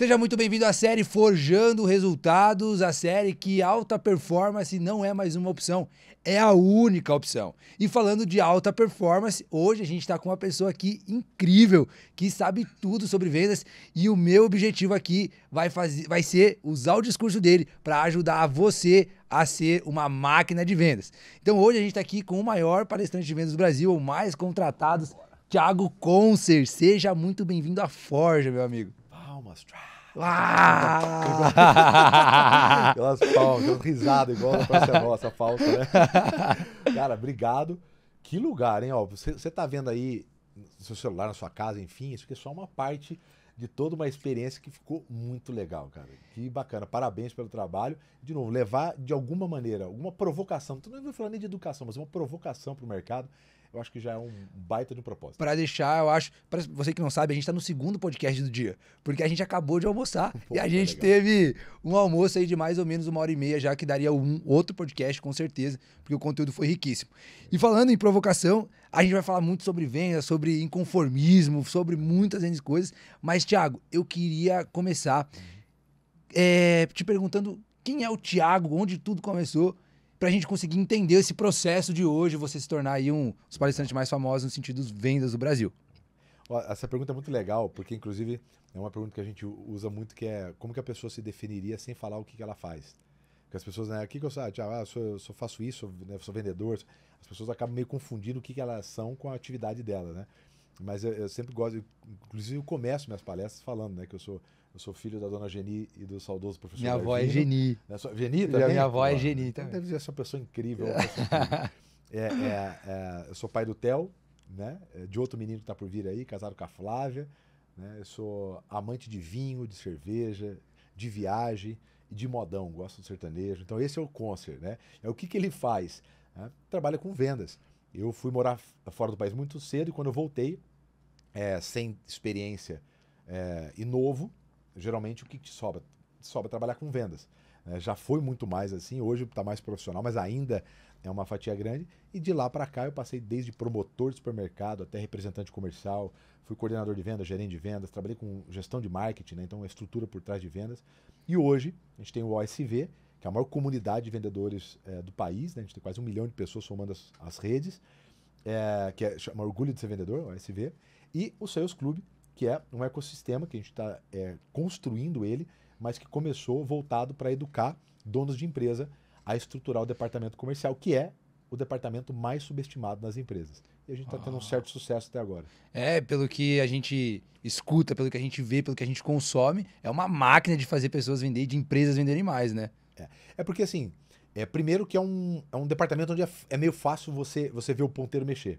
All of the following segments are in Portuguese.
Seja muito bem-vindo à série Forjando Resultados, a série que alta performance não é mais uma opção, é a única opção. E falando de alta performance, hoje a gente está com uma pessoa aqui incrível que sabe tudo sobre vendas e o meu objetivo aqui vai, fazer, vai ser usar o discurso dele para ajudar você a ser uma máquina de vendas. Então hoje a gente está aqui com o maior palestrante de vendas do Brasil, o mais contratado, Thiago Conser. Seja muito bem-vindo à Forja, meu amigo palmas. aquelas palmas, aquelas risadas igual a Nossa, falsa, né? Cara, obrigado. Que lugar, hein? Ó, você, você tá vendo aí no seu celular, na sua casa, enfim, isso aqui é só uma parte de toda uma experiência que ficou muito legal, cara. Que bacana. Parabéns pelo trabalho. De novo, levar de alguma maneira, alguma provocação. Não vou falar nem de educação, mas uma provocação para o mercado eu acho que já é um baita de um propósito. Para deixar, eu acho, para você que não sabe, a gente está no segundo podcast do dia, porque a gente acabou de almoçar Pô, e a gente teve um almoço aí de mais ou menos uma hora e meia já que daria um outro podcast com certeza, porque o conteúdo foi riquíssimo. E falando em provocação, a gente vai falar muito sobre vendas, sobre inconformismo, sobre muitas coisas, mas Thiago, eu queria começar é, te perguntando quem é o Thiago, onde tudo começou para a gente conseguir entender esse processo de hoje, você se tornar aí um dos palestrantes mais famosos no sentido das vendas do Brasil. Essa pergunta é muito legal, porque inclusive é uma pergunta que a gente usa muito, que é como que a pessoa se definiria sem falar o que, que ela faz. Porque as pessoas, né, o que, que eu sou? Tipo, ah, sou, sou faço isso, sou, né, sou vendedor. As pessoas acabam meio confundindo o que, que elas são com a atividade dela, né? Mas eu, eu sempre gosto, inclusive eu começo minhas palestras falando, né, que eu sou eu sou filho da dona Geni e do saudoso professor. Minha avó é Geni. Né, Geni também? Minha avó é Geni então também. Deve ser uma pessoa incrível. É. é, é, é, eu sou pai do Theo, né? É de outro menino que está por vir aí, casado com a Flávia. Né? Eu sou amante de vinho, de cerveja, de viagem e de modão. Gosto do sertanejo. Então, esse é o Concert. Né? É o que, que ele faz? Né? Trabalha com vendas. Eu fui morar fora do país muito cedo e quando eu voltei, é, sem experiência é, e novo, geralmente o que te sobra? sobra trabalhar com vendas. É, já foi muito mais assim, hoje está mais profissional, mas ainda é uma fatia grande. E de lá para cá eu passei desde promotor de supermercado até representante comercial, fui coordenador de vendas, gerente de vendas, trabalhei com gestão de marketing, né? então a estrutura por trás de vendas. E hoje a gente tem o OSV, que é a maior comunidade de vendedores é, do país, né? a gente tem quase um milhão de pessoas somando as, as redes, é, que é chama Orgulho de Ser Vendedor, OSV, e o Sales Club, que é um ecossistema que a gente está é, construindo ele, mas que começou voltado para educar donos de empresa a estruturar o departamento comercial, que é o departamento mais subestimado nas empresas. E a gente está ah. tendo um ah. certo sucesso até agora. É, pelo que a gente escuta, pelo que a gente vê, pelo que a gente consome, é uma máquina de fazer pessoas vender, de empresas venderem mais, né? É, é porque assim, é primeiro que é um, é um departamento onde é, é meio fácil você, você ver o ponteiro mexer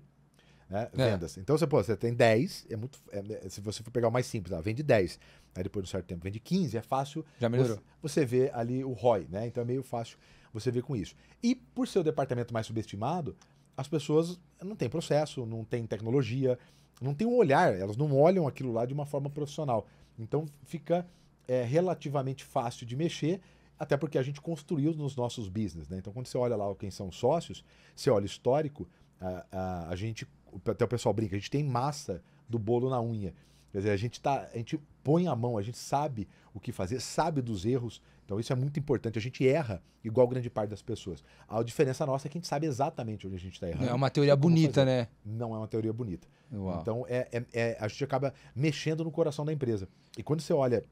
né? É. Vendas. Então você, pô, você tem 10, é muito. É, é, se você for pegar o mais simples, ela vende 10. Aí depois de um certo tempo vende 15, é fácil. Já melhorou. Você, você vê ali o ROI, né? Então é meio fácil você ver com isso. E por ser o departamento mais subestimado, as pessoas não têm processo, não têm tecnologia, não têm um olhar, elas não olham aquilo lá de uma forma profissional. Então fica é, relativamente fácil de mexer, até porque a gente construiu nos nossos business. Né? Então quando você olha lá quem são os sócios, você olha o histórico, a, a, a gente até o pessoal brinca, a gente tem massa do bolo na unha. Quer dizer, a gente, tá, a gente põe a mão, a gente sabe o que fazer, sabe dos erros. Então isso é muito importante. A gente erra igual grande parte das pessoas. A diferença nossa é que a gente sabe exatamente onde a gente está errando. Não é uma teoria bonita, fazer. né? Não é uma teoria bonita. Uau. Então é, é, é, a gente acaba mexendo no coração da empresa. E quando você olha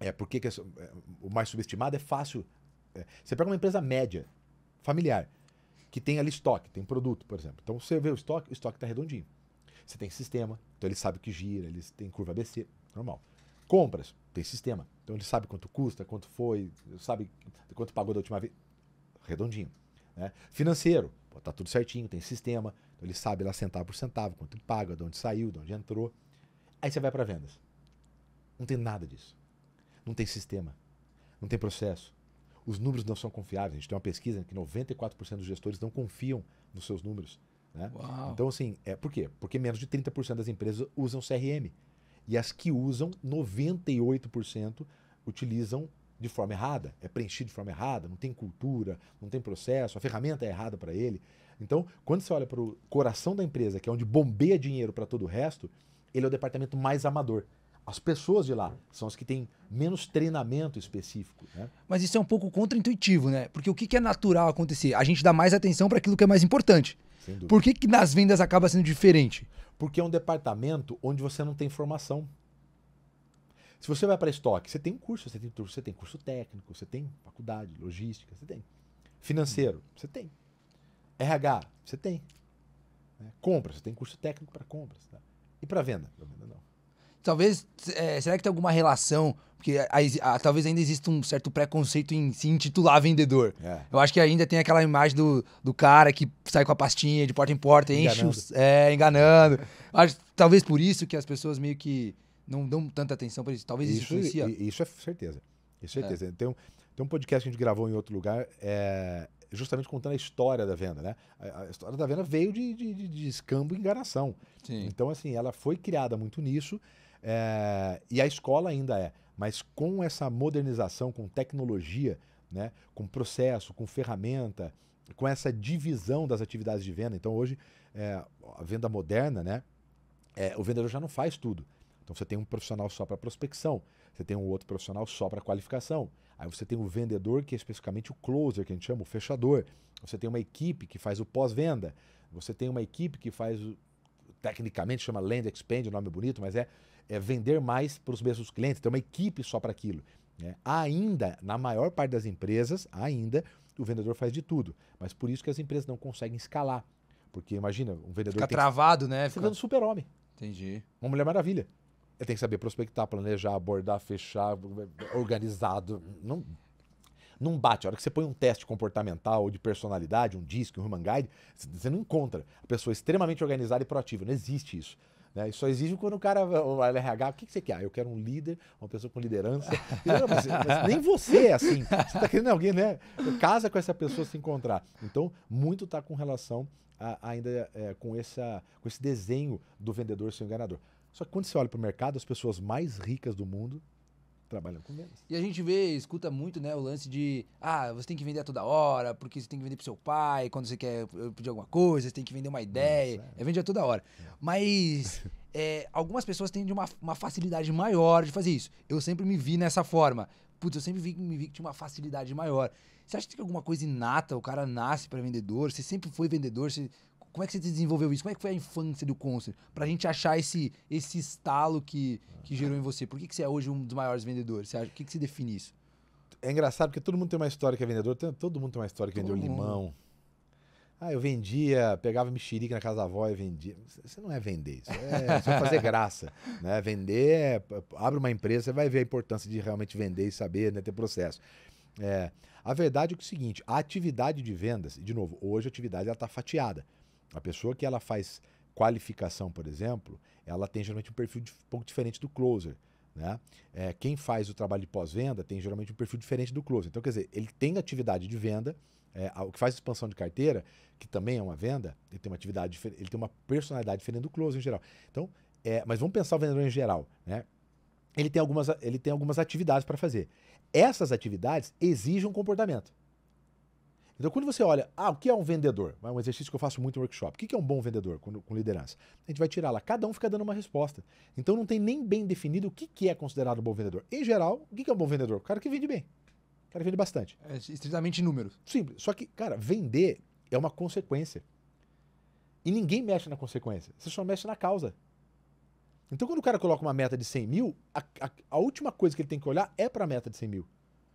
é, por que, que é, é o mais subestimado, é fácil. É, você pega uma empresa média, familiar que tem ali estoque, tem produto, por exemplo. Então você vê o estoque, o estoque está redondinho. Você tem sistema, então ele sabe o que gira, ele tem curva ABC, normal. Compras, tem sistema. Então ele sabe quanto custa, quanto foi, sabe quanto pagou da última vez. Redondinho. Né? Financeiro, pô, tá tudo certinho, tem sistema. Então ele sabe lá centavo por centavo, quanto paga, de onde saiu, de onde entrou. Aí você vai para vendas. Não tem nada disso. Não tem sistema. Não tem processo os números não são confiáveis. A gente tem uma pesquisa que 94% dos gestores não confiam nos seus números. Né? Então, assim, é, por quê? Porque menos de 30% das empresas usam CRM. E as que usam, 98% utilizam de forma errada, é preenchido de forma errada, não tem cultura, não tem processo, a ferramenta é errada para ele. Então, quando você olha para o coração da empresa, que é onde bombeia dinheiro para todo o resto, ele é o departamento mais amador. As pessoas de lá são as que têm menos treinamento específico. Né? Mas isso é um pouco contraintuitivo, né? Porque o que, é natural acontecer? A gente dá mais atenção para aquilo que é mais importante. Por que, que nas vendas acaba sendo diferente? Porque é um departamento onde você não tem formação. Se você vai para estoque, você tem um curso, você tem curso, você tem curso técnico, você tem faculdade, logística, você tem. Financeiro, você tem. RH, você tem. Né? Compras, você tem curso técnico para compras. Tá? E para venda? Para venda não talvez, é, será que tem alguma relação? Porque a, a, talvez ainda exista um certo preconceito em se intitular vendedor. É. Eu acho que ainda tem aquela imagem do, do cara que sai com a pastinha de porta em porta, enganando. enche os, é, enganando. Acho, talvez por isso que as pessoas meio que não dão tanta atenção para isso. Talvez isso, isso é, influencia. Isso é certeza. Isso é, é. certeza. É. Tem, um, tem um podcast que a gente gravou em outro lugar, é, justamente contando a história da venda, né? A, a história da venda veio de, de, de, de escambo e enganação. Sim. Então, assim, ela foi criada muito nisso. É, e a escola ainda é, mas com essa modernização, com tecnologia, né, com processo, com ferramenta, com essa divisão das atividades de venda. Então hoje é, a venda moderna, né, é, o vendedor já não faz tudo. Então você tem um profissional só para prospecção, você tem um outro profissional só para qualificação. Aí você tem o vendedor, que é especificamente o closer, que a gente chama, o fechador. Você tem uma equipe que faz o pós-venda. Você tem uma equipe que faz o, tecnicamente chama Land Expand, o nome é bonito, mas é é, vender mais para os mesmos clientes, ter uma equipe só para aquilo. Né? Ainda, na maior parte das empresas, ainda o vendedor faz de tudo. Mas por isso que as empresas não conseguem escalar. Porque imagina, um vendedor. Fica travado, que... né? Fica ficando super-homem. Entendi. Uma mulher maravilha. Ele tem que saber prospectar, planejar, abordar, fechar, eh, organizado. Não, não bate. A hora que você põe um teste comportamental ou de personalidade, um disco, um human guide, você não encontra a pessoa é extremamente organizada e proativa. Não existe isso. Né? Isso só exige quando o cara, o RH, o que, que você quer? Ah, eu quero um líder, uma pessoa com liderança. mas, mas, nem você é assim. Você está querendo alguém, né? Casa com essa pessoa se encontrar. Então, muito está com relação a, ainda é, com, essa, com esse desenho do vendedor ser enganador. Só que quando você olha para o mercado, as pessoas mais ricas do mundo trabalham com menos. E a gente vê, escuta muito, né, o lance de ah, você tem que vender a toda hora, porque você tem que vender pro seu pai, quando você quer eh, pedir alguma coisa, você tem que vender uma ideia. Nossa, é, eh, vender a toda hora. É. Mas é, algumas pessoas têm uma, uma facilidade maior de fazer isso. Eu sempre me vi nessa forma. Putz, eu sempre vi, me vi que tinha uma facilidade maior. Você acha que tem alguma coisa inata, o cara nasce para vendedor? Você sempre foi vendedor? Você como é que você desenvolveu isso? Como é que foi a infância do Concert? Pra gente achar esse, esse estalo que, que gerou em você. Por que, que você é hoje um dos maiores vendedores? Você acha, o que, que você define isso? É engraçado porque todo mundo tem uma história que é vendedor. Todo mundo tem uma história que todo vendeu mundo. limão. Ah, eu vendia, pegava mexerica na casa da avó e vendia. Isso não é vender, isso é, isso é fazer graça. Né? Vender é, Abre uma empresa, você vai ver a importância de realmente vender e saber, né, ter processo. É, a verdade é, é o seguinte: a atividade de vendas, de novo, hoje a atividade está fatiada. A pessoa que ela faz qualificação, por exemplo, ela tem geralmente um perfil de, um pouco diferente do closer. Né? É, quem faz o trabalho de pós-venda tem geralmente um perfil diferente do closer. Então, quer dizer, ele tem atividade de venda, é, o que faz expansão de carteira, que também é uma venda, ele tem uma atividade, ele tem uma personalidade diferente do closer em geral. Então, é, mas vamos pensar o vendedor em geral, né? Ele tem algumas, ele tem algumas atividades para fazer. Essas atividades exigem um comportamento. Então, quando você olha, ah, o que é um vendedor? É um exercício que eu faço muito no workshop. O que é um bom vendedor com liderança? A gente vai tirar lá, cada um fica dando uma resposta. Então, não tem nem bem definido o que é considerado um bom vendedor. Em geral, o que é um bom vendedor? O cara que vende bem. O cara que vende bastante. É estritamente números. Simples. Só que, cara, vender é uma consequência. E ninguém mexe na consequência. Você só mexe na causa. Então, quando o cara coloca uma meta de 100 mil, a, a, a última coisa que ele tem que olhar é para a meta de 100 mil.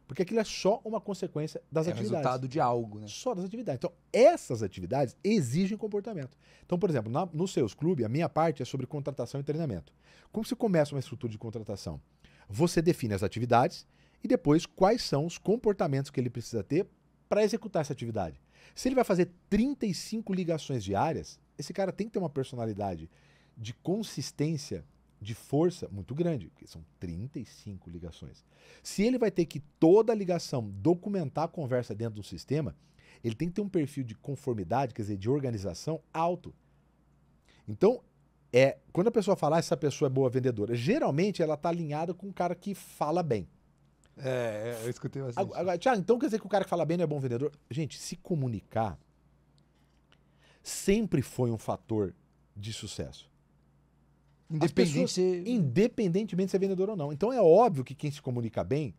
Porque aquilo é só uma consequência das é atividades. É resultado de algo, né? Só das atividades. Então, essas atividades exigem comportamento. Então, por exemplo, na, no seus clube, a minha parte é sobre contratação e treinamento. Como se começa uma estrutura de contratação? Você define as atividades e depois quais são os comportamentos que ele precisa ter para executar essa atividade. Se ele vai fazer 35 ligações diárias, esse cara tem que ter uma personalidade de consistência de força muito grande, porque são 35 ligações. Se ele vai ter que toda a ligação documentar a conversa dentro do sistema, ele tem que ter um perfil de conformidade, quer dizer, de organização alto. Então, é, quando a pessoa falar ah, essa pessoa é boa vendedora, geralmente ela está alinhada com um cara que fala bem. É, é eu escutei bastante. Agora, Thiago, então quer dizer que o cara que fala bem não é bom vendedor? Gente, se comunicar sempre foi um fator de sucesso. Independente pessoas, ser... Independentemente de ser é vendedor ou não. Então é óbvio que quem se comunica bem,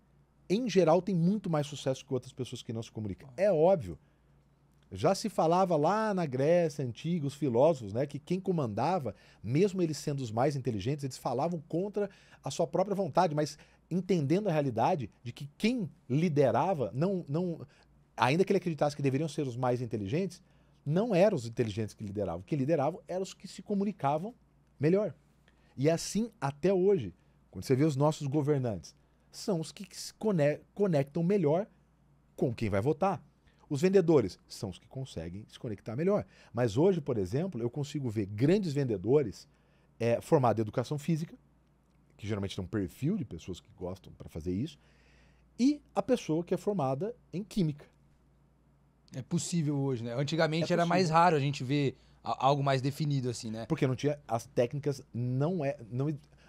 em geral, tem muito mais sucesso que outras pessoas que não se comunicam. É óbvio. Já se falava lá na Grécia, antigos filósofos, né, que quem comandava, mesmo eles sendo os mais inteligentes, eles falavam contra a sua própria vontade, mas entendendo a realidade de que quem liderava não, não ainda que ele acreditasse que deveriam ser os mais inteligentes, não eram os inteligentes que lideravam. Quem lideravam eram os que se comunicavam melhor. E é assim até hoje, quando você vê os nossos governantes, são os que se conectam melhor com quem vai votar. Os vendedores são os que conseguem se conectar melhor. Mas hoje, por exemplo, eu consigo ver grandes vendedores é, formados em educação física, que geralmente tem um perfil de pessoas que gostam para fazer isso, e a pessoa que é formada em química. É possível hoje, né? Antigamente é era mais raro a gente ver algo mais definido, assim, né? Porque não tinha. As técnicas não é. Não,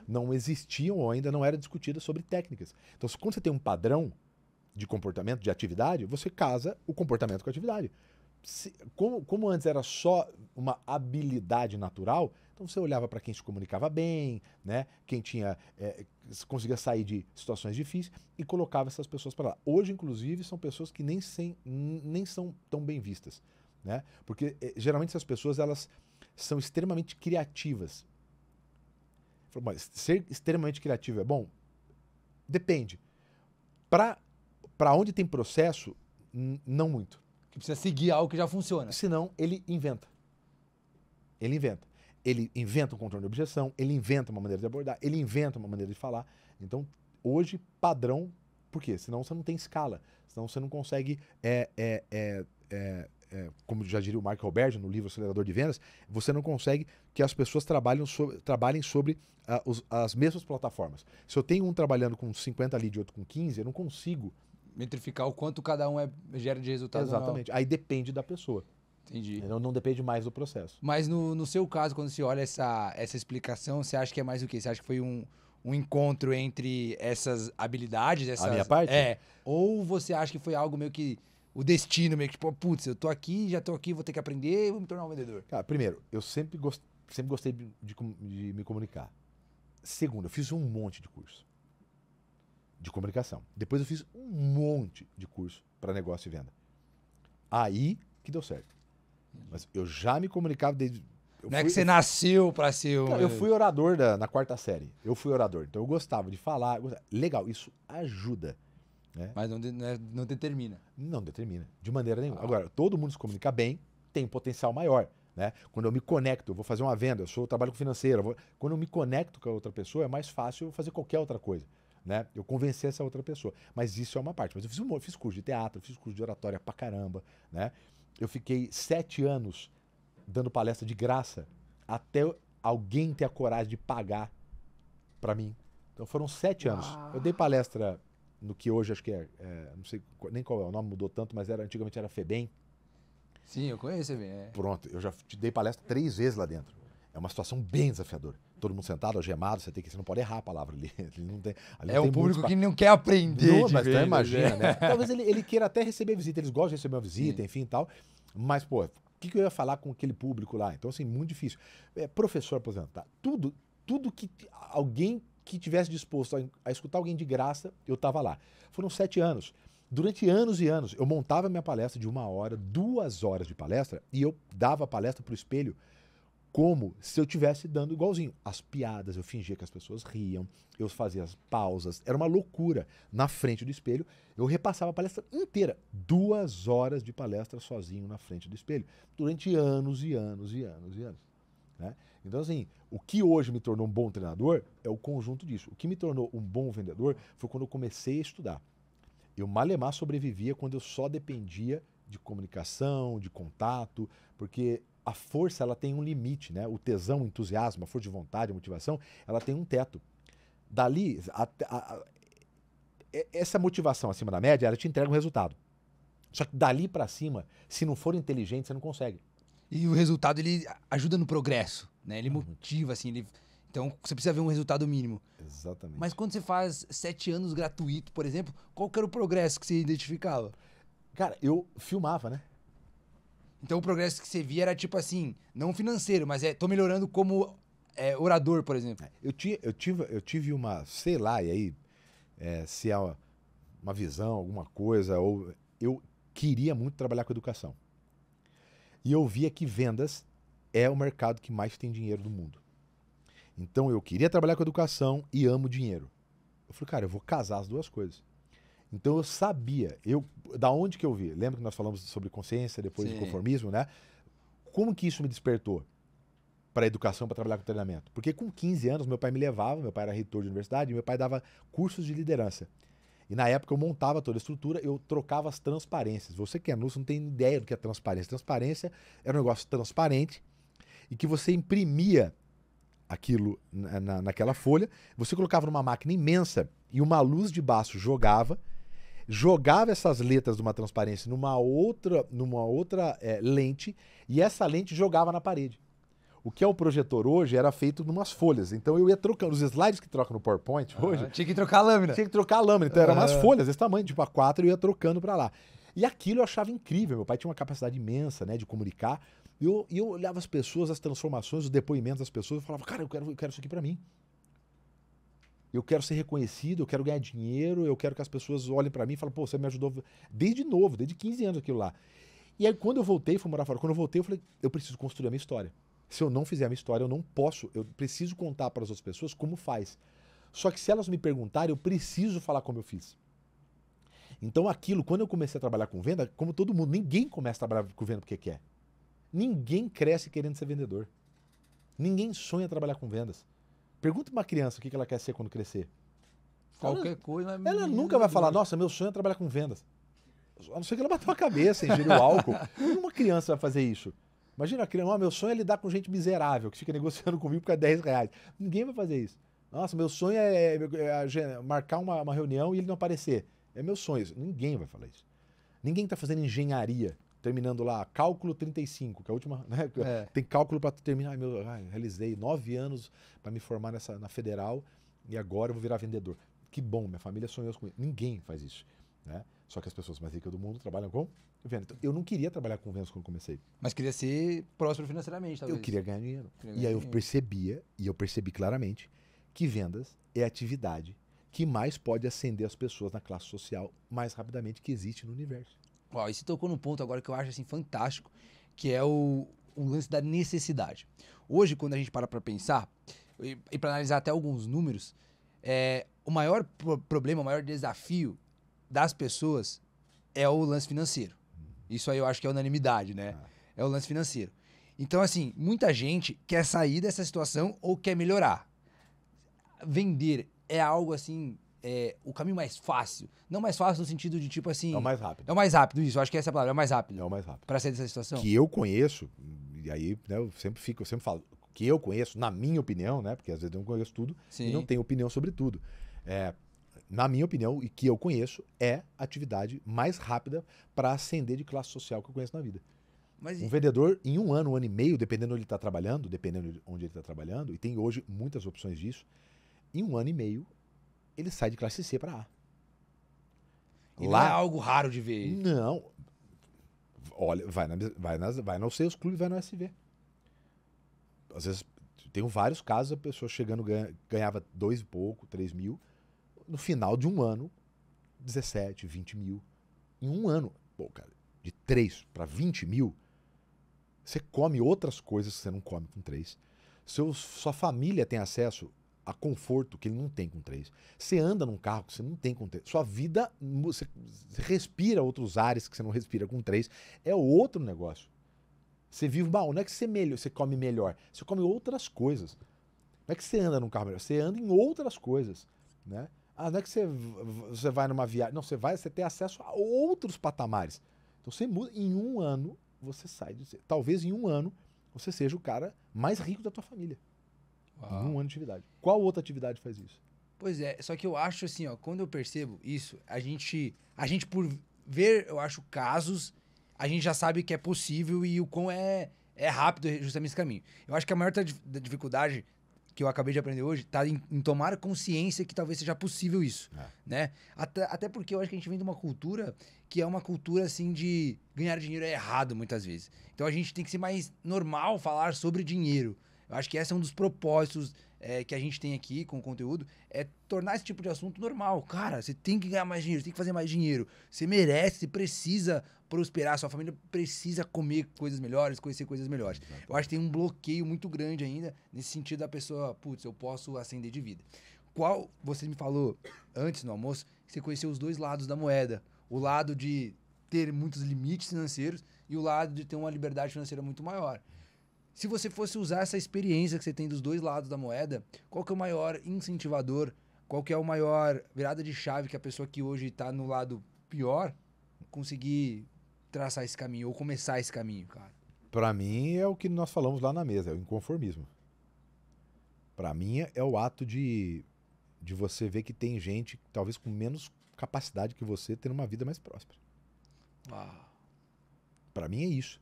não existiam ou ainda não era discutida sobre técnicas. Então, quando você tem um padrão de comportamento, de atividade, você casa o comportamento com a atividade. Se, como, como antes era só uma habilidade natural, então você olhava para quem se comunicava bem, né? quem tinha é, conseguia sair de situações difíceis e colocava essas pessoas para lá. Hoje, inclusive, são pessoas que nem, sem, nem são tão bem vistas. Né? Porque eh, geralmente essas pessoas elas são extremamente criativas. Mas ser extremamente criativo é bom? Depende. Para onde tem processo, não muito. Que precisa seguir algo que já funciona. Senão, ele inventa. Ele inventa. Ele inventa um controle de objeção, ele inventa uma maneira de abordar, ele inventa uma maneira de falar. Então, hoje, padrão, por quê? Senão você não tem escala. Senão você não consegue é, é, é, é, como já diria o Mark Berger no livro Acelerador de Vendas, você não consegue que as pessoas trabalhem sobre, trabalhem sobre os, as mesmas plataformas. Se eu tenho um trabalhando com 50 leads e outro com 15, eu não consigo. Metrificar o quanto cada um é, gera de resultado. Exatamente. Aí depende da pessoa. Entendi. Não, não depende mais do processo. Mas no, no seu caso, quando você olha essa, essa explicação, você acha que é mais o quê? Você acha que foi um, um encontro entre essas habilidades? Essas, A minha parte? É. Ou você acha que foi algo meio que o destino meio que, tipo, putz, eu tô aqui, já tô aqui, vou ter que aprender, vou me tornar um vendedor? Cara, primeiro, eu sempre, gost... sempre gostei de, de, me comunicar. Segundo, eu fiz um monte de curso de comunicação. Depois eu fiz um monte de curso para negócio e venda. Aí que deu certo. Mas eu já me comunicava desde. Não é fui, é que você eu, nasceu para ser um. eu fui orador da, na quarta série. Eu fui orador. Então eu gostava de falar. gostava. Legal, isso ajuda. Né? Mas não, de, é, não determina. Não determina, de maneira nenhuma. Ah. Agora, todo mundo se comunica bem, tem um potencial maior. Né? Quando eu me conecto, eu vou fazer uma venda, eu sou eu trabalho com financeira. Vou... Quando eu me conecto com a outra pessoa, é mais fácil fazer qualquer outra coisa. Né? Eu convencer essa outra pessoa. Mas isso é uma parte. Mas eu fiz, um, fiz curso de teatro, fiz curso de oratória pra caramba. Né? Eu fiquei sete anos dando palestra de graça até alguém ter a coragem de pagar para mim. Então foram sete anos. Eu dei palestra no que hoje acho que é, é, não sei nem qual é o nome, mudou tanto, mas era antigamente era FEBEM. Sim, eu conheço FEBEM. é. Pronto, eu já te dei palestra três vezes lá dentro. É uma situação bem desafiadora. Todo mundo sentado, algemado, você, tem que, você não pode errar a palavra ali. Ele não tem, ali é não um público que não quer aprender. Não, mas então imagina, né? né? Talvez ele, ele, queira até receber visita, eles gostam de receber uma visita, Sim. enfim e tal. Mas, pô, o que, que eu ia falar com aquele público lá? Então, assim, muito difícil. É, professor aposentado, tudo, tudo que alguém que tivesse disposto a, a escutar alguém de graça, eu estava lá. Foram sete anos. Durante anos e anos, eu montava minha palestra de uma hora, duas horas de palestra, e eu dava a palestra para o espelho como se eu tivesse dando igualzinho. As piadas, eu fingia que as pessoas riam, eu fazia as pausas, era uma loucura. Na frente do espelho, eu repassava a palestra inteira, duas horas de palestra sozinho na frente do espelho, durante anos e anos e anos e anos. Né? Então, assim, o que hoje me tornou um bom treinador é o conjunto disso. O que me tornou um bom vendedor foi quando eu comecei a estudar. Eu malemar sobrevivia quando eu só dependia de comunicação, de contato, porque a força ela tem um limite, né? O tesão, o entusiasmo, a força de vontade, a motivação, ela tem um teto. Dali, a, a, a, essa motivação acima da média, ela te entrega um resultado. Só que dali para cima, se não for inteligente, você não consegue. E o resultado, ele ajuda no progresso, né? Ele uhum. motiva, assim, ele... Então, você precisa ver um resultado mínimo. Exatamente. Mas quando você faz sete anos gratuito, por exemplo, qual que era o progresso que você identificava? Cara, eu filmava, né? Então, o progresso que você via era tipo assim, não financeiro, mas é, tô melhorando como é, orador, por exemplo. É, eu, tinha, eu, tive, eu tive uma, sei lá, e aí, é, se é uma, uma visão, alguma coisa, ou eu queria muito trabalhar com educação. E eu via que vendas é o mercado que mais tem dinheiro do mundo. Então eu queria trabalhar com educação e amo dinheiro. Eu falei, cara, eu vou casar as duas coisas. Então eu sabia, eu da onde que eu vi? Lembra que nós falamos sobre consciência, depois Sim. de conformismo, né? Como que isso me despertou para a educação, para trabalhar com treinamento? Porque com 15 anos meu pai me levava, meu pai era reitor de universidade, meu pai dava cursos de liderança. E na época eu montava toda a estrutura, eu trocava as transparências. Você que é anúncio não tem ideia do que é transparência. Transparência era é um negócio transparente e que você imprimia aquilo na, na, naquela folha, você colocava numa máquina imensa e uma luz de baixo jogava, jogava essas letras de uma transparência numa outra, numa outra é, lente e essa lente jogava na parede o que é o projetor hoje era feito em umas folhas. Então eu ia trocando. Os slides que trocam no PowerPoint hoje. Tinha que trocar a lâmina. Tinha que trocar a lâmina. Então eram umas folhas desse tamanho, tipo a quatro e eu ia trocando para lá. E aquilo eu achava incrível. Meu pai tinha uma capacidade imensa né, de comunicar. E eu, eu olhava as pessoas, as transformações, os depoimentos das pessoas e falava, cara, eu quero, eu quero isso aqui para mim. Eu quero ser reconhecido, eu quero ganhar dinheiro, eu quero que as pessoas olhem para mim e falem, pô, você me ajudou desde novo, desde 15 anos aquilo lá. E aí quando eu voltei, fui morar fora, quando eu voltei, eu falei, eu preciso construir a minha história. Se eu não fizer a minha história, eu não posso, eu preciso contar para as outras pessoas como faz. Só que se elas me perguntarem, eu preciso falar como eu fiz. Então aquilo, quando eu comecei a trabalhar com venda, como todo mundo, ninguém começa a trabalhar com venda porque quer. Ninguém cresce querendo ser vendedor. Ninguém sonha trabalhar com vendas. Pergunta uma criança o que ela quer ser quando crescer. Qualquer ela, coisa. Ela nunca vai falar, nossa, meu sonho é trabalhar com vendas. A não ser que ela bateu a cabeça, ingeriu álcool. Nenhuma criança vai fazer isso. Imagina aquele, oh, meu sonho é lidar com gente miserável que fica negociando comigo por causa de 10 reais. Ninguém vai fazer isso. Nossa, meu sonho é, é, é marcar uma, uma, reunião e ele não aparecer. É meu sonho. Ninguém vai falar isso. Ninguém está fazendo engenharia, terminando lá cálculo 35, que é a última. Né? É. Tem cálculo para terminar. Ai, meu, ai, realizei nove anos para me formar nessa, na federal e agora eu vou virar vendedor. Que bom, minha família sonhou com isso. Ninguém faz isso. Né? Só que as pessoas mais ricas do mundo trabalham com venda. Então, eu não queria trabalhar com vendas quando comecei. Mas queria ser próspero financeiramente, talvez. Eu queria ganhar dinheiro. Queria ganhar e aí dinheiro. eu percebia, e eu percebi claramente, que vendas é a atividade que mais pode acender as pessoas na classe social mais rapidamente que existe no universo. ó e você tocou num ponto agora que eu acho assim fantástico, que é o, o lance da necessidade. Hoje, quando a gente para para pensar e, e para analisar até alguns números, é, o maior pro problema, o maior desafio das pessoas é o lance financeiro. Isso aí eu acho que é unanimidade, né? É. é o lance financeiro. Então, assim, muita gente quer sair dessa situação ou quer melhorar. Vender é algo assim. É o caminho mais fácil. Não mais fácil no sentido de tipo assim. É o mais rápido. É o mais rápido, isso. Eu acho que essa é a palavra. É o mais rápido. É o mais rápido. Pra sair dessa situação. Que eu conheço, e aí né, eu sempre fico, eu sempre falo, que eu conheço, na minha opinião, né? Porque às vezes eu não conheço tudo Sim. e não tenho opinião sobre tudo. É, na minha opinião, e que eu conheço, é a atividade mais rápida para ascender de classe social que eu conheço na vida. Mas um e... vendedor, em um ano, um ano e meio, dependendo onde ele está trabalhando, dependendo onde ele está trabalhando, e tem hoje muitas opções disso, em um ano e meio, ele sai de classe C para A. E Lá, é algo raro de ver. Não. Olha, vai, na, vai, nas, vai no seus clubes, vai no SV. Às vezes, tenho vários casos, a pessoa chegando, ganha, ganhava dois e pouco, três mil, no final de um ano, 17, 20 mil. Em um ano, pô, cara, de 3 para 20 mil, você come outras coisas que você não come com 3. Seu, sua família tem acesso a conforto que ele não tem com 3. Você anda num carro que você não tem com 3. Sua vida, você respira outros ares que você não respira com 3. É outro negócio. Você vive mal. Não é que você, melhor, você come melhor. Você come outras coisas. Não é que você anda num carro melhor. Você anda em outras coisas. Né? Ah, não é que você, você vai numa viagem. Não, você vai, você tem acesso a outros patamares. Então você muda. Em um ano, você sai. De, talvez em um ano, você seja o cara mais rico da tua família. Uau. Em um ano de atividade. Qual outra atividade faz isso? Pois é, só que eu acho assim, ó, quando eu percebo isso, a gente, a gente por ver, eu acho, casos, a gente já sabe que é possível e o quão é, é rápido justamente esse caminho. Eu acho que a maior dificuldade que eu acabei de aprender hoje, tá em, em tomar consciência que talvez seja possível isso, é. né? Até, até porque eu acho que a gente vem de uma cultura que é uma cultura, assim, de ganhar dinheiro é errado muitas vezes. Então a gente tem que ser mais normal falar sobre dinheiro. Eu acho que esse é um dos propósitos é, que a gente tem aqui com o conteúdo é tornar esse tipo de assunto normal. Cara, você tem que ganhar mais dinheiro, você tem que fazer mais dinheiro. Você merece, você precisa prosperar, sua família precisa comer coisas melhores, conhecer coisas melhores. Exato. Eu acho que tem um bloqueio muito grande ainda nesse sentido da pessoa, putz, eu posso ascender de vida. Qual, você me falou antes no almoço, que você conheceu os dois lados da moeda. O lado de ter muitos limites financeiros e o lado de ter uma liberdade financeira muito maior. Se você fosse usar essa experiência que você tem dos dois lados da moeda, qual que é o maior incentivador? Qual que é o maior virada de chave que a pessoa que hoje está no lado pior conseguir traçar esse caminho ou começar esse caminho, cara? Para mim é o que nós falamos lá na mesa, é o inconformismo. Para mim é o ato de de você ver que tem gente talvez com menos capacidade que você ter uma vida mais próspera. Para mim é isso.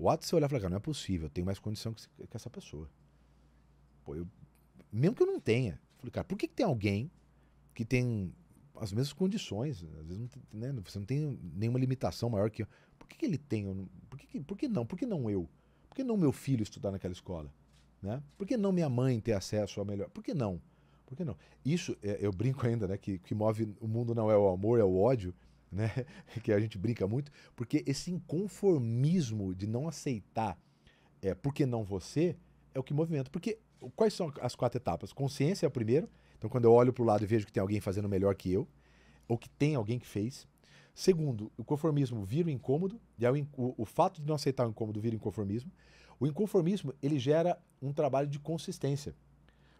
O ato de você olhar e falar, cara, não é possível, eu tenho mais condição que, que essa pessoa. Pô, eu, mesmo que eu não tenha. Eu falei, cara, por que, que tem alguém que tem as mesmas condições? Às vezes né, você não tem nenhuma limitação maior que eu. Por que, que ele tem? por, que, por que não? Por que não eu? Por que não meu filho estudar naquela escola? Né? Por que não minha mãe ter acesso a melhor? Por que não? Por que não? Isso, é, eu brinco ainda, né? Que, que move o mundo não é o amor, é o ódio. né? que a gente brinca muito, porque esse inconformismo de não aceitar é, porque não você é o que movimenta. Porque quais são as quatro etapas? Consciência é a primeira. Então, quando eu olho para o lado e vejo que tem alguém fazendo melhor que eu, ou que tem alguém que fez. Segundo, o conformismo vira o incômodo, e o, o, o fato de não aceitar o incômodo vira o inconformismo. O inconformismo, ele gera um trabalho de consistência.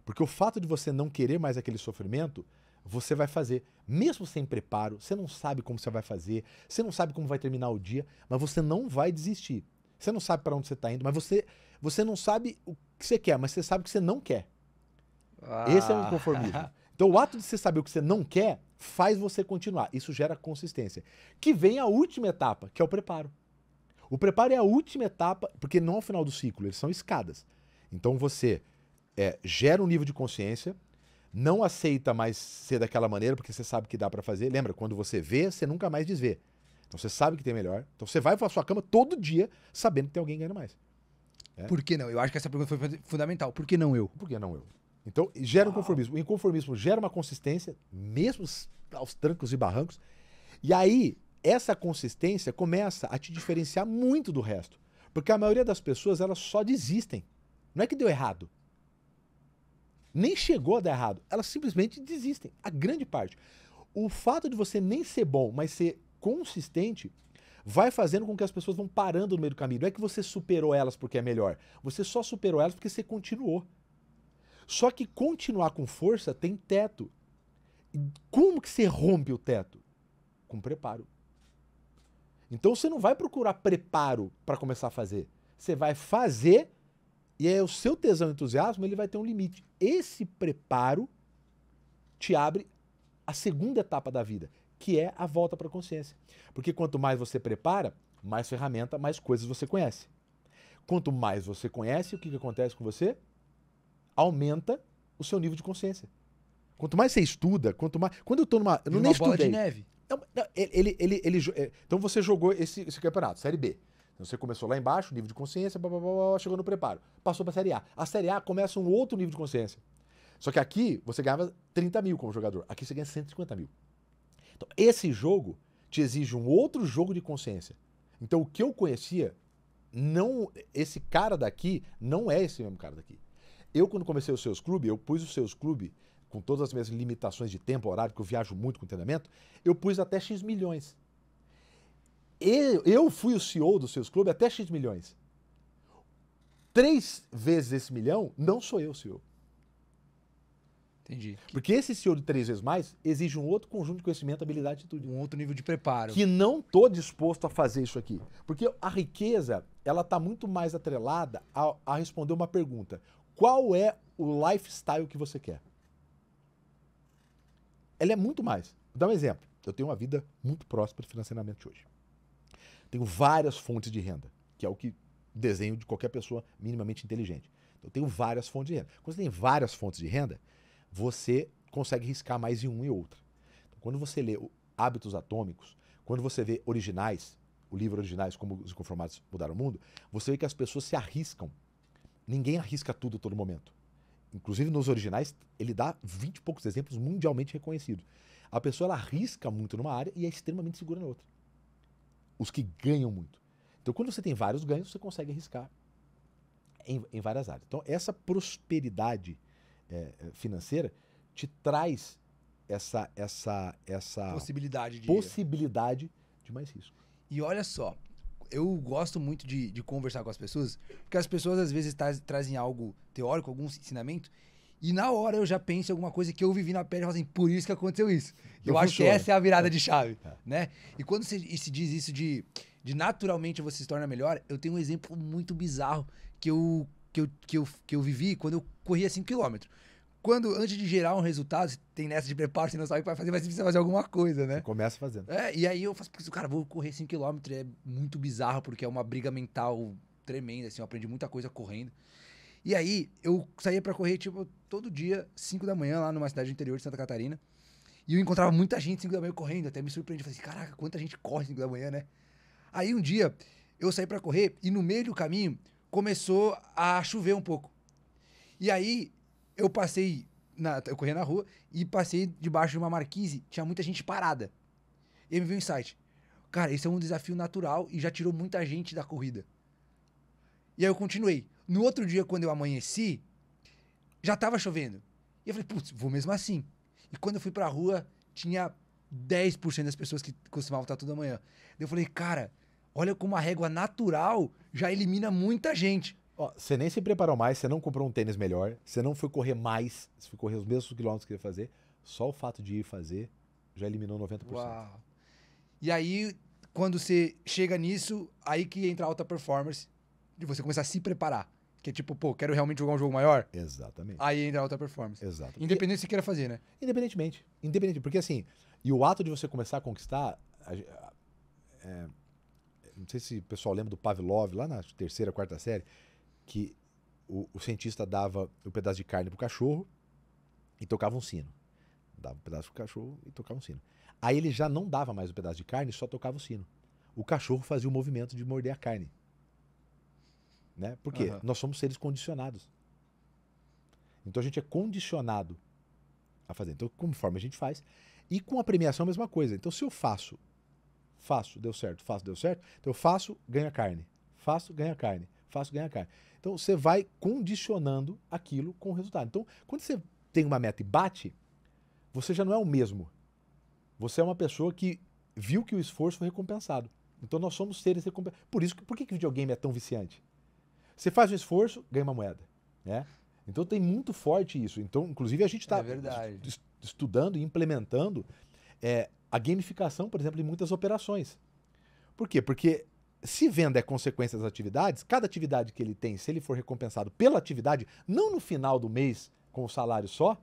Porque o fato de você não querer mais aquele sofrimento você vai fazer. Mesmo sem preparo, você não sabe como você vai fazer, você não sabe como vai terminar o dia, mas você não vai desistir. Você não sabe para onde você está indo, mas você, você não sabe o que você quer, mas você sabe o que você não quer. Ah. Esse é o inconformismo. Ah. Então, o ato de você saber o que você não quer faz você continuar. Isso gera consistência. Que vem a última etapa, que é o preparo. O preparo é a última etapa, porque não é o final do ciclo, eles são escadas. Então, você é, gera um nível de consciência, não aceita mais ser daquela maneira, porque você sabe que dá para fazer. Lembra, quando você vê, você nunca mais desvê. Então você sabe que tem melhor. Então você vai para sua cama todo dia sabendo que tem alguém ganhando mais. É? Por que não? Eu acho que essa pergunta foi fundamental. Por que não eu? Por que não eu? Então gera Uau. um conformismo. O inconformismo gera uma consistência, mesmo aos trancos e barrancos. E aí, essa consistência começa a te diferenciar muito do resto. Porque a maioria das pessoas, elas só desistem. Não é que deu errado nem chegou a dar errado. Elas simplesmente desistem, a grande parte. O fato de você nem ser bom, mas ser consistente, vai fazendo com que as pessoas vão parando no meio do caminho. Não é que você superou elas porque é melhor. Você só superou elas porque você continuou. Só que continuar com força tem teto. Como que você rompe o teto? Com preparo. Então você não vai procurar preparo para começar a fazer. Você vai fazer e é o seu tesão e entusiasmo, ele vai ter um limite. Esse preparo te abre a segunda etapa da vida, que é a volta para a consciência. Porque quanto mais você prepara, mais ferramenta, mais coisas você conhece. Quanto mais você conhece, o que, que acontece com você? Aumenta o seu nível de consciência. Quanto mais você estuda, quanto mais. Quando eu estou numa. Eu não nem bola estudei. de neve. Não, não, ele, ele, ele, ele, então você jogou esse, esse campeonato, Série B. Então, você começou lá embaixo, nível de consciência, blá, blá, blá, chegou no preparo. Passou para a Série A. A Série A começa um outro nível de consciência. Só que aqui você ganhava 30 mil como jogador, aqui você ganha 150 mil. Então, esse jogo te exige um outro jogo de consciência. Então, o que eu conhecia, não esse cara daqui não é esse mesmo cara daqui. Eu, quando comecei o Seus Clube, eu pus o Seus Clube, com todas as minhas limitações de tempo, horário, que eu viajo muito com treinamento, eu pus até X milhões. Eu, eu fui o CEO dos seus clubes até X milhões. Três vezes esse milhão, não sou eu o CEO. Entendi. Porque esse CEO de três vezes mais exige um outro conjunto de conhecimento, habilidade e tudo. Um outro nível de preparo. Que não estou disposto a fazer isso aqui. Porque a riqueza, ela está muito mais atrelada a, a, responder uma pergunta. Qual é o lifestyle que você quer? Ela é muito mais. Vou dar um exemplo. Eu tenho uma vida muito próspera financeiramente hoje tenho várias fontes de renda, que é o que desenho de qualquer pessoa minimamente inteligente. Então, eu tenho várias fontes de renda. Quando você tem várias fontes de renda, você consegue riscar mais em uma e outra. Então, quando você lê Hábitos Atômicos, quando você vê originais, o livro originais como os conformados mudaram o mundo, você vê que as pessoas se arriscam. Ninguém arrisca tudo a todo momento. Inclusive nos originais, ele dá 20 e poucos exemplos mundialmente reconhecidos. A pessoa ela arrisca muito numa área e é extremamente segura na outra os que ganham muito. Então, quando você tem vários ganhos, você consegue arriscar em, em várias áreas. Então, essa prosperidade é, financeira te traz essa essa essa possibilidade de, possibilidade de mais risco. E olha só, eu gosto muito de, de conversar com as pessoas, porque as pessoas às vezes trazem algo teórico, algum ensinamento, e na hora eu já penso em alguma coisa que eu vivi na pele e falo assim, por isso que aconteceu isso. Não eu funciona. acho que essa é a virada de chave, é. né? E quando se, se diz isso de, de naturalmente você se torna melhor, eu tenho um exemplo muito bizarro que eu, que eu, que eu, que eu vivi quando eu corria 5km. Quando, antes de gerar um resultado, tem nessa de preparo, você não sabe o que vai fazer, mas você precisa fazer alguma coisa, né? começa fazendo. É, e aí eu faço, cara, vou correr 5km, é muito bizarro, porque é uma briga mental tremenda, assim, eu aprendi muita coisa correndo. E aí, eu saía para correr, tipo, todo dia, 5 da manhã, lá numa cidade do interior de Santa Catarina. E eu encontrava muita gente 5 da manhã correndo, até me surpreendi. Falei assim, caraca, quanta gente corre 5 da manhã, né? Aí um dia, eu saí para correr e no meio do caminho começou a chover um pouco. E aí, eu passei, na, eu corri na rua e passei debaixo de uma marquise, tinha muita gente parada. E aí me veio um insight. Cara, esse é um desafio natural e já tirou muita gente da corrida. E aí eu continuei. No outro dia, quando eu amanheci, já tava chovendo. E eu falei, putz, vou mesmo assim. E quando eu fui pra rua, tinha 10% das pessoas que costumavam estar toda manhã. Daí eu falei, cara, olha como a régua natural já elimina muita gente. você nem se preparou mais, você não comprou um tênis melhor, você não foi correr mais, você foi correr os mesmos quilômetros que ia fazer. Só o fato de ir fazer já eliminou 90%. Uau. E aí, quando você chega nisso, aí que entra a alta performance, de você começar a se preparar. Que é tipo, pô, quero realmente jogar um jogo maior. Exatamente. Aí entra a alta performance. Exato. Independente e... se queira fazer, né? Independentemente. Independente. Porque assim, e o ato de você começar a conquistar. A, a, é, não sei se o pessoal lembra do Pavlov, lá na terceira, quarta série, que o, o cientista dava o um pedaço de carne pro cachorro e tocava um sino. Dava um pedaço pro cachorro e tocava um sino. Aí ele já não dava mais o um pedaço de carne, só tocava o sino. O cachorro fazia o movimento de morder a carne. Né? Porque uhum. nós somos seres condicionados. Então a gente é condicionado a fazer. Então, conforme a gente faz. E com a premiação, a mesma coisa. Então, se eu faço, faço, deu certo, faço, deu certo, então eu faço, ganha carne. Faço, ganha carne. Faço, ganha carne. Então, você vai condicionando aquilo com o resultado. Então, quando você tem uma meta e bate, você já não é o mesmo. Você é uma pessoa que viu que o esforço foi recompensado. Então, nós somos seres recompensados. Por isso, por que, que videogame é tão viciante? Você faz um esforço, ganha uma moeda. Né? Então tem muito forte isso. Então, inclusive, a gente está é estudando e implementando é, a gamificação, por exemplo, em muitas operações. Por quê? Porque se venda é consequência das atividades, cada atividade que ele tem, se ele for recompensado pela atividade, não no final do mês com o salário só,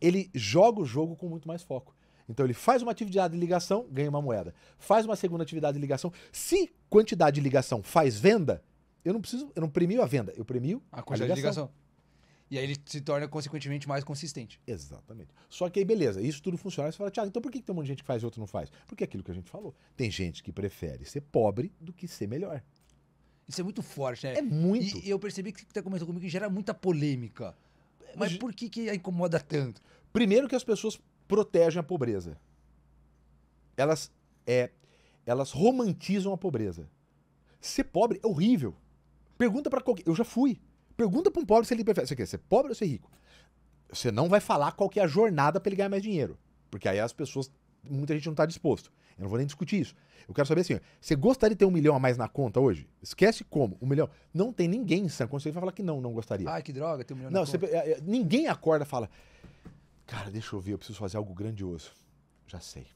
ele joga o jogo com muito mais foco. Então ele faz uma atividade de ligação, ganha uma moeda. Faz uma segunda atividade de ligação. Se quantidade de ligação faz venda, eu não preciso, eu não premio a venda, eu premio a quantidade a ligação. de ligação. E aí ele se torna, consequentemente, mais consistente. Exatamente. Só que aí, beleza, isso tudo funciona. Você fala, Tiago, então por que, tem um monte de gente que faz e outro não faz? Porque é aquilo que a gente falou. Tem gente que prefere ser pobre do que ser melhor. Isso é muito forte, né? É muito. E eu percebi que você comentou comigo que gera muita polêmica. Mas por que, que incomoda tanto? Primeiro que as pessoas protegem a pobreza. Elas, é, elas romantizam a pobreza. Ser pobre é horrível. Pergunta para qualquer. Eu já fui. Pergunta para um pobre se ele prefere. Você quer ser pobre ou ser rico? Você não vai falar qual que é a jornada para ele ganhar mais dinheiro. Porque aí as pessoas. Muita gente não está disposto. Eu não vou nem discutir isso. Eu quero saber assim: você gostaria de ter um milhão a mais na conta hoje? Esquece como. Um milhão. Não tem ninguém em sã consciência vai falar que não, não gostaria. Ai, que droga, tem um milhão não, na você, conta. É, é, ninguém acorda e fala: Cara, deixa eu ver, eu preciso fazer algo grandioso. Já sei.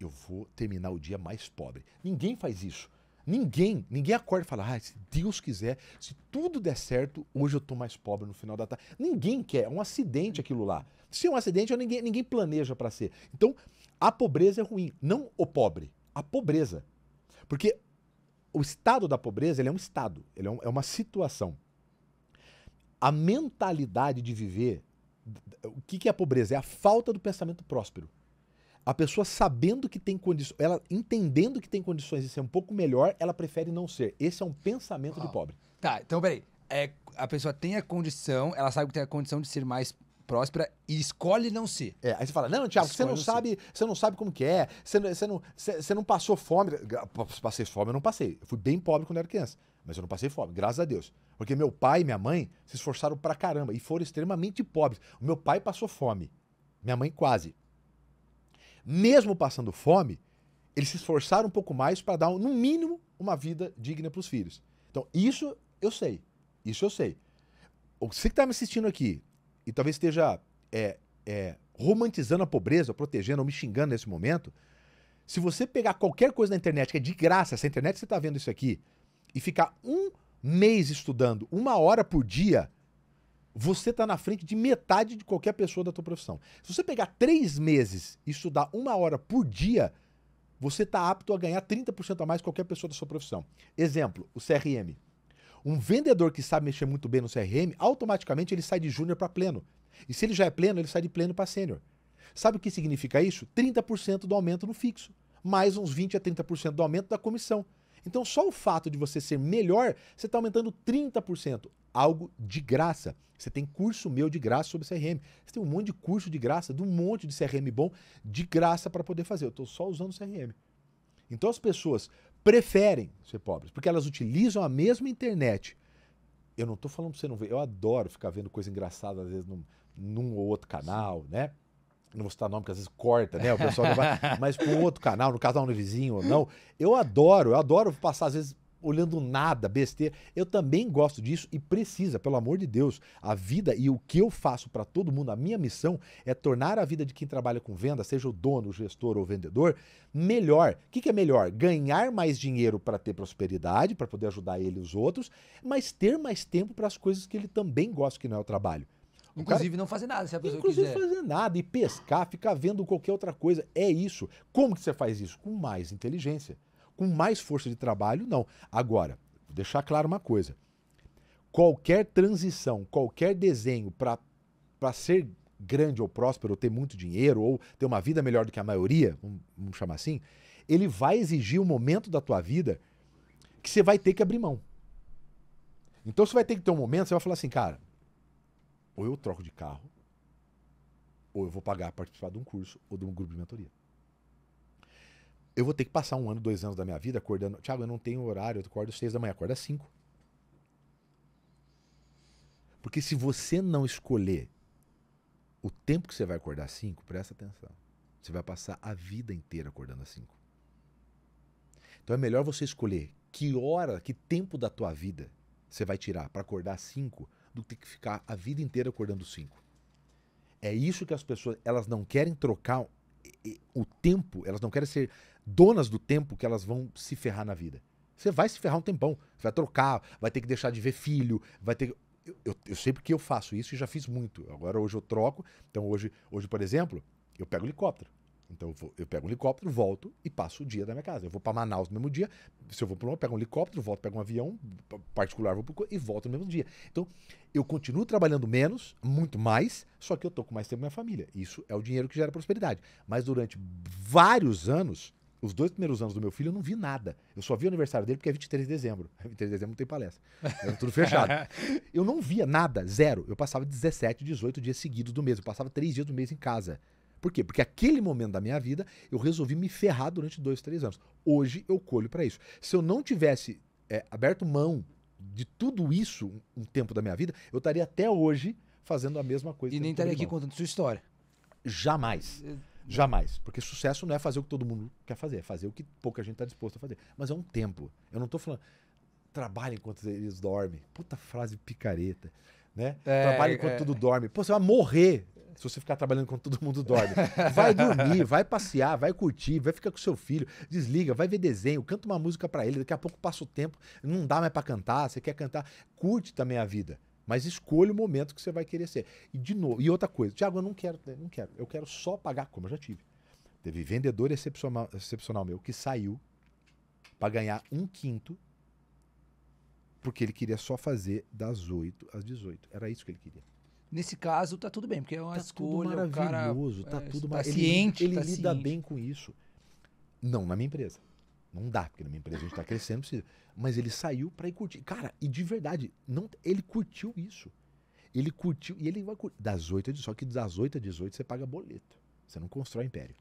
Eu vou terminar o dia mais pobre. Ninguém faz isso. Ninguém, ninguém acorda e fala, ah, se Deus quiser, se tudo der certo, hoje eu tô mais pobre no final da tarde. Ninguém quer, é um acidente aquilo lá. Se é um acidente, ninguém, ninguém planeja para ser. Então, a pobreza é ruim, não o pobre, a pobreza. Porque o estado da pobreza, ele é um estado, ele é, um, é uma situação. A mentalidade de viver, o que, que é a pobreza? É a falta do pensamento próspero. A pessoa sabendo que tem condições, ela entendendo que tem condições de ser um pouco melhor, ela prefere não ser. Esse é um pensamento Uau. de ah. pobre. Tá, então peraí. É, a pessoa tem a condição, ela sabe que tem a condição de ser mais próspera e escolhe não ser. É, aí você fala, não, Tiago, você não, sabe, você não sabe como que é, você, você, não, você, você não passou fome. Passei fome, eu não passei. Eu fui bem pobre quando era criança, mas eu não passei fome, graças a Deus. Porque meu pai e minha mãe se esforçaram pra caramba e foram extremamente pobres. O meu pai passou fome, minha mãe quase mesmo passando fome, eles se esforçaram um pouco mais para dar, no mínimo, uma vida digna para os filhos. Então, isso eu sei. Isso eu sei. Você que está me assistindo aqui e talvez esteja é, é, romantizando a pobreza, protegendo ou me xingando nesse momento, se você pegar qualquer coisa na internet, que é de graça, essa internet que você está vendo isso aqui, e ficar um mês estudando, uma hora por dia, você está na frente de metade de qualquer pessoa da tua profissão. Se você pegar três meses e estudar uma hora por dia, você está apto a ganhar 30% a mais qualquer pessoa da sua profissão. Exemplo, o CRM. Um vendedor que sabe mexer muito bem no CRM, automaticamente ele sai de júnior para pleno. E se ele já é pleno, ele sai de pleno para sênior. Sabe o que significa isso? 30% do aumento no fixo, mais uns 20 a 30% do aumento da comissão. Então, só o fato de você ser melhor, você está aumentando 30%. Algo de graça. Você tem curso meu de graça sobre CRM. Você tem um monte de curso de graça, de um monte de CRM bom, de graça para poder fazer. Eu estou só usando CRM. Então, as pessoas preferem ser pobres, porque elas utilizam a mesma internet. Eu não estou falando para você não ver. Eu adoro ficar vendo coisa engraçada, às vezes, num, num ou outro canal, Sim. né? não vou citar nome, porque às vezes corta, né? O pessoal não vai, mas para outro canal, no canal do vizinho ou não. Eu adoro, eu adoro passar, às vezes, olhando nada, besteira. Eu também gosto disso e precisa, pelo amor de Deus. A vida e o que eu faço para todo mundo, a minha missão é tornar a vida de quem trabalha com venda, seja o dono, o gestor ou o vendedor, melhor. O que, que é melhor? Ganhar mais dinheiro para ter prosperidade, para poder ajudar ele e os outros, mas ter mais tempo para as coisas que ele também gosta, que não é o trabalho. Inclusive cara... não fazer nada, se a pessoa Inclusive quiser. fazer nada e pescar, ficar vendo qualquer outra coisa. É isso. Como que você faz isso? Com mais inteligência. Com mais força de trabalho, não. Agora, vou deixar claro uma coisa. Qualquer transição, qualquer desenho para ser grande ou próspero, ou ter muito dinheiro, ou ter uma vida melhor do que a maioria, vamos chamar assim, ele vai exigir um momento da tua vida que você vai ter que abrir mão. Então você vai ter que ter um momento, você vai falar assim, cara, ou eu troco de carro, ou eu vou pagar participar de um curso ou de um grupo de mentoria. Eu vou ter que passar um ano, dois anos da minha vida acordando. Tiago, eu não tenho horário, eu acordo às seis da manhã, acorda às cinco. Porque se você não escolher o tempo que você vai acordar às presta atenção. Você vai passar a vida inteira acordando às cinco. Então é melhor você escolher que hora, que tempo da tua vida você vai tirar para acordar às cinco do que ter que ficar a vida inteira acordando cinco É isso que as pessoas, elas não querem trocar o tempo, elas não querem ser donas do tempo que elas vão se ferrar na vida. Você vai se ferrar um tempão, você vai trocar, vai ter que deixar de ver filho, vai ter eu, eu, eu sei porque eu faço isso e já fiz muito. Agora hoje eu troco. Então hoje, hoje por exemplo, eu pego helicóptero. Então eu, vou, eu, pego um helicóptero, volto e passo o dia da minha casa. Eu vou para Manaus no mesmo dia. Se eu vou para eu pego um helicóptero, volto, pego um avião particular, vou pro, e volto no mesmo dia. Então eu continuo trabalhando menos, muito mais, só que eu tô com mais tempo com minha família. Isso é o dinheiro que gera prosperidade. Mas durante vários anos, os dois primeiros anos do meu filho, eu não vi nada. Eu só vi o aniversário dele porque é 23 de dezembro. 23 de dezembro não tem palestra. Era é tudo fechado. eu não via nada, zero. Eu passava 17, 18 dias seguidos do mês. Eu passava três dias do mês em casa. Por quê? Porque aquele momento da minha vida eu resolvi me ferrar durante dois, três anos. Hoje eu colho para isso. Se eu não tivesse é, aberto mão de tudo isso um, tempo da minha vida, eu estaria até hoje fazendo a mesma coisa. E nem estaria aqui contando sua história. Jamais. É, é. Jamais. Porque sucesso não é fazer o que todo mundo quer fazer, é fazer o que pouca gente está disposto a fazer. Mas é um tempo. Eu não estou falando, trabalha enquanto eles dormem. Puta frase picareta. Né? É, Trabalha enquanto é... tudo dorme. Pô, você vai morrer se você ficar trabalhando quando todo mundo dorme. Vai dormir, vai passear, vai curtir, vai ficar com seu filho, desliga, vai ver desenho, canta uma música para ele, daqui a pouco passa o tempo, não dá mais para cantar, você quer cantar, curte também a vida. Mas escolha o momento que você vai querer ser. E de novo, e outra coisa, Tiago, eu não quero, não quero, eu quero só pagar como eu já tive. Teve vendedor excepcional, excepcional meu que saiu para ganhar um quinto porque ele queria só fazer das 8 às 18. Era isso que ele queria. Nesse caso, tá tudo bem, porque é uma tá escolha. Tudo maravilhoso, o cara, tá é, tudo tá maravilhoso. Ciente, ele, ele tá lida ciente. bem com isso. Não, na minha empresa. Não dá, porque na minha empresa a gente tá crescendo, Mas ele saiu para ir curtir. Cara, e de verdade, não, ele curtiu isso. Ele curtiu, e ele vai curtir. Das 8 a 18, só que das 8 a 18 você paga boleto. Você não constrói império.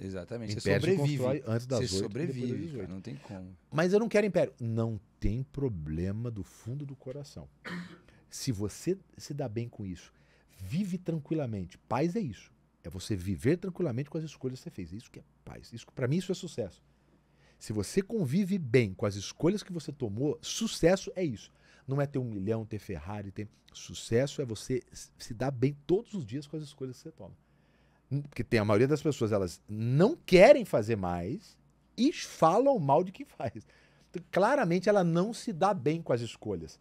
Exatamente. Império você sobrevive. Você antes das você 8, sobrevive, das cara, não tem como. Mas eu não quero império. Não tem problema do fundo do coração. Se você se dá bem com isso, vive tranquilamente. Paz é isso. É você viver tranquilamente com as escolhas que você fez. É isso que é paz. Isso para mim isso é sucesso. Se você convive bem com as escolhas que você tomou, sucesso é isso. Não é ter um milhão, ter Ferrari, ter sucesso é você se dar bem todos os dias com as escolhas que você toma. Hum, porque tem a maioria das pessoas elas não querem fazer mais e falam mal de quem faz. Então, claramente ela não se dá bem com as escolhas.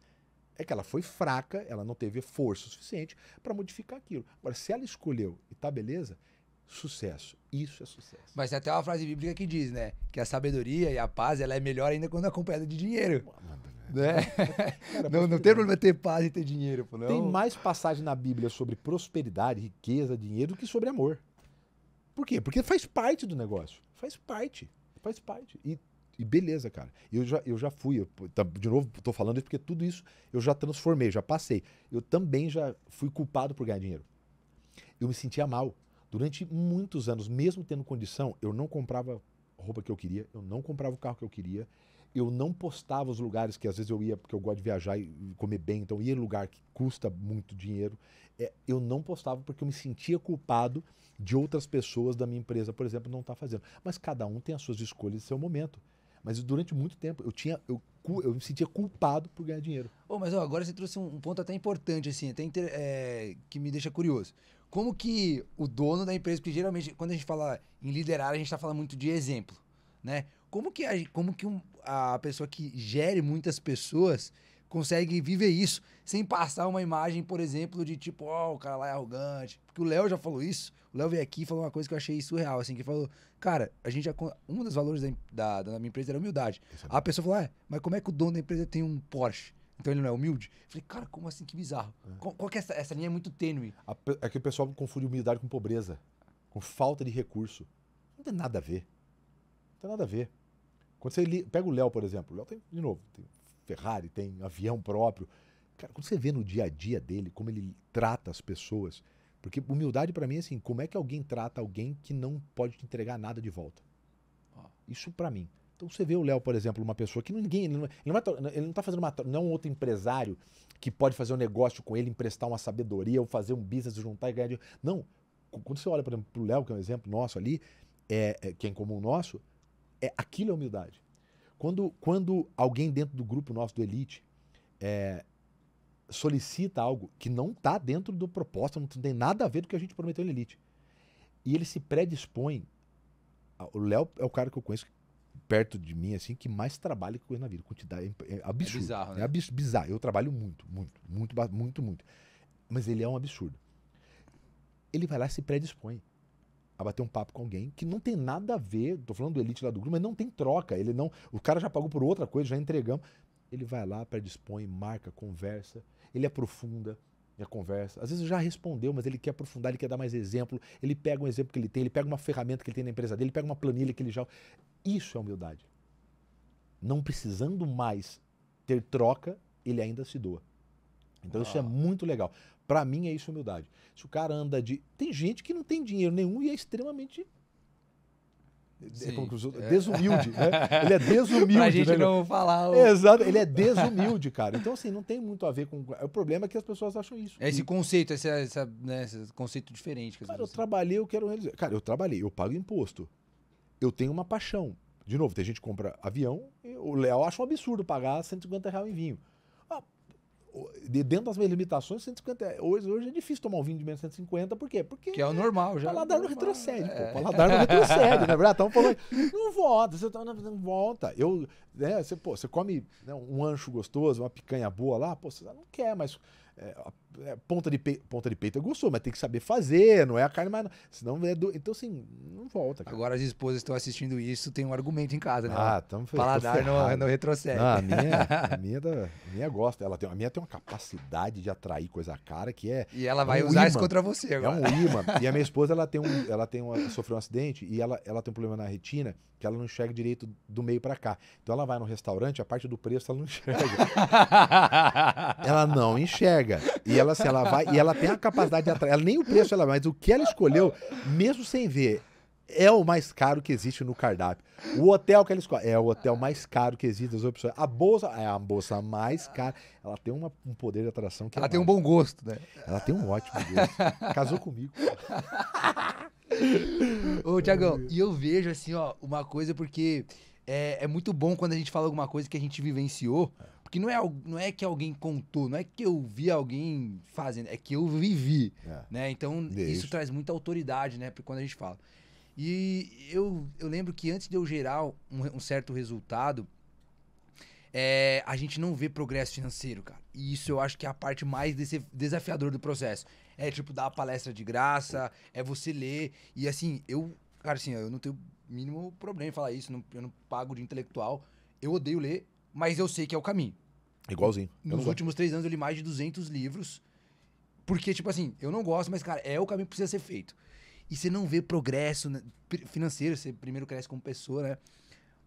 É que ela foi fraca, ela não teve força suficiente para modificar aquilo. Agora, se ela escolheu e tá beleza, sucesso. Isso é sucesso. Mas tem até uma frase bíblica que diz, né? Que a sabedoria e a paz ela é melhor ainda quando acompanhada de dinheiro. Né? né? Cara, não, não tem problema ter paz e ter dinheiro. Não. Tem mais passagem na Bíblia sobre prosperidade, riqueza, dinheiro do que sobre amor. Por quê? Porque faz parte do negócio. Faz parte. Faz parte. E e beleza, cara. Eu já, eu já fui, eu, tá, de novo, estou falando isso porque tudo isso eu já transformei, já passei. Eu também já fui culpado por ganhar dinheiro. Eu me sentia mal. Durante muitos anos, mesmo tendo condição, eu não comprava roupa que eu queria, eu não comprava o carro que eu queria, eu não postava os lugares que às vezes eu ia, porque eu gosto de viajar e comer bem, então ia em lugar que custa muito dinheiro. É, eu não postava porque eu me sentia culpado de outras pessoas da minha empresa, por exemplo, não estar tá fazendo. Mas cada um tem as suas escolhas e seu momento. Mas durante muito tempo eu tinha. Eu, eu me sentia culpado por ganhar dinheiro. Oh, mas agora você trouxe um, um, ponto até importante, assim, até inter, é, que me deixa curioso. Como que o dono da empresa, que geralmente quando a gente fala em liderar, a gente está falando muito de exemplo, né? Como que a, como que um, a pessoa que gere muitas pessoas consegue viver isso sem passar uma imagem, por exemplo, de tipo, ó, oh, o cara lá é arrogante. Porque o Léo já falou isso. O Léo veio aqui e falou uma coisa que eu achei surreal, assim, que falou, cara, a gente já. Um dos valores da, da, da minha empresa era humildade. É a pessoa falou, é, mas como é que o dono da empresa tem um Porsche? Então ele não é humilde? Eu falei, cara, como assim? Que bizarro. É. Qual, qual, que é essa, essa linha é muito tênue. A, é que o pessoal confunde humildade com pobreza, com falta de recurso. Não tem nada a ver. Não tem nada a ver. Quando você li, pega o Léo, por exemplo. O Léo tem, de novo, tem Ferrari, tem avião próprio. Cara, quando você vê no dia a dia dele, como ele trata as pessoas. Porque humildade para mim é assim: como é que alguém trata alguém que não pode te entregar nada de volta? Ah. Isso para mim. Então você vê o Léo, por exemplo, uma pessoa que ninguém. Ele não, ele não, é, ele não tá fazendo uma. Não é um outro empresário que pode fazer um negócio com ele, emprestar uma sabedoria ou fazer um business, juntar e ganhar dinheiro. Não. Quando você olha, por exemplo, pro Léo, que é um exemplo nosso ali, é, é, que é em comum nosso, é, aquilo é humildade. Quando, quando alguém dentro do grupo nosso do Elite é, solicita algo que não está dentro do propósito, não tem nada a ver do que a gente prometeu na Elite, e ele se predispõe. O Léo é o cara que eu conheço perto de mim, assim, que mais trabalha com o na vida. Quantidade é, é absurdo. É bizarro, né? É bizarro. Eu trabalho muito, muito, muito, muito, muito. Mas ele é um absurdo. Ele vai lá e se predispõe a bater um papo com alguém que não tem nada a ver, tô falando do elite lá do grupo, mas não tem troca, ele não, o cara já pagou por outra coisa, já entregamos. Ele vai lá, predispõe, marca, conversa, ele aprofunda a conversa. Às vezes já respondeu, mas ele quer aprofundar, ele quer dar mais exemplo, ele pega um exemplo que ele tem, ele pega uma ferramenta que ele tem na empresa dele, ele pega uma planilha que ele já. Isso é humildade. Não precisando mais ter troca, ele ainda se doa. Então ah. isso é ah. muito legal. Para mim é isso humildade. Se o cara anda de. Tem gente que não tem dinheiro nenhum e é extremamente é Sim, desumilde, é. né? Ele é desumilde. pra gente né? não falar. O... Exato, ele é desumilde, cara. Então, assim, não tem muito a ver com. O problema é que as pessoas acham isso. É esse conceito, esse, essa, né, esse conceito diferente. cara, eu trabalhei, eu quero realizar. Cara, eu trabalhei, eu pago imposto. Eu tenho uma paixão. De novo, tem gente que compra avião, o Léo acha um absurdo pagar 150 reais em vinho. Ah, dentro das minhas limitações, 150. Hoje, hoje é difícil tomar um vinho de menos 150, por quê? Porque. Que é o normal já. Paladar é normal, não retrocede, é. pô. Paladar não retrocede, na verdade? Estamos falando. Não volta, você tá, não volta. Eu, né, você, pô, você come né, um ancho gostoso, uma picanha boa lá, pô, você não quer, mas. É, é, ponta, de peito, ponta de peito é gostoso, mas tem que saber fazer, não é a carne mais. Senão é do, Então, assim, não volta. Cara. Agora as esposas estão assistindo isso, tem um argumento em casa, né? Ah, tamo Paladar não, não retrocede. Não, a minha, a minha, da, tá, a minha gosta. Ela tem, a minha tem uma capacidade de atrair coisa cara que é. E ela vai um usar imã. isso contra você é agora. É um imã. E a minha esposa, ela tem um. Ela tem uma, sofreu um acidente e ela, ela tem um problema na retina que ela não enxerga direito do meio para cá. Então ela vai no restaurante, a parte do preço ela não enxerga. ela não enxerga. E ela, se ela vai, e ela tem a capacidade de atrair. Ela, nem o preço ela, mas o que ela escolheu, mesmo sem ver, é o mais caro que existe no cardápio. O hotel que ela escolhe é o hotel mais caro que existe das opções. A bolsa é a bolsa mais cara. Ela tem uma, um poder de atração que é ela é tem um bom gosto, né? Ela tem um ótimo gosto. Casou comigo. Ô, Tiagão, e eu vejo assim, ó, uma coisa porque é, é, muito bom quando a gente fala alguma coisa que a gente vivenciou, porque não é, não é que alguém contou, não é que eu vi alguém fazendo, é que eu vivi. É. Né? Então, isso traz muita autoridade, né? Quando a gente fala. E eu, eu lembro que antes de eu gerar um, um certo resultado, é, a gente não vê progresso financeiro, cara. E isso eu acho que é a parte mais desafiadora do processo. É tipo dar a palestra de graça, é você ler. E assim, eu, cara, assim, eu não tenho mínimo problema em falar isso, não, eu não pago de intelectual. Eu odeio ler, mas eu sei que é o caminho. Igualzinho. Eu Nos últimos três anos eu li mais de 200 livros. Porque, tipo assim, eu não gosto, mas, cara, é o caminho que precisa ser feito. E você não vê progresso né, financeiro, você primeiro cresce como pessoa, né?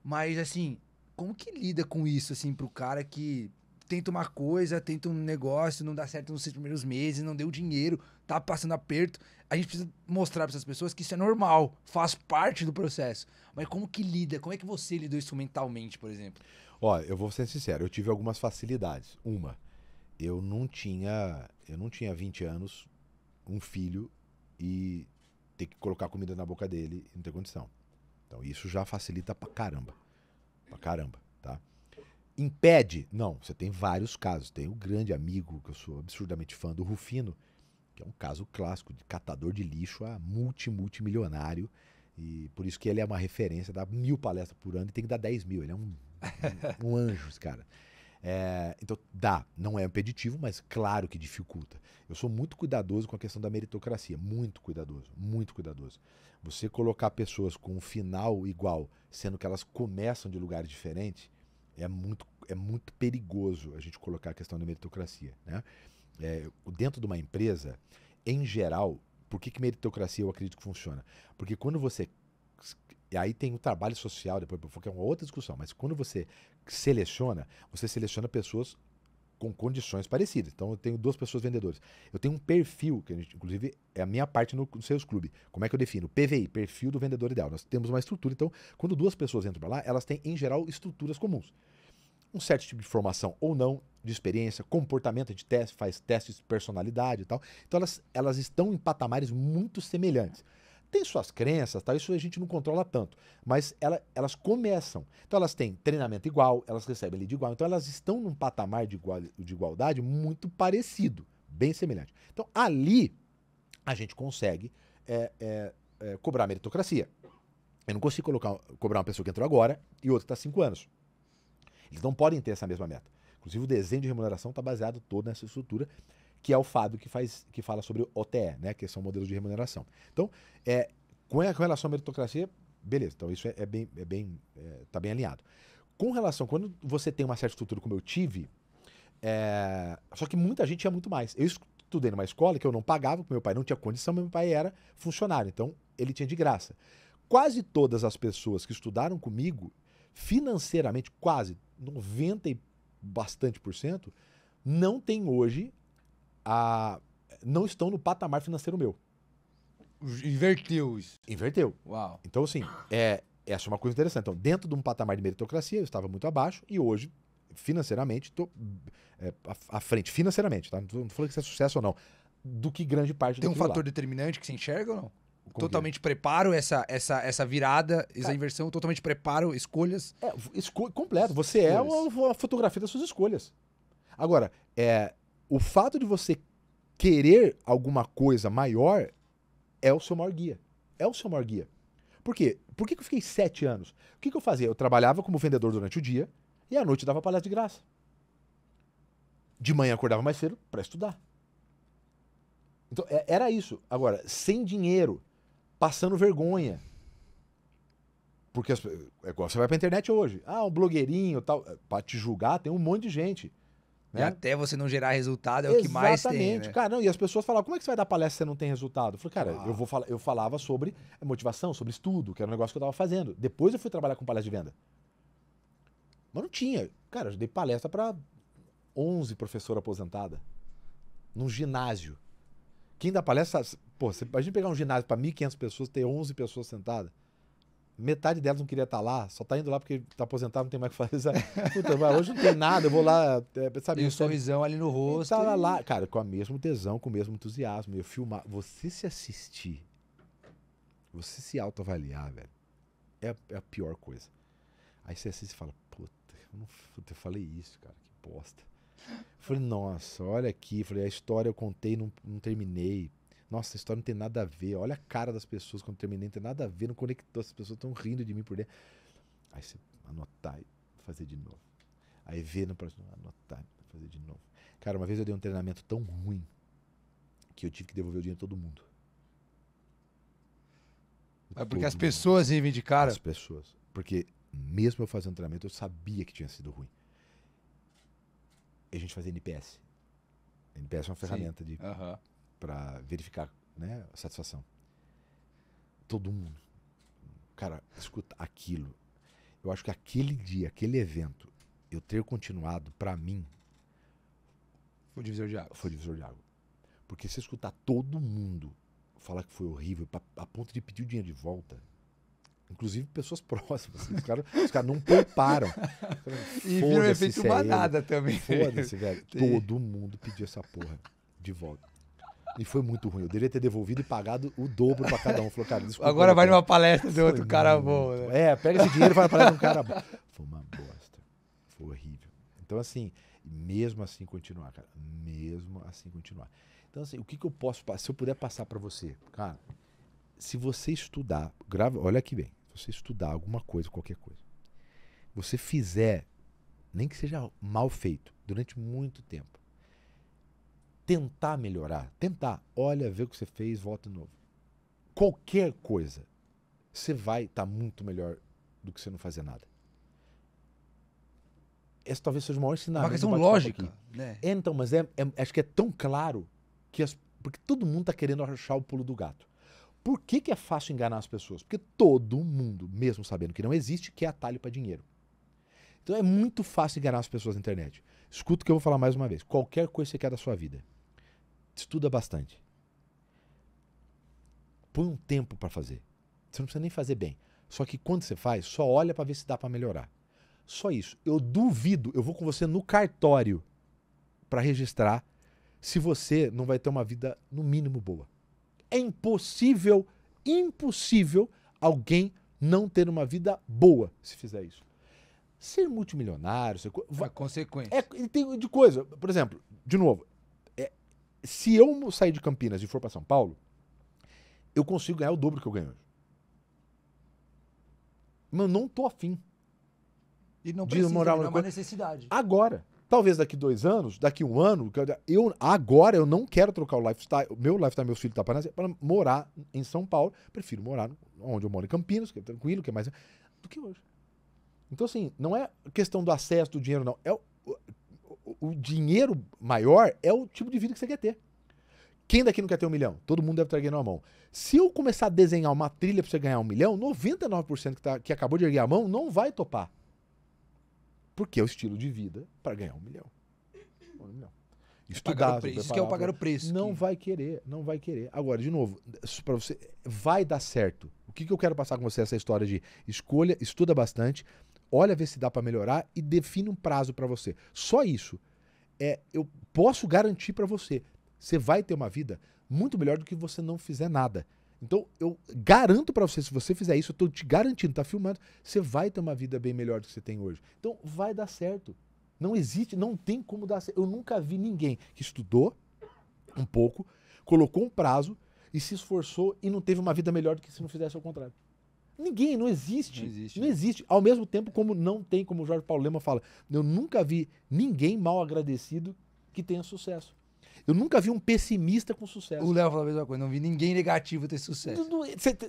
Mas, assim, como que lida com isso, assim, pro cara que tenta uma coisa, tenta um negócio, não dá certo nos seus primeiros meses, não deu dinheiro, tá passando aperto. A gente precisa mostrar para essas pessoas que isso é normal, faz parte do processo. Mas como que lida? Como é que você lidou mentalmente, por exemplo? Olha, eu vou ser sincero, eu tive algumas facilidades. Uma, eu não tinha, eu não tinha 20 anos, um filho e ter que colocar comida na boca dele, não ter condição. Então isso já facilita pra caramba. Pra caramba, tá? Impede? Não, você tem vários casos. Tem um grande amigo que eu sou absurdamente fã do Rufino, que é um caso clássico de catador de lixo a multi, multimilionário. E por isso que ele é uma referência, dá mil palestras por ano e tem que dar 10 mil. Ele é um um anjos, cara. É, então dá, não é impeditivo, mas claro que dificulta. Eu sou muito cuidadoso com a questão da meritocracia, muito cuidadoso, muito cuidadoso. Você colocar pessoas com um final igual, sendo que elas começam de lugares diferentes, é muito, é muito perigoso a gente colocar a questão da meritocracia. Né? É, dentro de uma empresa, em geral, por que, que meritocracia eu acredito que funciona? Porque quando você e aí tem o trabalho social depois, porque é uma outra discussão. Mas quando você seleciona, você seleciona pessoas com condições parecidas. Então eu tenho duas pessoas vendedoras. Eu tenho um perfil, que gente, inclusive é a minha parte no, no Sales Club. Como é que eu defino? PVI, perfil do vendedor ideal. Nós temos uma estrutura. Então, quando duas pessoas entram para lá, elas têm, em geral, estruturas comuns. Um certo tipo de formação ou não, de experiência, comportamento, a gente testa, faz testes de personalidade e tal. Então elas, elas estão em patamares muito semelhantes. Tem suas crenças, tá? isso a gente não controla tanto. Mas ela, elas começam. Então elas têm treinamento igual, elas recebem ali de igual. Então elas estão num patamar de, igual, de igualdade muito parecido, bem semelhante. Então ali a gente consegue é, é, é, cobrar meritocracia. Eu não consigo colocar, cobrar uma pessoa que entrou agora e outra está há cinco anos. Eles não podem ter essa mesma meta. Inclusive, o desenho de remuneração está baseado todo nessa estrutura que é o Fábio que, faz, que fala sobre OTE, né? que são modelos de remuneração. Então, é, com, relação à meritocracia, beleza, então isso é, é bem, é bem, é, tá bem alinhado. Com relação, quando você tem uma certa estrutura como eu tive, é, só que muita gente é muito mais. Eu estudei numa escola que eu não pagava, porque meu pai não tinha condição, meu pai era funcionário, então ele tinha de graça. Quase todas as pessoas que estudaram comigo, financeiramente, quase 90 e bastante por cento, não tem hoje a, não estão no patamar financeiro meu. Inverteu isso. Inverteu. Uau. Então, assim, é, essa é uma coisa interessante. Então, dentro de um patamar de meritocracia, eu estava muito abaixo e hoje, financeiramente, estou é, à frente. Financeiramente, tá? Não estou falando que isso é sucesso ou não. Do que grande parte Tem um fator lá. determinante que você enxerga ou não? Como totalmente é? preparo essa, essa, essa virada, essa é. inversão, totalmente preparo, escolhas. É, esco completo. Você é escolhas. é uma, uma fotografia das suas escolhas. Agora, é, o fato de você querer alguma coisa maior é o seu maior guia. É o seu maior guia. Por quê? Por que, que eu fiquei sete anos? O que, que eu fazia? Eu trabalhava como vendedor durante o dia e à noite dava palestra de graça. De manhã acordava mais cedo para estudar. Então é, era isso. Agora, sem dinheiro, passando vergonha. Porque as, é igual você vai pra internet hoje. Ah, um blogueirinho tal. Pra te julgar, tem um monte de gente. Né? E até você não gerar resultado é Exatamente. o que mais tem. Exatamente, né? cara. e as pessoas falavam, como é que você vai dar palestra se você não tem resultado? Eu falei, cara, ah. eu, vou eu falava sobre motivação, sobre estudo, que era um negócio que eu estava fazendo. Depois eu fui trabalhar com palestra de venda. Mas não tinha. Cara, eu dei palestra para 11 professora aposentada num ginásio. Quem dá palestra, pô, você imagina pegar um ginásio para 1.500 pessoas, ter 11 pessoas sentadas metade delas não queria estar tá lá, só tá indo lá porque tá aposentado, não tem mais o que fazer. Puta, hoje não tem nada, eu vou lá, é, sabe? E um sorrisão ali no rosto. E tá e... lá, cara, com a mesma tesão, com o mesmo entusiasmo. Eu filmar, você se assistir, você se autoavaliar, velho, é, é a pior coisa. Aí você assiste e fala, puta, eu, não, puta, eu falei isso, cara, que bosta. Eu falei, nossa, olha aqui, falei, a história eu contei, não, não terminei, nossa, a história não tem nada a ver. Olha a cara das pessoas quando terminei, não tem nada a ver, não conectou, as pessoas estão rindo de mim por dentro. Aí você anotar e fazer de novo. Aí ver no próximo, anotar, fazer de novo. Cara, uma vez eu dei um treinamento tão ruim que eu tive que devolver o dinheiro a todo mundo. É porque as pessoas reivindicaram. As pessoas. Porque mesmo eu fazendo treinamento, eu sabia que tinha sido ruim. E a gente fazia NPS. NPS é uma ferramenta Sim. de. Uhum para verificar né, a satisfação. Todo mundo. Cara, escuta, aquilo. Eu acho que aquele dia, aquele evento, eu ter continuado, para mim. Foi divisor de água. Foi divisor de água. Porque se escutar todo mundo falar que foi horrível, pra, a ponto de pedir o dinheiro de volta, inclusive pessoas próximas. Os caras cara não pouparam. e virou um efeito é manada também. Foda-se, velho. Todo mundo pediu essa porra de volta. E foi muito ruim. Eu deveria ter devolvido e pagado o dobro pra cada um. Falou, cara, desculpa. Agora vai numa palestra de outro cara bom. Né? É, pega esse dinheiro e vai palestra de um cara bom. Foi uma bosta. Foi horrível. Então, assim, mesmo assim continuar, cara. Mesmo assim continuar. Então, assim, o que, que eu posso. Se eu puder passar para você, cara, se você estudar, grava, olha aqui bem. Se você estudar alguma coisa, qualquer coisa, você fizer, nem que seja mal feito, durante muito tempo, tentar melhorar, tentar, olha, vê o que você fez, volta de novo. Qualquer coisa, você vai estar tá muito melhor do que você não fazer nada. Essa talvez seja o maior é Uma questão lógica. Né? É, então, mas é, é, acho que é tão claro que as, porque todo mundo está querendo achar o pulo do gato. Por que, que é fácil enganar as pessoas? Porque todo mundo, mesmo sabendo que não existe, quer atalho para dinheiro. Então é muito fácil enganar as pessoas na internet. Escuta o que eu vou falar mais uma vez. Qualquer coisa que você quer da sua vida, Estuda bastante. Põe um tempo para fazer. Você não precisa nem fazer bem. Só que quando você faz, só olha para ver se dá para melhorar. Só isso. Eu duvido, eu vou com você no cartório para registrar se você não vai ter uma vida no mínimo boa. É impossível, impossível alguém não ter uma vida boa se fizer isso. Ser multimilionário, ser... Vai... É consequência. É, tem de coisa, por exemplo, de novo, se eu sair de Campinas e for para São Paulo, eu consigo ganhar o dobro que eu ganho hoje. Mas não tô afim. E não de morar não é uma necessidade. Agora. Talvez daqui dois anos, daqui um ano, eu agora eu não quero trocar o lifestyle, meu lifestyle, meus filhos tá para morar em São Paulo. Prefiro morar onde eu moro, em Campinas, que é tranquilo, que é mais do que hoje. Então, assim, não é questão do acesso do dinheiro, não. É o dinheiro maior é o tipo de vida que você quer ter. Quem daqui não quer ter um milhão? Todo mundo deve estar erguendo a mão. Se eu começar a desenhar uma trilha para você ganhar um milhão, 99% que, tá, que acabou de erguer a mão não vai topar. Porque é o estilo de vida para ganhar um milhão. Um milhão. É Estudar, isso que é o pagar o preço. Não que... vai querer, não vai querer. Agora, de novo, para você vai dar certo. O que, que eu quero passar com você é essa história de escolha, estuda bastante, olha ver se dá para melhorar e define um prazo para você. Só isso. É, eu posso garantir para você, você vai ter uma vida muito melhor do que você não fizer nada. Então, eu garanto para você, se você fizer isso, eu estou te garantindo, tá filmando, você vai ter uma vida bem melhor do que você tem hoje. Então, vai dar certo. Não existe, não tem como dar certo. Eu nunca vi ninguém que estudou um pouco, colocou um prazo e se esforçou e não teve uma vida melhor do que se não fizesse ao contrário. Ninguém, não existe. Não existe. Não né? existe. Ao mesmo tempo, como não tem, como o Jorge Paulo Lema fala, eu nunca vi ninguém mal agradecido que tenha sucesso. Eu nunca vi um pessimista com sucesso. O Léo fala a mesma coisa, não vi ninguém negativo ter sucesso.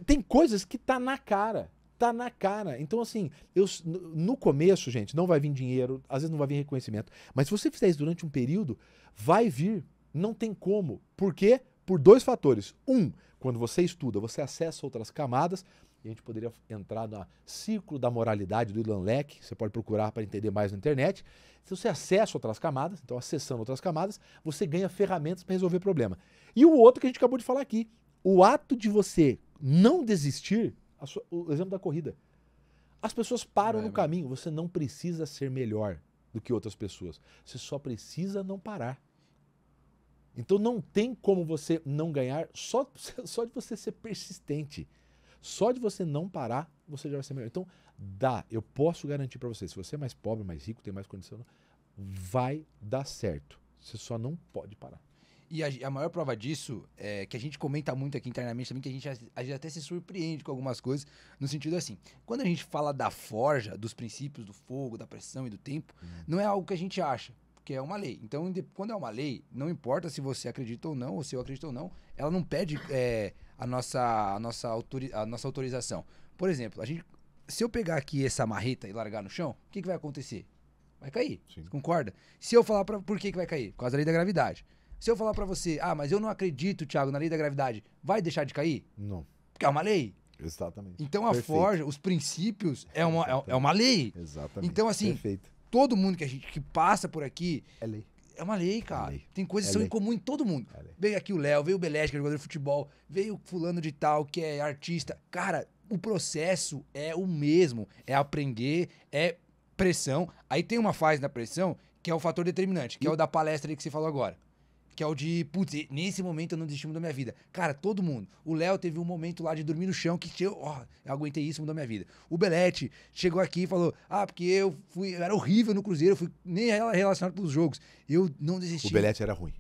Tem coisas que tá na cara. Tá na cara. Então, assim, eu, no começo, gente, não vai vir dinheiro, às vezes não vai vir reconhecimento. Mas se você fizer isso durante um período, vai vir. Não tem como. Por quê? Por dois fatores. Um, quando você estuda, você acessa outras camadas. E a gente poderia entrar no ciclo da moralidade do Ilan Leck, você pode procurar para entender mais na internet. Se você acessa outras camadas, então acessando outras camadas, você ganha ferramentas para resolver o problema. E o outro que a gente acabou de falar aqui, o ato de você não desistir, sua, o exemplo da corrida. As pessoas param é, no caminho, você não precisa ser melhor do que outras pessoas. Você só precisa não parar. Então não tem como você não ganhar só, só de você ser persistente. Só de você não parar, você já vai ser melhor. Então, dá. Eu posso garantir para você, se você é mais pobre, mais rico, tem mais condição, vai dar certo. Você só não pode parar. E a, a, maior prova disso é que a gente comenta muito aqui internamente também, que a gente, a gente, até se surpreende com algumas coisas, no sentido assim, quando a gente fala da forja, dos princípios do fogo, da pressão e do tempo, uhum. não é algo que a gente acha, porque é uma lei. Então, quando é uma lei, não importa se você acredita ou não, ou se eu acredito ou não, ela não pede é, a nossa, a nossa, autori a nossa autorização. Por exemplo, a gente, se eu pegar aqui essa marreta e largar no chão, o que, que vai acontecer? Vai cair. concorda? Se eu falar para por que, que vai cair? Por causa da lei da gravidade. Se eu falar para você, ah, mas eu não acredito, Thiago, na lei da gravidade, vai deixar de cair? Não. Porque é uma lei. Exatamente. Então a Perfeito. forja, os princípios, é uma, é, é uma lei. Exatamente. Então, assim, Perfeito. todo mundo que a gente que passa por aqui. É lei é uma lei, cara. É lei. Tem coisas é que são em comum em todo mundo. É veio aqui o Léo, veio o Belete, que é jogador de futebol, veio o fulano de tal, que é artista. Cara, o processo é o mesmo. É aprender, é pressão. Aí tem uma fase da pressão que é o fator determinante, que é e... é o da palestra que você falou agora que é o de, putz, nesse momento eu não desisti da minha vida. Cara, todo mundo. O Léo teve um momento lá de dormir no chão que eu, ó, oh, eu aguentei isso, mudou minha vida. O Belete chegou aqui e falou: "Ah, porque eu fui, eu era horrível no Cruzeiro, eu fui nem relacionado pros jogos. Eu não desisti". O Belete era ruim.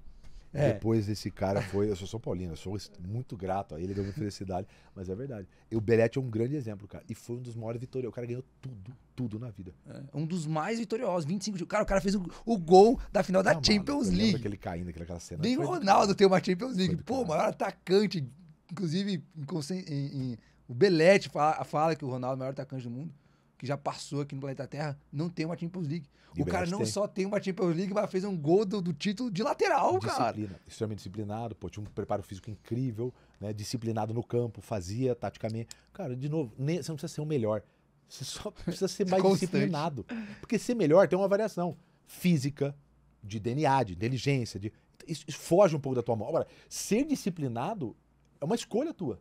É. Depois esse cara foi. Eu sou São Paulino, eu sou muito grato a ele, deu muita felicidade, mas é verdade. E o Belete é um grande exemplo, cara. E foi um dos maiores vitoriosos. O cara ganhou tudo, tudo na vida. É, um dos mais vitoriosos, 25 de. Cara, o cara fez o, o gol da final da ah, Champions mano, League. aquele caindo, aquela cena. Nem o Ronaldo cara. tem uma Champions League. Pô, cara. maior atacante. Inclusive, em, em, em, o Belete fala, fala que o Ronaldo é o maior atacante do mundo que já passou aqui no planeta Terra, não tem uma Champions League. E o cara não só tem uma Champions League, mas fez um gol do, do título de lateral, Disciplina, cara. Extremamente disciplinado, pô, tinha um preparo físico incrível, né? Disciplinado no campo, fazia taticamente. Cara, de novo, você não precisa ser o melhor. Você só precisa ser é mais disciplinado. Porque ser melhor tem uma variação física, de DNA, de inteligência, de. Isso, isso foge um pouco da tua mão. Agora, ser disciplinado é uma escolha tua.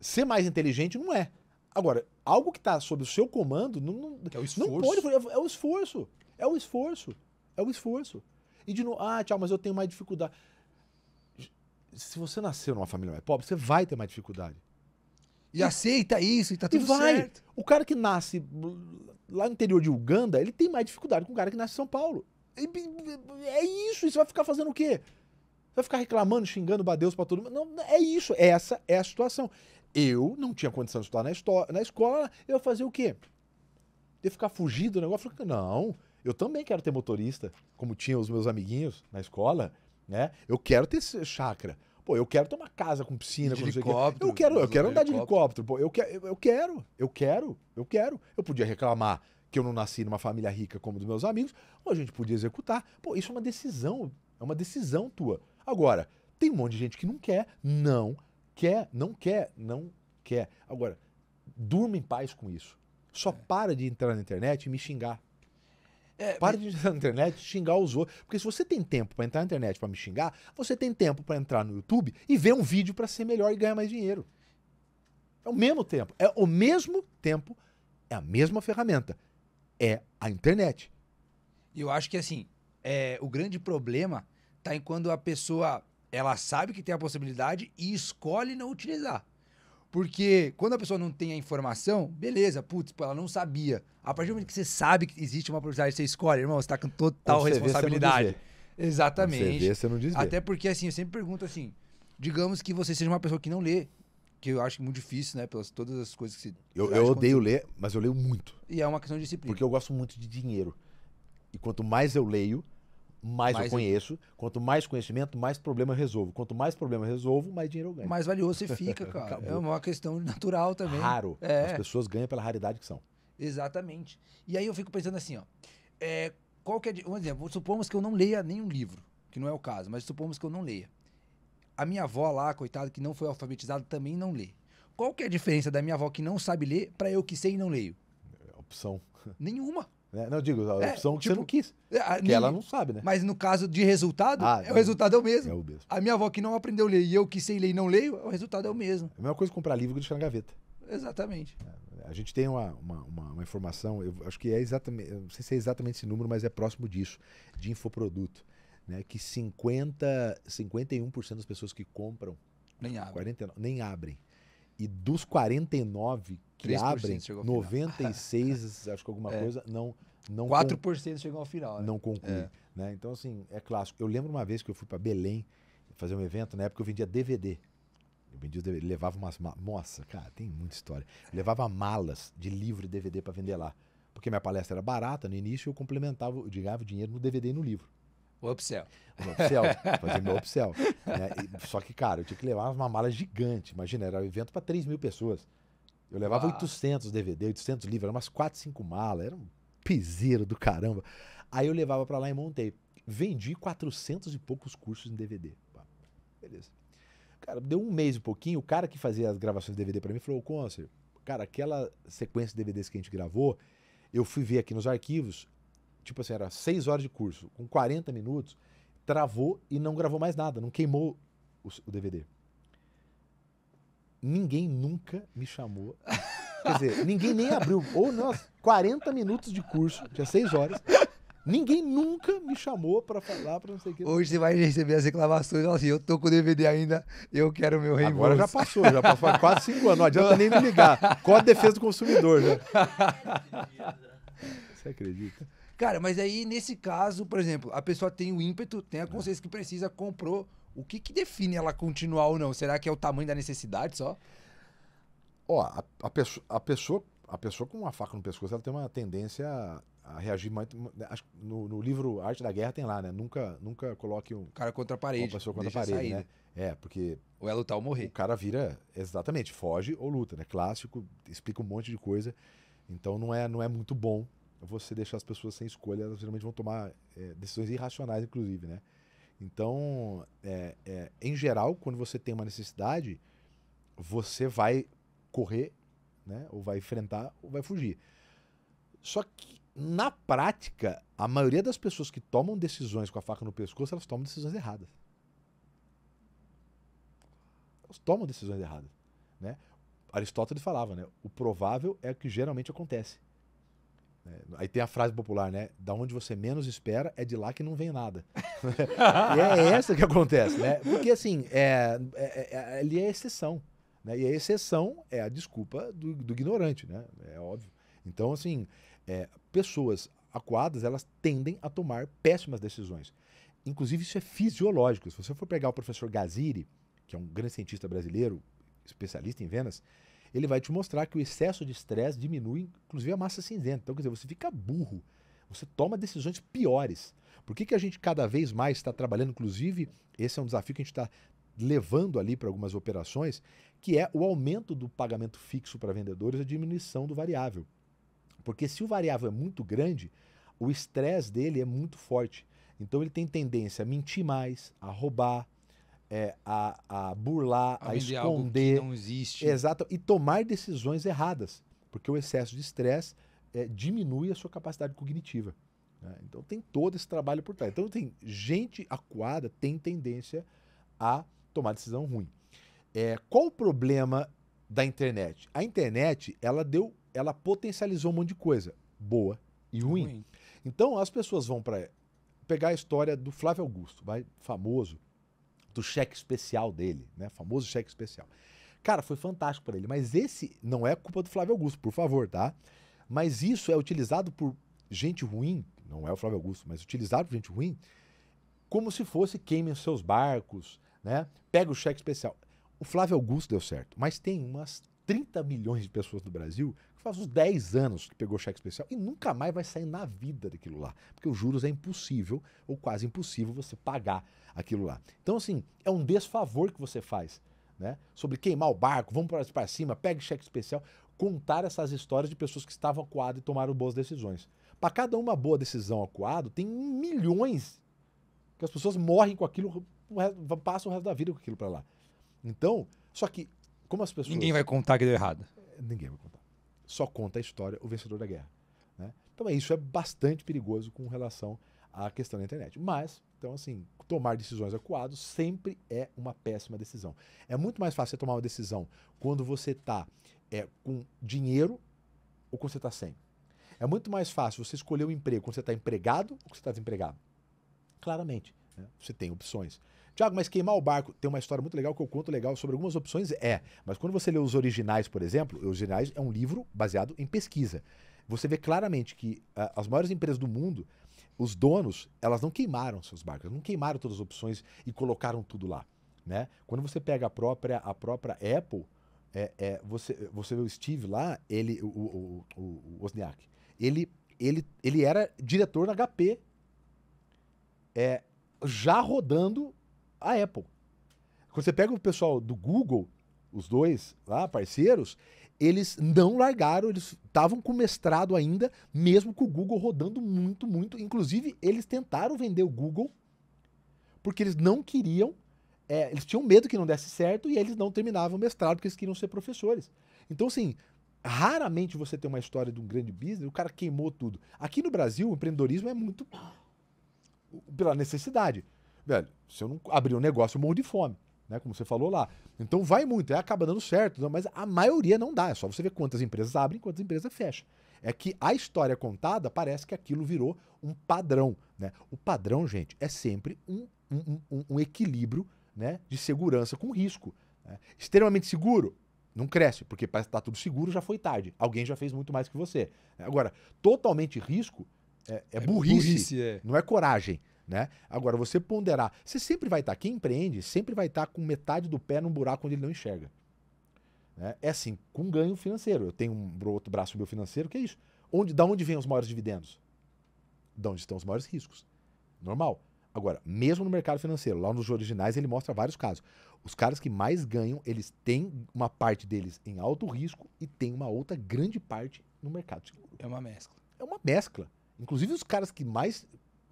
Ser mais inteligente não é. Agora, algo que está sob o seu comando não, não, é o esforço. não pode. É o esforço. É o esforço. É o esforço. E de novo, ah, tchau, mas eu tenho mais dificuldade. Se você nasceu numa família mais pobre, você vai ter mais dificuldade. E, e aceita isso e tá tudo e vai. certo. O cara que nasce lá no interior de Uganda, ele tem mais dificuldade que o cara que nasce em São Paulo. É isso, e você vai ficar fazendo o quê? vai ficar reclamando, xingando Deus para todo mundo. Não, é isso, essa é a situação. Eu não tinha condição de estudar na, na escola, eu fazia o quê? De ficar fugido do negócio? Eu falei, não, eu também quero ter motorista, como tinham os meus amiguinhos na escola, né? Eu quero ter chácara. Pô, eu quero ter uma casa com piscina, de com helicóptero. Eu quero, eu quero andar de helicóptero. Pô, eu, que, eu, eu quero, eu quero, eu quero. Eu podia reclamar que eu não nasci numa família rica como dos meus amigos, ou a gente podia executar. Pô, isso é uma decisão, é uma decisão tua. Agora, tem um monte de gente que não quer, não quer, não quer, não quer. Agora, durma em paz com isso. Só é. para de entrar na internet e me xingar. É, para mas... de entrar na internet e xingar os outros. Porque se você tem tempo para entrar na internet para me xingar, você tem tempo para entrar no YouTube e ver um vídeo para ser melhor e ganhar mais dinheiro. É o mesmo tempo. É o mesmo tempo, é a mesma ferramenta. É a internet. E eu acho que assim, é, o grande problema tá em quando a pessoa ela sabe que tem a possibilidade e escolhe não utilizar. Porque quando a pessoa não tem a informação, beleza, putz, ela não sabia. A partir do momento que você sabe que existe uma possibilidade, você escolhe, irmão, você tá com total você responsabilidade. Vê, você Exatamente. Você vê, você não Até porque, assim, eu sempre pergunto assim: digamos que você seja uma pessoa que não lê, que eu acho muito difícil, né? Pelas todas as coisas que se. Eu, eu odeio ler, mas eu leio muito. E é uma questão de disciplina. Porque eu gosto muito de dinheiro. E quanto mais eu leio, mais, mais eu conheço. Eu... Quanto mais conhecimento, mais problema eu resolvo. Quanto mais problema eu resolvo, mais dinheiro eu ganho. Mais valioso você fica, cara. é uma questão natural também. Raro. É. As pessoas ganham pela raridade que são. Exatamente. E aí eu fico pensando assim, ó. É, qual que é, um exemplo, supomos que eu não leia nenhum livro, que não é o caso, mas supomos que eu não leia. A minha avó lá, coitada, que não foi alfabetizada, também não lê. Qual que é a diferença da minha avó que não sabe ler para eu que sei e não leio? É opção. Nenhuma. Né? Não, digo, a é, opção tipo, é, que tipo, você não quis. A, que ela não sabe, né? Mas no caso de resultado, ah, é, o resultado é o mesmo. É o mesmo. A minha avó que não aprendeu a ler e eu que sei ler e não leio, o resultado é o mesmo. É a mesma coisa comprar livro que deixar na gaveta. Exatamente. É, a gente tem uma, uma, uma, uma informação, eu acho que é exatamente, não sei se é exatamente esse número, mas é próximo disso, de infoproduto. Né? Que 50, 51% das pessoas que compram nem abrem. nem abrem. E dos 49 que abrem, 96, acho que alguma é. coisa, não. não 4% con... chegou ao final. Né? Não conclui. É. Né? Então, assim, é clássico. Eu lembro uma vez que eu fui para Belém fazer um evento, na época eu vendia DVD. Eu vendia DVD, levava umas. Nossa, cara, tem muita história. Eu levava malas de livro e DVD para vender lá. Porque minha palestra era barata no início, eu complementava, eu ganhava dinheiro no DVD e no livro. O upsell. O upsell, fazer meu upsell. Né? E, só que, cara, eu tinha que levar uma mala gigante. Imagina, era um evento para 3 mil pessoas. Eu levava Uau. 800 DVD, 800 livros, eram umas 4, 5 malas, era um piseiro do caramba. Aí eu levava para lá e montei. Vendi 400 e poucos cursos em DVD. Beleza. Cara, deu um mês e pouquinho, o cara que fazia as gravações de DVD para mim falou, Concer, cara, aquela sequência de DVDs que a gente gravou, eu fui ver aqui nos arquivos, tipo assim, era seis horas de curso, com 40 minutos, travou e não gravou mais nada, não queimou o, o DVD. Ninguém nunca me chamou. Quer dizer, ninguém nem abriu. Ou nós, 40 minutos de curso, tinha seis horas. Ninguém nunca me chamou para falar para não sei o que. Hoje você vai receber as reclamações assim: eu tô com o DVD ainda, eu quero meu reembolso. Agora já passou, já passou quase cinco anos, não adianta nem me ligar. Qual a defesa do consumidor, né? Você acredita? Cara, mas aí nesse caso, por exemplo, a pessoa tem o ímpeto, tem a consciência que precisa, comprou. O que, que define ela continuar ou não? Será que é o tamanho da necessidade só? Ó, a, a, pessoa, a, pessoa, a pessoa com uma faca no pescoço, ela tem uma tendência a, a reagir mais. No, no, livro Arte da Guerra tem lá, né? Nunca, nunca coloque um. O cara contra a parede. Uma pessoa contra a parede, né? né? É, porque. Ou é lutar ou morrer. O cara vira, exatamente, foge ou luta, né? Clássico, explica um monte de coisa. Então não é, não é muito bom você deixar as pessoas sem escolha, elas geralmente vão tomar é, decisões irracionais, inclusive, né? Então, é, é, em geral, quando você tem uma necessidade, você vai correr, né? Ou vai enfrentar, ou vai fugir. Só que, na prática, a maioria das pessoas que tomam decisões com a faca no pescoço, elas tomam decisões erradas. Elas tomam decisões erradas, né? Aristóteles falava, né? O provável é o que geralmente acontece. É, aí tem a frase popular, né? Da onde você menos espera, é de lá que não vem nada. e é essa que acontece, né? Porque, assim, é, é, é, ele é, é exceção. Né? E a exceção é a desculpa do, do ignorante, né? É óbvio. Então, assim, é, pessoas acuadas, elas tendem a tomar péssimas decisões. Inclusive, isso é fisiológico. Se você for pegar o professor Gaziri, que é um grande cientista brasileiro, especialista em Vênus, ele vai te mostrar que o excesso de estresse diminui, inclusive, a massa cinzenta. Então, quer dizer, você fica burro, você toma decisões piores. Por que, que a gente cada vez mais está trabalhando, inclusive, esse é um desafio que a gente está levando ali para algumas operações, que é o aumento do pagamento fixo para vendedores e a diminuição do variável. Porque se o variável é muito grande, o estresse dele é muito forte. Então ele tem tendência a mentir mais, a roubar, é, a, a burlar, a, a esconder. não existe. Exato. E tomar decisões erradas. Porque o excesso de estresse é, diminui a sua capacidade cognitiva. Né? Então tem todo esse trabalho por trás. Então tem gente acuada tem tendência a tomar decisão ruim. É, qual o problema da internet? A internet ela deu, ela potencializou um monte de coisa boa e ruim. ruim. Então as pessoas vão para pegar a história do Flávio Augusto, vai famoso do cheque especial dele, né? Famoso cheque especial. Cara, foi fantástico para ele, mas esse não é culpa do Flávio Augusto, por favor, tá? Mas isso é utilizado por gente ruim, não é o Flávio Augusto, mas utilizado por gente ruim, como se fosse queimem os seus barcos, né? Pega o cheque especial. O Flávio Augusto deu certo, mas tem umas 30 milhões de pessoas no Brasil faz uns 10 anos que pegou cheque especial e nunca mais vai sair na vida daquilo lá. Porque os juros é impossível, ou quase impossível, você pagar aquilo lá. Então, assim, é um desfavor que você faz. Né? Sobre queimar o barco, vamos para cima, pegue cheque especial. Contar essas histórias de pessoas que estavam acuado e tomaram boas decisões. Para cada uma boa decisão acuado, tem milhões que as pessoas morrem com aquilo, passam o resto da vida com aquilo para lá. Então, só que, como as pessoas. Ninguém vai contar que deu errado. Ninguém vai contar só conta a história o vencedor da guerra. Né? Então isso é bastante perigoso com relação à questão da internet. Mas, então assim, tomar decisões acuadas sempre é uma péssima decisão. É muito mais fácil você tomar uma decisão quando você está é, com dinheiro ou quando você está sem. É muito mais fácil você escolher um emprego quando você está empregado ou quando você está desempregado. Claramente, né? você tem opções. Tiago, mas queimar o barco tem uma história muito legal que eu conto legal sobre algumas opções. É, mas quando você lê os originais, por exemplo, os originais é um livro baseado em pesquisa. Você vê claramente que uh, as maiores empresas do mundo, os donos, elas não queimaram seus barcos, não queimaram todas as opções e colocaram tudo lá. Né? Quando você pega a própria, a própria Apple, é, é, você, você vê o Steve lá, ele, o, o, o, o ele, ele, ele era diretor na HP, é, já rodando a Apple. Quando você pega o pessoal do Google, os dois lá, parceiros, eles não largaram, eles estavam com mestrado ainda, mesmo com o Google rodando muito, muito. Inclusive, eles tentaram vender o Google porque eles não queriam, é, eles tinham medo que não desse certo e eles não terminavam o mestrado porque eles queriam ser professores. Então, assim, raramente você tem uma história de um grande business, o cara queimou tudo. Aqui no Brasil, o empreendedorismo é muito pela necessidade velho, se eu não abrir um negócio, eu morro de fome. Né, como você falou lá. Então vai muito, é, acaba dando certo, mas a maioria não dá. É só você ver quantas empresas abrem e quantas empresas fecham. É que a história contada parece que aquilo virou um padrão. Né? O padrão, gente, é sempre um, um, um, um equilíbrio né, de segurança com risco. Né? Extremamente seguro, não cresce, porque para estar tá tudo seguro, já foi tarde. Alguém já fez muito mais que você. Né. Agora, totalmente risco é, é, é burrice, burrice é. não é coragem. Né? Agora, você ponderar, você sempre vai estar, tá, quem empreende sempre vai estar tá com metade do pé num buraco onde ele não enxerga. Né? É assim, com ganho financeiro. Eu tenho um outro braço meu financeiro, que é isso. Onde, da onde vêm os maiores dividendos? Da onde estão os maiores riscos. Normal. Agora, mesmo no mercado financeiro, lá nos originais ele mostra vários casos. Os caras que mais ganham, eles têm uma parte deles em alto risco e tem uma outra grande parte no mercado seguro. É uma mescla. É uma mescla. Inclusive os caras que mais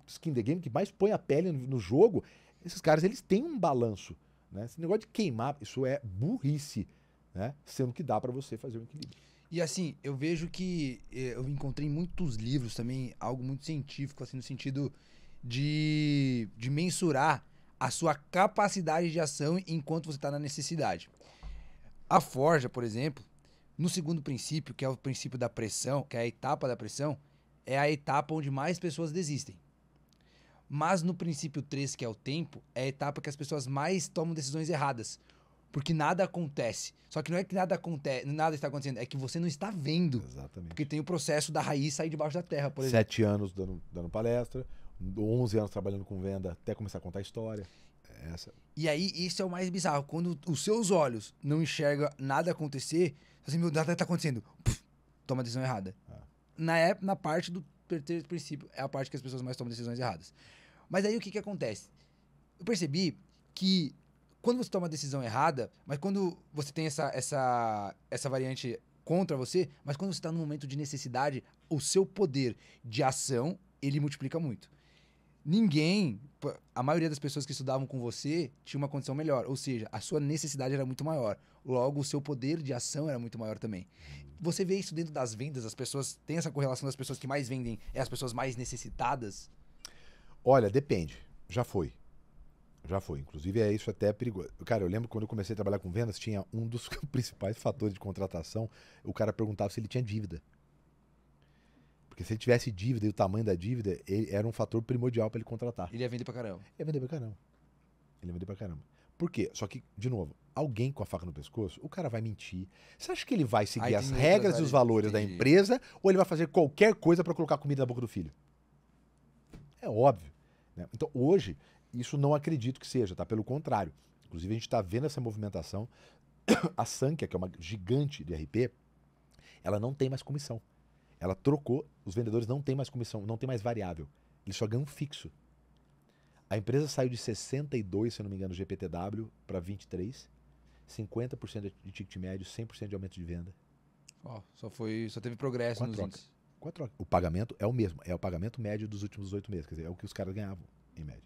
skin the game que mais põe a pele no, no jogo, esses caras eles têm um balanço. Né? Esse negócio de queimar, isso é burrice, né? sendo que dá para você fazer um equilíbrio. E assim, eu vejo que eh, eu encontrei em muitos livros também algo muito científico, assim, no sentido de, de mensurar a sua capacidade de ação enquanto você está na necessidade. A forja, por exemplo, no segundo princípio, que é o princípio da pressão, que é a etapa da pressão, é a etapa onde mais pessoas desistem. Mas no princípio 3, que é o tempo, é a etapa que as pessoas mais tomam decisões erradas. Porque nada acontece. Só que não é que nada acontece, nada está acontecendo, é que você não está vendo. Exatamente. Porque tem o processo da raiz sair debaixo da terra, por exemplo. Sete anos dando, dando palestra, 11 anos trabalhando com venda até começar a contar história. Essa. E aí, isso é o mais bizarro. Quando os seus olhos não enxergam nada acontecer, você assim, meu, nada está acontecendo. Puf, toma a decisão errada. Ah. Na, na parte do terceiro princípio, é a parte que as pessoas mais tomam decisões erradas. Mas aí o que, que acontece? Eu percebi que quando você toma uma decisão errada, mas quando você tem essa, essa, essa variante contra você, mas quando você está num momento de necessidade, o seu poder de ação, ele multiplica muito. Ninguém, a maioria das pessoas que estudavam com você tinha uma condição melhor, ou seja, a sua necessidade era muito maior. Logo, o seu poder de ação era muito maior também. Você vê isso dentro das vendas, as pessoas têm essa correlação das pessoas que mais vendem é as pessoas mais necessitadas. Olha, depende. Já foi. Já foi. Inclusive, é isso até perigoso. Cara, eu lembro quando eu comecei a trabalhar com vendas, tinha um dos principais fatores de contratação. O cara perguntava se ele tinha dívida. Porque se ele tivesse dívida e o tamanho da dívida, era um fator primordial para ele contratar. Ele ia vender pra caramba. Ele ia vender pra caramba. Ele ia vender pra caramba. Por quê? Só que, de novo, alguém com a faca no pescoço, o cara vai mentir. Você acha que ele vai seguir Aí as regras e os valores entendi. da empresa ou ele vai fazer qualquer coisa para colocar comida na boca do filho? É óbvio. Né? Então, hoje, isso não acredito que seja, tá? Pelo contrário. Inclusive, a gente está vendo essa movimentação. A Sankia, que é uma gigante de RP, ela não tem mais comissão. Ela trocou, os vendedores não têm mais comissão, não tem mais variável. Eles só ganham fixo. A empresa saiu de 62, se não me engano, GPTW para 23, 50% de ticket médio, 100% de aumento de venda. Oh, só foi, só teve progresso nos índices com a troca. O pagamento é o mesmo, é o pagamento médio dos últimos oito meses, quer dizer, é o que os caras ganhavam em média.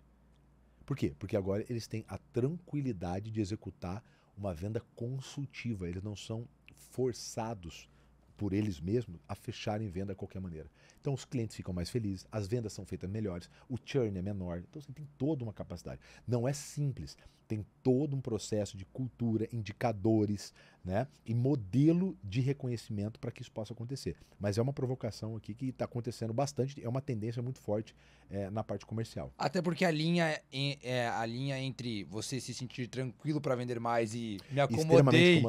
Por quê? Porque agora eles têm a tranquilidade de executar uma venda consultiva, eles não são forçados por eles mesmos a fecharem venda de qualquer maneira. Então os clientes ficam mais felizes, as vendas são feitas melhores, o churn é menor, então você tem toda uma capacidade. Não é simples tem todo um processo de cultura, indicadores né, e modelo de reconhecimento para que isso possa acontecer. Mas é uma provocação aqui que está acontecendo bastante, é uma tendência muito forte é, na parte comercial. Até porque a linha, é, a linha entre você se sentir tranquilo para vender mais e me acomodei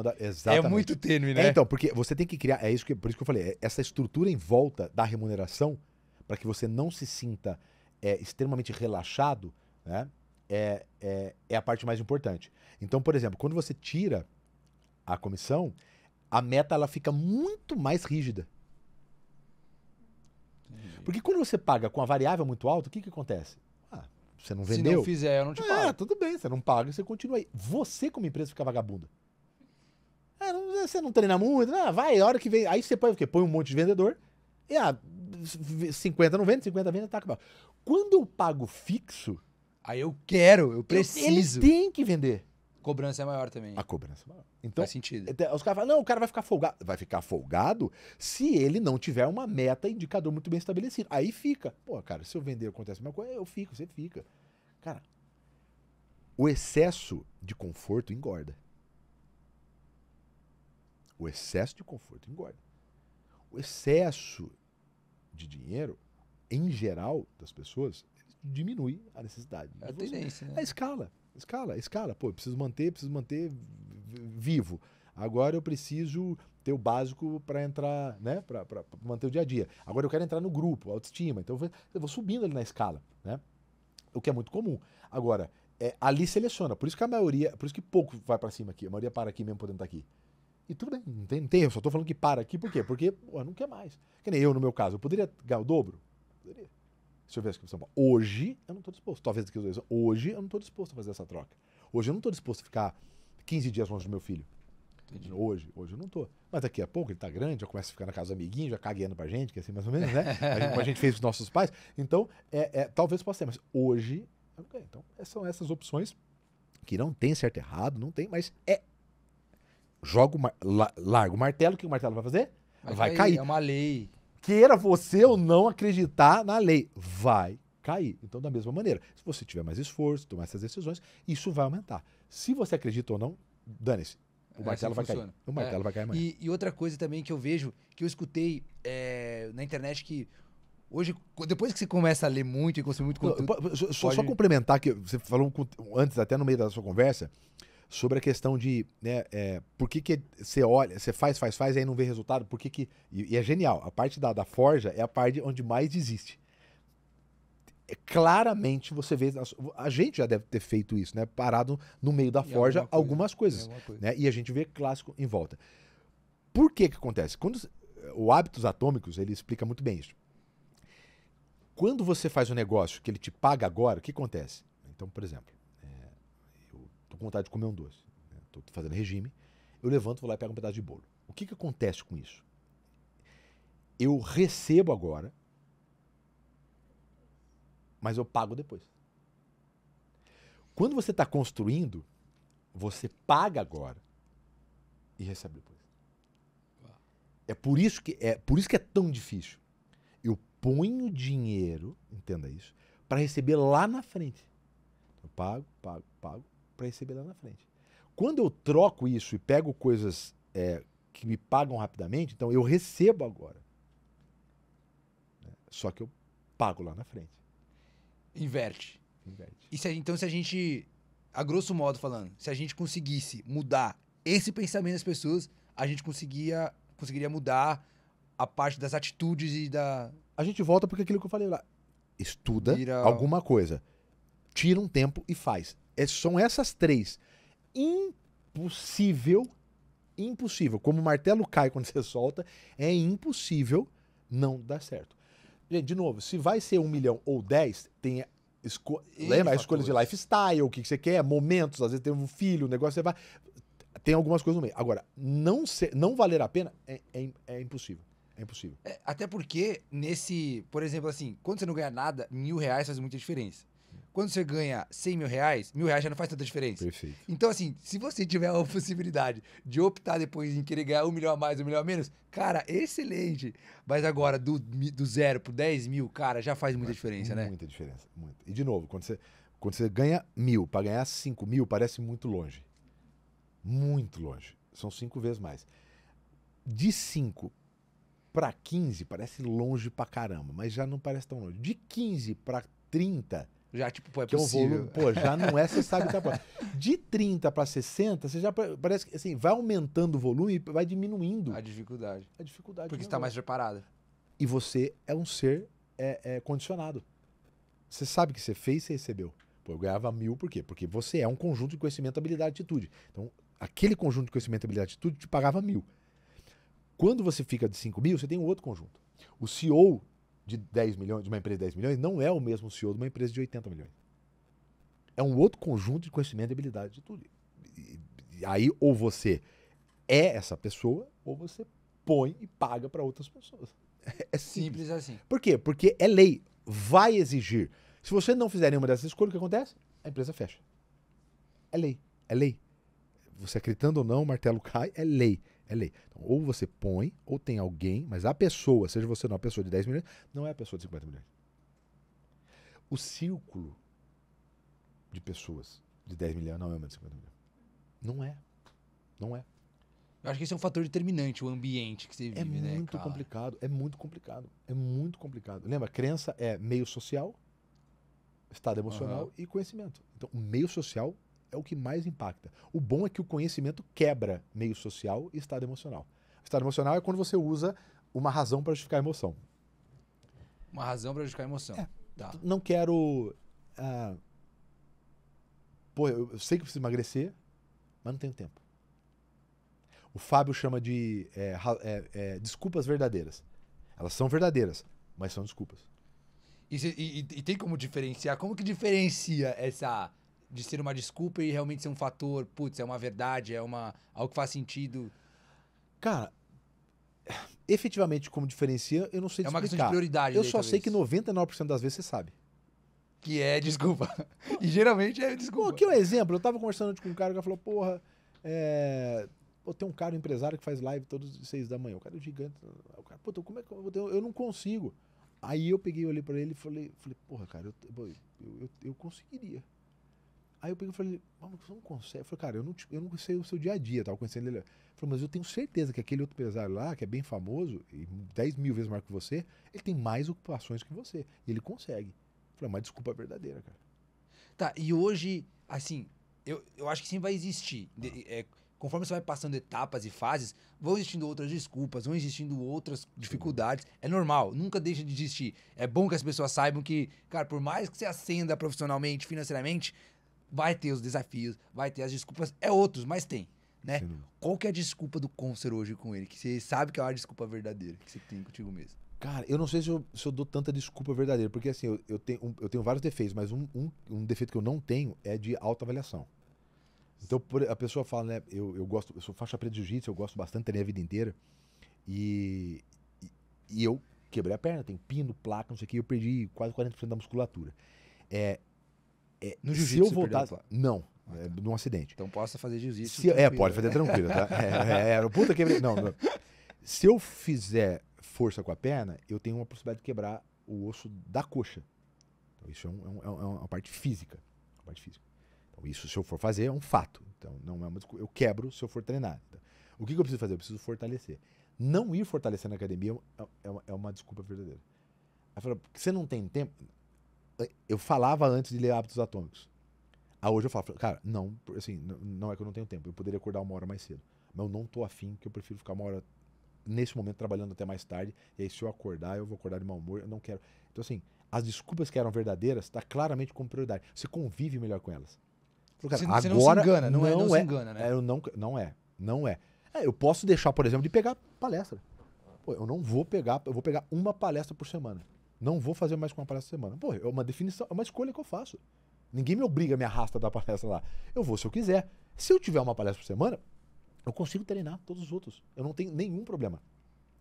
é muito tênue, né? É, então, porque você tem que criar, é isso que, por isso que eu falei, é essa estrutura em volta da remuneração para que você não se sinta é, extremamente relaxado, né? é, é, é a parte mais importante. Então, por exemplo, quando você tira a comissão, a meta ela fica muito mais rígida. Entendi. Porque quando você paga com a variável muito alta, o que, que acontece? Ah, você não vendeu. Se não fizer, eu não te ah, pago. Ah, tudo bem, você não paga, você continua aí. Você, como empresa, fica vagabunda. Ah, não, você não treina muito, né? vai, a hora que vem. Aí você põe o quê? Põe um monte de vendedor. E ah, 50 não vende, 50 vende, tá acabado. Quando eu pago fixo, Aí eu quero, eu preciso. Ele tem que vender. Cobrança é maior também. A cobrança é maior. Então, Faz sentido. Então, os caras falam, não, o cara vai ficar folgado. Vai ficar folgado se ele não tiver uma meta, indicador muito bem estabelecido. Aí fica. Pô, cara, se eu vender acontece uma coisa, eu fico, você fica. Cara, o excesso de conforto engorda. O excesso de conforto engorda. O excesso de dinheiro, em geral, das pessoas, diminui a necessidade. É a tendência. Né? É escala, escala, escala. Pô, preciso manter, preciso manter vivo. Agora eu preciso ter o básico para entrar, né, para manter o dia a dia. Agora eu quero entrar no grupo, autoestima. Então eu vou, eu vou subindo ali na escala, né? O que é muito comum. Agora, é, ali seleciona. Por isso que a maioria, por isso que pouco vai para cima aqui. A maioria para aqui mesmo podendo estar tá aqui. E tudo bem, não tem, não tem eu só estou falando que para aqui, por quê? Porque pô, não quer mais. Que nem eu, no meu caso, eu poderia ganhar o dobro? Poderia se eu que opção, hoje eu não estou disposto. Talvez daqui a dois anos. Hoje eu não estou disposto a fazer essa troca. Hoje eu não estou disposto a ficar 15 dias longe do meu filho. Entendi. Hoje, hoje eu não estou. Mas daqui a pouco ele está grande, já começa a ficar na casa do amiguinho, já cagueando a gente, que é assim mais ou menos, né? a, gente, a gente fez com nossos pais. Então, é, é, talvez possa ser, mas hoje eu não Então, é, são essas opções que não tem certo e errado, não tem, mas é. Jogo, la, largo o martelo, o que o martelo vai fazer? Vai, vai cair. cair. É uma lei queira você ou não acreditar na lei, vai cair. Então, da mesma maneira, se você tiver mais esforço, tomar essas decisões, isso vai aumentar. Se você acredita ou não, dane-se. O é, martelo assim vai cair. O martelo é. vai cair amanhã. E, e, outra coisa também que eu vejo, que eu escutei é, na internet que Hoje, depois que você começa a ler muito e consumir muito conteúdo. Só, pode... só complementar, que você falou antes, até no meio da sua conversa, sobre a questão de né, é, por que, que você olha, você faz, faz, faz e aí não vê resultado, por que. que e, e é genial. A parte da, da forja é a parte onde mais desiste. É, claramente você vê. A gente já deve ter feito isso, né? Parado no meio da forja alguma coisa, algumas coisas. Alguma coisa. né? E a gente vê clássico em volta. Por que que acontece? Quando, o Hábitos Atômicos, ele explica muito bem isso. Quando você faz um negócio que ele te paga agora, o que acontece? Então, por exemplo, com vontade de comer um doce, estou né? fazendo regime, eu levanto, vou lá e pego um pedaço de bolo. O que, que acontece com isso? Eu recebo agora, mas eu pago depois. Quando você está construindo, você paga agora e recebe depois. É por isso que é, por isso que é tão difícil. Eu ponho dinheiro, entenda isso, para receber lá na frente. Então, eu pago, pago, pago, para receber lá na frente. Quando eu troco isso e pego coisas é, que me pagam rapidamente, então eu recebo agora. Né? Só que eu pago lá na frente. Inverte. Inverte. E se então, se a gente, a grosso modo falando, se a gente conseguisse mudar esse pensamento das pessoas, a gente conseguia, conseguiria mudar a parte das atitudes e da. A gente volta porque aquilo que eu falei lá. Estuda Vira... alguma coisa. Tira um tempo e faz é, são essas três. Impossível, impossível. Como o martelo cai quando você solta, é impossível não dar certo. Gente, de novo, se vai ser um milhão ou dez, tem esco lembra, escolhas de lifestyle, o que, você quer, momentos, às vezes tem um filho, o negócio, você vai. Tem algumas coisas no meio. Agora, não, ser, não valer a pena é, é, é impossível. É impossível. É, até porque, nesse. Por exemplo, assim, quando você não ganha nada, mil reais faz muita diferença. Quando você ganha 100 mil reais, mil reais já não faz tanta diferença. Perfeito. Então, assim, se você tiver a possibilidade de optar depois em querer ganhar um milhão a mais, um milhão a menos, cara, excelente. Mas agora, do, do zero pro 10 mil, cara, já faz muita diferença, muita né? Muita diferença. muito. E, de novo, quando você, quando você ganha mil, para ganhar 5 mil, parece muito longe. Muito longe. São cinco vezes mais. De 5 para 15, parece longe pra caramba, mas já não parece tão longe. De 15 para 30 já, tipo, pô, é que possível. É um volume, pô, já não é, você sabe que tá De 30 para 60, você já parece que assim, vai aumentando o volume e vai diminuindo. A dificuldade. A dificuldade. Porque você está mais preparado. E você é um ser é, é, condicionado. Você sabe que você fez, você recebeu. Pô, eu ganhava mil, por quê? Porque você é um conjunto de conhecimento, habilidade e atitude. Então, aquele conjunto de conhecimento, habilidade e atitude te pagava mil. Quando você fica de 5 mil, você tem um outro conjunto. O CEO de 10 milhões, de uma empresa de 10 milhões, não é o mesmo CEO de uma empresa de 80 milhões. É um outro conjunto de conhecimento e habilidade de tudo. E, e aí, ou você é essa pessoa, ou você põe e paga para outras pessoas. É, é, simples. simples. assim. Por quê? Porque é lei. Vai exigir. Se você não fizer nenhuma dessas escolhas, o que acontece? A empresa fecha. É lei. É lei. Você acreditando ou não, o martelo cai, é lei. É lei. Então, ou você põe, ou tem alguém, mas a pessoa, seja você não, a pessoa de 10 milhões, não é a pessoa de 50 milhões. O círculo de pessoas de 10 milhões não é uma de 50 milhões. Não é. Não é. Eu acho que esse é um fator determinante, o ambiente que você é vive, é né? É muito complicado, é muito complicado, é muito complicado. Lembra, crença é meio social, estado emocional uhum. e conhecimento. Então, o meio social é o que mais impacta. O bom é que o conhecimento quebra meio social e estado emocional. O estado emocional é quando você usa uma razão para justificar a emoção. Uma razão para justificar a emoção. É, tá. Não quero. Ah, pô, eu sei que preciso emagrecer, mas não tenho tempo. O Fábio chama de é, é, é, desculpas verdadeiras. Elas são verdadeiras, mas são desculpas. E, e, e, tem como diferenciar? Como que diferencia essa de ser uma desculpa e realmente ser um fator, putz, é uma verdade, é uma algo que faz sentido? Cara, efetivamente como diferencia, eu não sei É uma explicar. questão de prioridade. Eu daí, só talvez. sei que 99% das vezes você sabe. Que é desculpa. e geralmente é desculpa. Bom, aqui é um exemplo. Eu tava conversando com um cara que falou, porra, é... Pô, tem um cara, um empresário que faz live todos os seis da manhã. O cara é gigante. O cara, puta, então como é que eu, eu não consigo. Aí eu peguei, olhei pra ele e falei, falei porra, cara, eu, eu, eu, eu conseguiria. Aí eu peguei e falei, maluco, você não consegue? Eu falei, cara, eu não, eu não sei o seu dia a dia, tava conhecendo ele. Ele mas eu tenho certeza que aquele outro empresário lá, que é bem famoso, e 10 mil vezes maior que você, ele tem mais ocupações que você. E ele consegue. Eu falei, é mas desculpa verdadeira, cara. Tá, e hoje, assim, eu, eu acho que sim vai existir. Ah. De, é, conforme você vai passando etapas e fases, vão existindo outras desculpas, vão existindo outras dificuldades. É normal, nunca deixa de existir. É bom que as pessoas saibam que, cara, por mais que você ascenda profissionalmente, financeiramente, Vai ter os desafios, vai ter as desculpas. É outros, mas tem. Né? Sim. Qual que é a desculpa do Conser hoje com ele? Que você sabe que é uma desculpa verdadeira que você tem contigo mesmo. Cara, eu não sei se eu, se eu dou tanta desculpa verdadeira, porque assim, eu, eu, tenho, eu tenho vários defeitos, mas um, um, um defeito que eu não tenho é de autoavaliação. Então por, a pessoa fala, né? Eu, eu gosto, eu sou faixa preta de jiu-jitsu, eu gosto bastante, treinei a vida inteira. E, e, e eu quebrei a perna, tem pino, placa, não sei o que, eu perdi quase 40% da musculatura. É, é, no jiu-jitsu. Se eu voltar. Não. Ah, tá. é Num acidente. Então possa fazer jiu-jitsu. Se... É, pode fazer tranquilo, tá? É, é, puta que. Não, não. Se eu fizer força com a perna, eu tenho uma possibilidade de quebrar o osso da coxa. Então, isso é, um, é, um, é, é uma parte física. Uma parte física. Então, isso, se eu for fazer, é um fato. Então, não é uma, eu quebro se eu for treinar. Então, o que, que, eu preciso fazer? Eu preciso fortalecer. Não ir fortalecer na academia é, é uma, é desculpa verdadeira. você não tem tempo eu falava antes de ler Hábitos Atômicos. Ah, hoje eu falo, cara, não, assim, não é que eu não tenho tempo. Eu poderia acordar uma hora mais cedo. Mas eu não tô afim, que eu prefiro ficar uma hora, nesse momento, trabalhando até mais tarde. E aí, se eu acordar, eu vou acordar de mau humor, eu não quero. Então, assim, as desculpas que eram verdadeiras, está claramente como prioridade. Você convive melhor com elas. Cara, você, agora, você não se engana, não, não é, não é, se engana, né? É, eu não, não é, não é. é. Eu posso deixar, por exemplo, de pegar palestra. Pô, eu não vou pegar, eu vou pegar uma palestra por semana. Não vou fazer mais com uma palestra semana. Pô, é uma definição, é uma escolha que eu faço. Ninguém me obriga, me arrasta da palestra lá. Eu vou se eu quiser. Se eu tiver uma palestra por semana, eu consigo treinar todos os outros. Eu não tenho nenhum problema.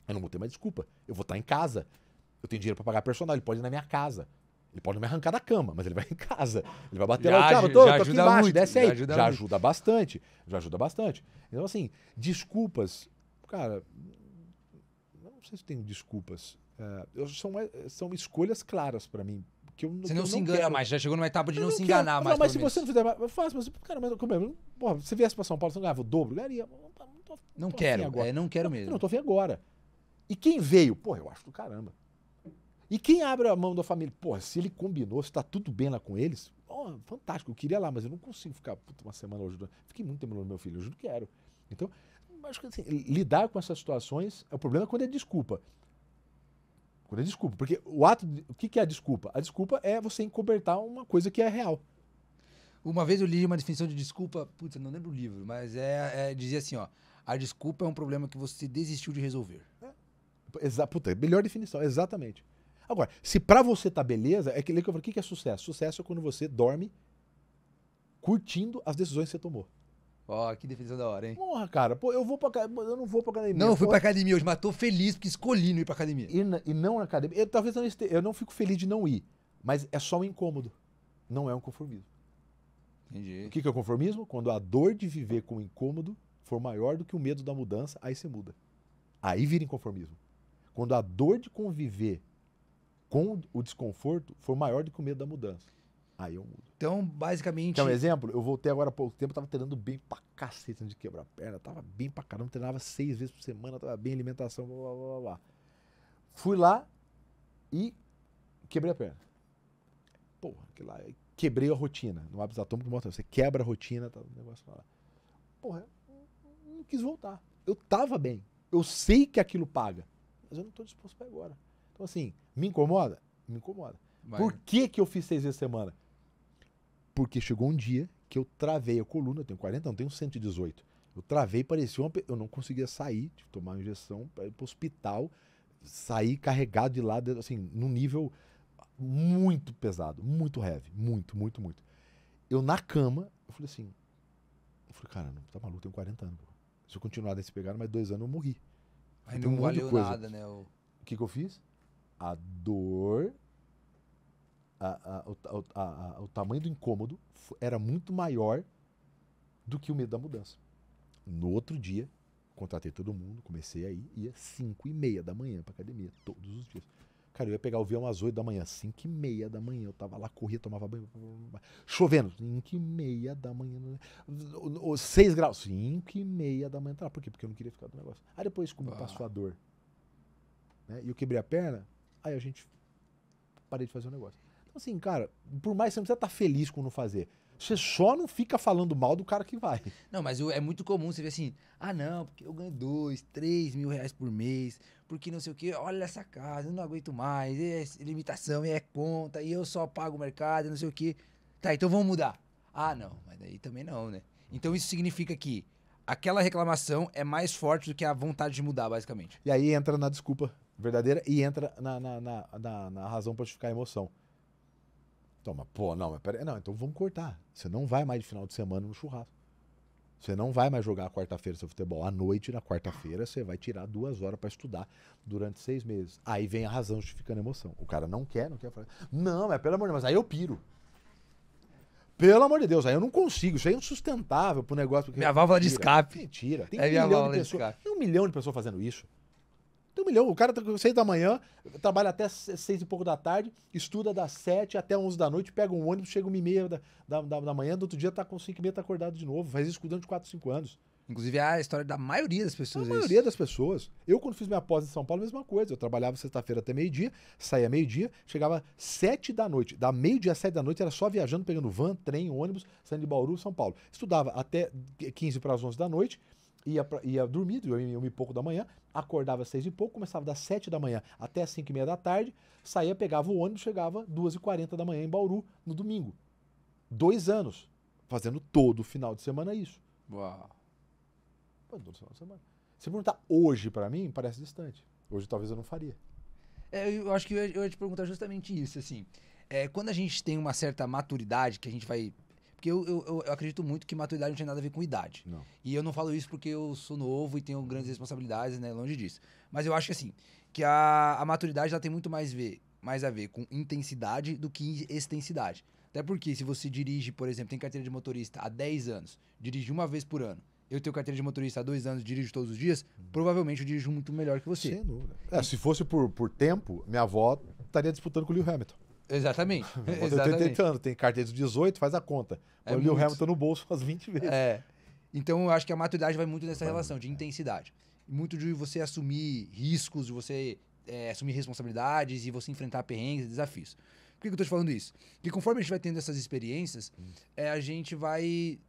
Eu não vou ter mais desculpa. Eu vou estar em casa. Eu tenho dinheiro para pagar personal, ele pode ir na minha casa. Ele pode me arrancar da cama, mas ele vai em casa. Ele vai bater já, lá, cara, tô, já tô aqui embaixo, muito, desce aí. Já ajuda, já ajuda bastante. Já ajuda bastante. Então, assim, desculpas. Cara, não sei se tem desculpas uh, são, é, são escolhas claras para mim. Que eu, você que não, eu se não engana quero. mais, já chegou numa etapa de não, se enganar quero. mais. Não, mas se você não fizer mais, eu faço, mas, cara, mas como é? Porra, se viesse para São Paulo, você não ganhava o dobro? Ganharia. Não, tô, não tô quero, agora. É, não quero mesmo. Eu não tô vendo agora. E quem veio? Pô, eu acho do caramba. E quem abre a mão da família? Pô, se ele combinou, se tá tudo bem lá com eles, oh, fantástico, eu queria lá, mas eu não consigo ficar puta, uma semana hoje. Fiquei muito tempo no meu filho, hoje não quero. Então, acho que assim, lidar com essas situações, é o problema é quando é desculpa. Quando é desculpa. Porque o ato. De, o que, que é a desculpa? A desculpa é você encobertar uma coisa que é real. Uma vez eu li uma definição de desculpa, putz, eu não lembro o livro, mas é, é dizia assim, ó. A desculpa é um problema que você desistiu de resolver. É. Exa puta, melhor definição, exatamente. Agora, se pra você tá beleza, é que eu falo, o que, que é sucesso? Sucesso é quando você dorme curtindo as decisões que você tomou. Ó, que definição da hora, hein? Porra, cara, pô, eu vou pra eu não vou pra academia. Não, eu fui porra. pra academia hoje, mas tô feliz porque escolhi não ir pra academia. E, e não na academia. Eu, talvez eu não, este, eu não fico feliz de não ir, mas é só um incômodo. Não é um conformismo. Entendi. O que, que é o conformismo? Quando a dor de viver com o incômodo for maior do que o medo da mudança, aí você muda. Aí vira inconformismo. Quando a dor de conviver com o desconforto for maior do que o medo da mudança. Aí eu mudo. Então, basicamente. Quer um exemplo? Eu voltei agora há pouco tempo, tava treinando bem pra cacete de quebrar perna, tava bem pra caramba, treinava seis vezes por semana, tava bem alimentação, blá blá blá blá. Fui lá e quebrei a perna. Porra, que lá. Quebrei a rotina. No hábito atômico mostra, você quebra a rotina, tá, o negócio lá. Porra, eu não quis voltar. Eu tava bem. Eu sei que aquilo paga. Mas eu não tô disposto pra agora. Então, assim, me incomoda? Me incomoda. Vai. Por que, que eu fiz seis vezes por semana? Porque chegou um dia que eu travei a coluna, eu tenho 40, não tenho 118. Eu travei, parecia uma. Eu não conseguia sair, tomar uma injeção para ir para o hospital, sair carregado de lá, assim, num nível muito pesado, muito heavy, muito, muito, muito. Eu na cama, eu falei assim. Eu falei, cara, não tá maluco, tenho 40 anos. Pô. Se eu continuar nesse pegar mais dois anos, eu morri. Aí então, não valeu nada, né? O que, que eu fiz? A dor a, a, o tamanho do incômodo era muito maior do que o medo da mudança. No outro dia, contratei todo mundo, comecei aí, ia 5 e meia da manhã pra academia, todos os dias. Cara, eu ia pegar o avião às 8 da manhã, 5 e meia da manhã, eu tava lá, corria, tomava banho, chovendo, 5 e meia da manhã, 6 né? graus, 5 e meia da manhã, tá por quê? Porque eu não queria ficar do negócio. Aí depois, como ah. passou a dor, né, e eu quebrei a perna, aí a gente parei de fazer o negócio. Então, assim, cara, por mais que você não precisa estar tá feliz com não fazer. Você só não fica falando mal do cara que vai. Não, mas é muito comum você ver assim, ah não, porque eu ganho dois, três mil reais por mês, porque não sei o que, olha essa casa, eu não aguento mais, é limitação, é conta, e eu só pago o mercado, não sei o que. Tá, então vamos mudar. Ah não, mas daí também não, né? Então isso significa que aquela reclamação é mais forte do que a vontade de mudar, basicamente. E aí entra na desculpa verdadeira e entra na, na, na, na, na razão para justificar a emoção toma pô, não, mas peraí. Não, então vamos cortar. Você não vai mais de final de semana no churrasco. Você não vai mais jogar quarta-feira seu futebol. À noite, na quarta-feira, você vai tirar duas horas para estudar durante seis meses. Aí vem a razão justificando a emoção. O cara não quer, não quer falar. Não, é pelo amor de Deus, mas aí eu piro. Pelo amor de Deus, aí eu não consigo. Isso aí é insustentável pro negócio. Minha válvula de escape. Mentira. Tem é um milhão de pessoas. Tem um milhão de pessoas fazendo isso. Tem um milhão. O cara tá seis da manhã, trabalha até seis e pouco da tarde, estuda das sete até onze da noite, pega um ônibus, chega uma e meia da, da, da, da manhã, do outro dia tá com cinco e meia, tá acordado de novo. Faz isso durante quatro, cinco anos. Inclusive é a história da maioria das pessoas. A é maioria isso. das pessoas. Eu, quando fiz minha pós em São Paulo, a mesma coisa. Eu trabalhava sexta-feira até meio-dia, saía meio-dia, chegava sete da noite. Da meio-dia às sete da noite era só viajando, pegando van, trem, ônibus, saindo de Bauru, São Paulo. Estudava até 15 para as 11 da noite ia, pra, ia dormir, dormia e pouco da manhã, acordava às seis e pouco, começava das sete da manhã até as cinco e meia da tarde, saía, pegava o ônibus, chegava duas e quarenta da manhã em Bauru, no domingo. Dois anos, fazendo todo final de semana isso. Uau. Pô, todo final de semana. Se perguntar hoje para mim, parece distante. Hoje talvez eu não faria. É, eu acho que eu ia, eu ia te perguntar justamente isso, assim. É, quando a gente tem uma certa maturidade, que a gente vai porque eu, eu, eu, acredito muito que maturidade não tem nada a ver com idade. Não. E eu não falo isso porque eu sou novo e tenho grandes responsabilidades, né? Longe disso. Mas eu acho que assim, que a, a maturidade ela tem muito mais, ver, mais a ver com intensidade do que extensidade. Até porque se você dirige, por exemplo, tem carteira de motorista há 10 anos, dirige uma vez por ano, eu tenho carteira de motorista há dois anos, dirijo todos os dias, hum. provavelmente eu dirijo muito melhor que você. Sem dúvida. É, se fosse por, por tempo, minha avó estaria disputando com o Lewis Hamilton. Exatamente. Eu tô tentando, tem carteira dos 18, faz a conta. Põe é o Hamilton no bolso umas 20 vezes. É. Então eu acho que a maturidade vai muito nessa vai relação muito, de intensidade. Muito de você assumir riscos, de você é, assumir responsabilidades e você enfrentar perrengues e desafios. Por que, que eu estou te falando isso? Porque conforme a gente vai tendo essas experiências, hum. é, a gente vai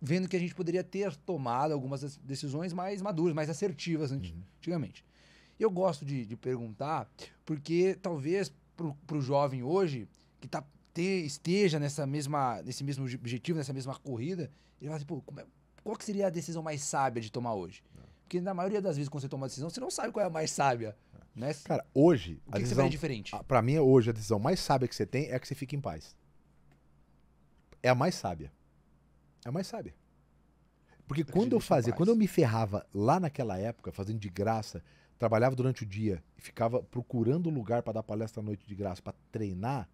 vendo que a gente poderia ter tomado algumas decisões mais maduras, mais assertivas uhum. antigamente. Uhum. Eu gosto de, de perguntar, porque talvez para o jovem hoje, que tá, te, esteja nessa mesma, nesse mesmo objetivo, nessa mesma corrida, ele vai assim, pô, é, qual que seria a decisão mais sábia de tomar hoje? É. Porque na maioria das vezes, quando você toma uma decisão, você não sabe qual é a mais sábia. É. Né? Cara, hoje. O que, a que decisão, você diferente? Pra mim, hoje, a decisão mais sábia que você tem é que você fique em paz. É a mais sábia. É a mais sábia. Porque quando eu fazia, quando eu me ferrava lá naquela época, fazendo de graça, trabalhava durante o dia e ficava procurando lugar para dar palestra à noite de graça, para treinar,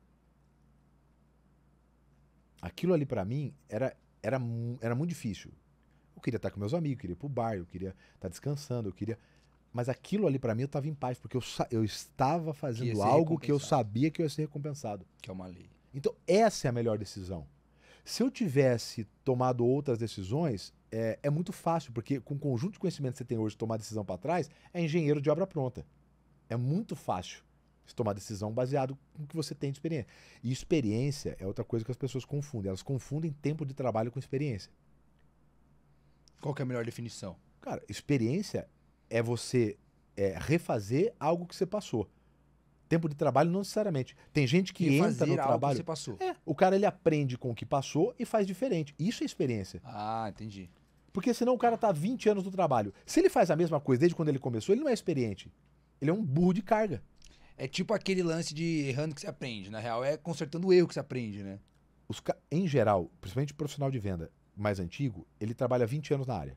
aquilo ali para mim era, era, era muito difícil. Eu queria estar com meus amigos, eu queria ir pro bar, eu queria estar descansando, eu queria. Mas aquilo ali para mim eu estava em paz, porque eu, eu estava fazendo algo que eu sabia que eu ia ser recompensado. Que é uma lei. Então, essa é a melhor decisão. Se eu tivesse tomado outras decisões, é, é muito fácil, porque com o conjunto de conhecimento que você tem hoje, tomar decisão para trás, é engenheiro de obra pronta. É muito fácil se tomar decisão baseado no que você tem de experiência. E experiência é outra coisa que as pessoas confundem. Elas confundem tempo de trabalho com experiência. Qual é a melhor definição? Cara, experiência é você é, refazer algo que você passou. Tempo de trabalho não necessariamente. Tem gente que refazer entra no algo trabalho. Que você passou. É, o cara ele aprende com o que passou e faz diferente. Isso é experiência. Ah, entendi. Porque senão o cara tá 20 anos no trabalho. Se ele faz a mesma coisa desde quando ele começou, ele não é experiente. Ele é um burro de carga. É tipo aquele lance de errando que se aprende. Na real, é consertando o erro que se aprende, né? Os Em geral, principalmente o profissional de venda mais antigo, ele trabalha 20 anos na área.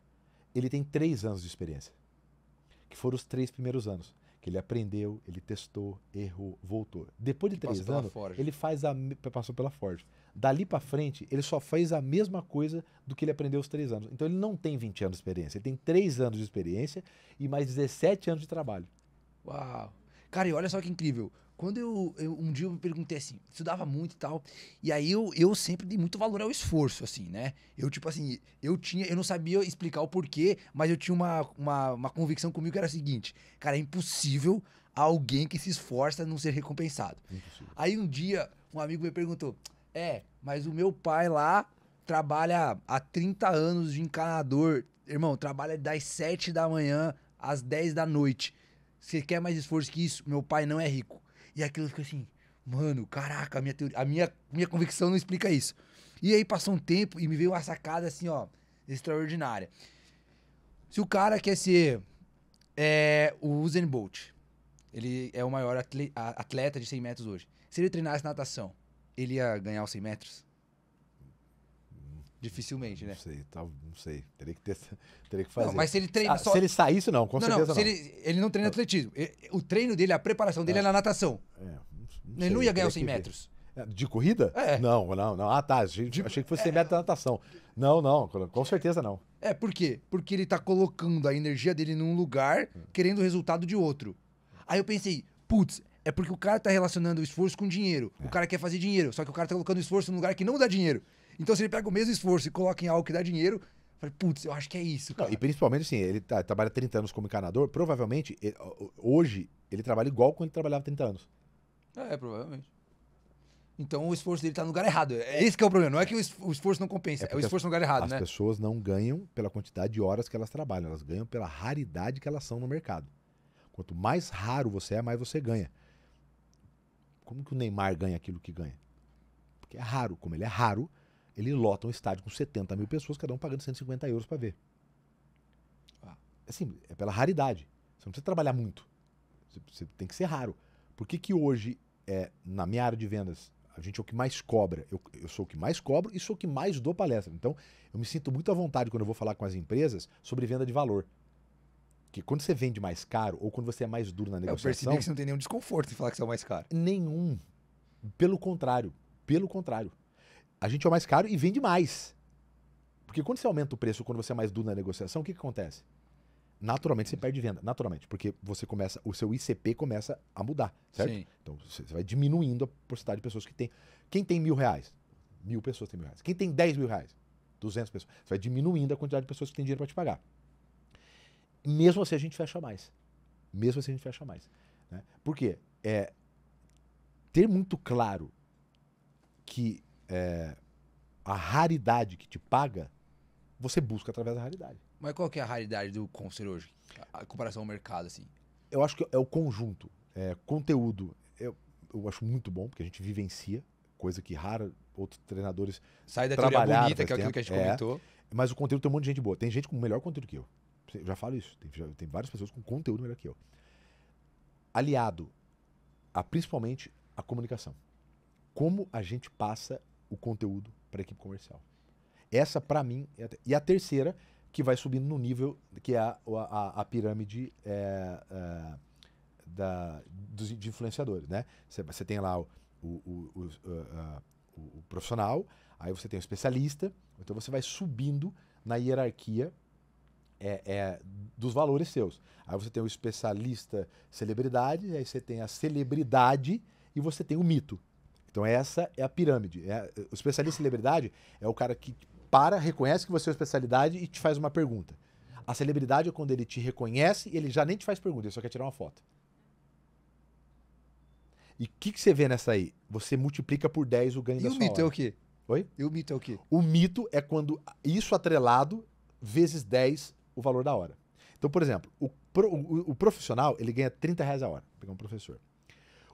Ele tem 3 anos de experiência. Que foram os três primeiros anos que ele aprendeu, ele testou, errou, voltou. Depois de que três anos, ele faz a passou pela Ford. Dali para frente, ele só fez a mesma coisa do que ele aprendeu os três anos. Então ele não tem 20 anos de experiência, ele tem três anos de experiência e mais 17 anos de trabalho. Uau! Cara, e olha só que incrível. Quando eu, eu, um dia eu me perguntei assim, estudava muito e tal, e aí eu, eu sempre dei muito valor ao esforço, assim, né? Eu, tipo assim, eu tinha, eu não sabia explicar o porquê, mas eu tinha uma, uma, uma convicção comigo que era a seguinte, cara, é impossível alguém que se esforça não ser recompensado. Impossível. Aí um dia, um amigo me perguntou, é, mas o meu pai lá trabalha há 30 anos de encanador, irmão, trabalha das 7 da manhã às 10 da noite. Você quer mais esforço que isso? Meu pai não é rico. E aquilo ficou assim, mano, caraca, a minha, teoria, a minha, minha convicção não explica isso. E aí passou um tempo e me veio uma sacada assim, ó, extraordinária. Se o cara quer ser é, o Usain Bolt, ele é o maior atleta de 100 metros hoje. Se ele treinasse natação, ele ia ganhar os 100 metros? Dificilmente, né? Não sei, tá, não sei. Teria que, ter, teria que fazer. Não, mas se ele treina ah, só... Se ele sair, isso não, com não, certeza não. não. Ele, ele, não treina é. atletismo. o treino dele, a preparação dele é, é na natação. É, não, ele não ia ganhar os 100 metros. Ver. É, de corrida? É. Não, não, não. Ah, tá. Achei, de... achei que fosse 100 é. metros da natação. Não, não. Com certeza não. É, por quê? Porque ele tá colocando a energia dele num lugar, querendo o resultado de outro. Aí eu pensei, putz, é porque o cara tá relacionando o esforço com dinheiro. O cara quer fazer dinheiro, só que o cara tá colocando esforço num lugar que não dá dinheiro. Então, se ele pega o mesmo esforço e coloca em algo que dá dinheiro, Falei, putz, eu acho que é isso, cara. Não, e principalmente, assim, ele tá, trabalha 30 anos como encanador, provavelmente, ele, hoje, ele trabalha igual quando ele trabalhava 30 anos. É, é, provavelmente. Então o esforço dele tá no lugar errado. É esse que é o problema. Não é que o esforço não compensa, é, é o esforço as, no lugar errado, as né? As pessoas não ganham pela quantidade de horas que elas trabalham, elas ganham pela raridade que elas são no mercado. Quanto mais raro você é, mais você ganha. Como que o Neymar ganha aquilo que ganha? Porque é raro. Como ele é raro, ele lota um estádio com 70 mil pessoas, cada um pagando 150 euros para ver. Ah. Assim, é pela raridade. Você não precisa trabalhar muito. Você tem que ser raro. Por que, que hoje, é, na minha área de vendas, a gente é o que mais cobra? Eu, eu sou o que mais cobro e sou o que mais dou palestra. Então, eu me sinto muito à vontade quando eu vou falar com as empresas sobre venda de valor. Porque quando você vende mais caro ou quando você é mais duro na negociação. Eu percebi que você não tem nenhum desconforto em falar que você é o mais caro. Nenhum. Pelo contrário. Pelo contrário a gente é o mais caro e vende mais. Porque quando você aumenta o preço, quando você é mais duro na negociação, o que, que acontece? Naturalmente você perde venda, naturalmente, porque você começa, o seu ICP começa a mudar, certo? Sim. Então você vai diminuindo a porcentagem de pessoas que tem. Quem tem mil reais? Mil pessoas tem mil reais. Quem tem dez mil reais? Duzentas pessoas. Você vai diminuindo a quantidade de pessoas que tem dinheiro para te pagar. Mesmo assim a gente fecha mais. Mesmo assim a gente fecha mais. Né? Por quê? É, ter muito claro que é, a raridade que te paga, você busca através da raridade. Mas qual que é a raridade do conselho hoje? A, comparação ao mercado, assim. Eu acho que é o conjunto. É, conteúdo, eu, eu acho muito bom, porque a gente vivencia, coisa que rara outros treinadores Sai da teoria bonita, que é aquilo que a gente é, comentou. mas o conteúdo tem um monte de gente boa. Tem gente com melhor conteúdo que eu. eu já falo isso. Tem, já, tem várias pessoas com conteúdo melhor que eu. Aliado a principalmente a comunicação. Como a gente passa o conteúdo para a equipe comercial. Essa, para mim, é a e a terceira, que vai subindo no nível, que é a, a, a pirâmide é, é, da, dos, de influenciadores. Né? Você, você tem lá o, o, o, ah, o, o profissional, aí você tem o especialista, então você vai subindo na hierarquia é, é, dos valores seus. Aí você tem o especialista celebridade, aí você tem a celebridade e você tem o mito. Então essa é a pirâmide. É, o especialista em celebridade é o cara que para, reconhece que você é uma especialidade e te faz uma pergunta. A celebridade é quando ele te reconhece e ele já nem te faz pergunta, ele só quer tirar uma foto. E o que, que, você vê nessa aí? Você multiplica por 10 o ganho e da sua E o mito é o quê? Oi? E o mito é o quê? O mito é quando isso atrelado vezes 10 o valor da hora. Então, por exemplo, o, pro, o, o profissional, ele ganha 30 reais a hora, pegar um professor.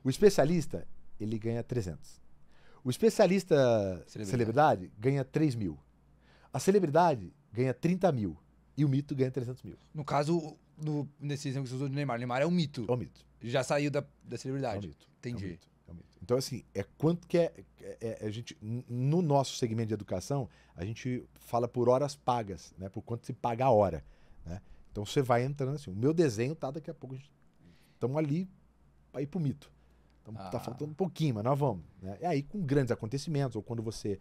O especialista, ele ganha 300. O especialista celebridade, celebridade ganha 3 mil. A celebridade ganha 30 mil. E o mito ganha 300 mil. No caso, no, nesse exemplo que você usou de Neymar, Neymar é um mito. É um mito. Já saiu da, da celebridade. É um mito. Entendi. É um mito. É um mito. Então, assim, é quanto que é, é, é, A gente. No nosso segmento de educação, a gente fala por horas pagas, né? Por quanto se paga a hora. Né? Então você vai entrando assim. O meu desenho tá daqui a pouco. Estamos ali para ir pro mito. Então tá ah. tá faltando um pouquinho, mas nós vamos. Né? E aí, com grandes acontecimentos, ou quando você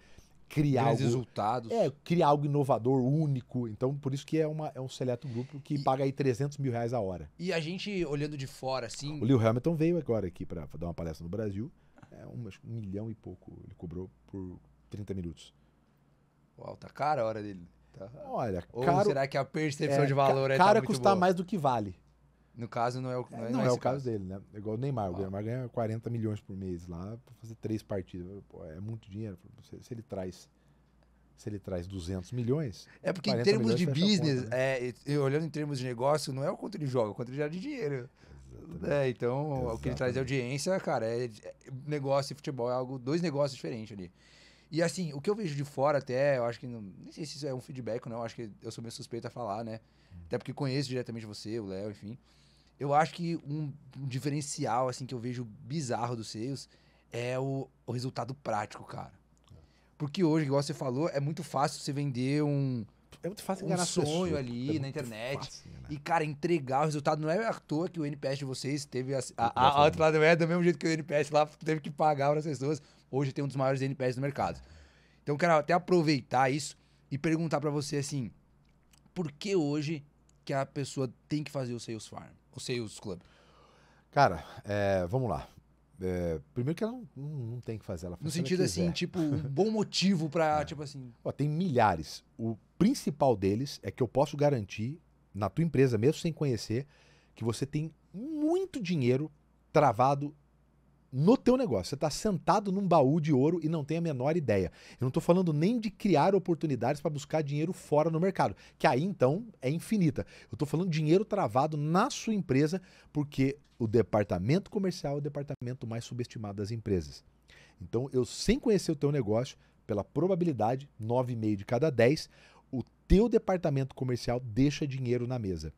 criar algo, resultados. É, criar algo inovador, único. Então, por isso que é, uma, é um seleto grupo que e, paga aí 300 mil reais a hora. E a gente, olhando de fora, assim... O Leo Hamilton veio agora aqui para dar uma palestra no Brasil. É um, um milhão e pouco ele cobrou por 30 minutos. Uau, tá cara a hora dele. Tá. Olha, Ou caro, será que a percepção é, de valor é Cara tá é custar boa? mais do que vale. No caso, não é o, é, não é, não é o caso, caso, dele, né? É igual o Neymar. Ah. O Neymar ganha 40 milhões por mês lá para fazer três partidas. Pô, é muito dinheiro. Se, se, ele traz. Se ele traz 200 milhões. É porque, em termos de business, conta, né? é, olhando em termos de negócio, não é o quanto ele joga, é o quanto ele gera de dinheiro. Exatamente. É, então, Exatamente. o que ele traz é audiência, cara, é, é negócio e futebol é algo, dois negócios diferentes ali. E assim, o que eu vejo de fora até, eu acho que. Não, nem sei se isso é um feedback não, eu acho que eu sou meio suspeito a falar, né? Hum. Até porque conheço diretamente você, o Léo, enfim. Eu acho que um, um diferencial, assim, que eu vejo bizarro dos seios é o, o resultado prático, cara. Porque hoje, igual você falou, é muito fácil você vender um, é muito fácil enganar um sonho ali é na internet. Fácil, né? E, cara, entregar o resultado. Não é à toa que o NPS de vocês teve. A, a, a outra lado é do mesmo jeito que o NPS lá teve que pagar para as pessoas. Hoje tem um dos maiores NPS do mercado. Então, cara, até aproveitar isso e perguntar para você assim: por que hoje que a pessoa tem que fazer o Sales Farm? o Sales Club? Cara, é, vamos lá. É, primeiro que ela não, não, não, tem que fazer, ela No sentido assim, tipo, um bom motivo para, é. tipo assim. Ó, tem milhares. O principal deles é que eu posso garantir, na tua empresa, mesmo sem conhecer, que você tem muito dinheiro travado no teu negócio. Você está sentado num baú de ouro e não tem a menor ideia. Eu não estou falando nem de criar oportunidades para buscar dinheiro fora no mercado, que aí então é infinita. Eu estou falando dinheiro travado na sua empresa, porque o departamento comercial é o departamento mais subestimado das empresas. Então, eu sem conhecer o teu negócio, pela probabilidade, 9,5 de cada 10, o teu departamento comercial deixa dinheiro na mesa.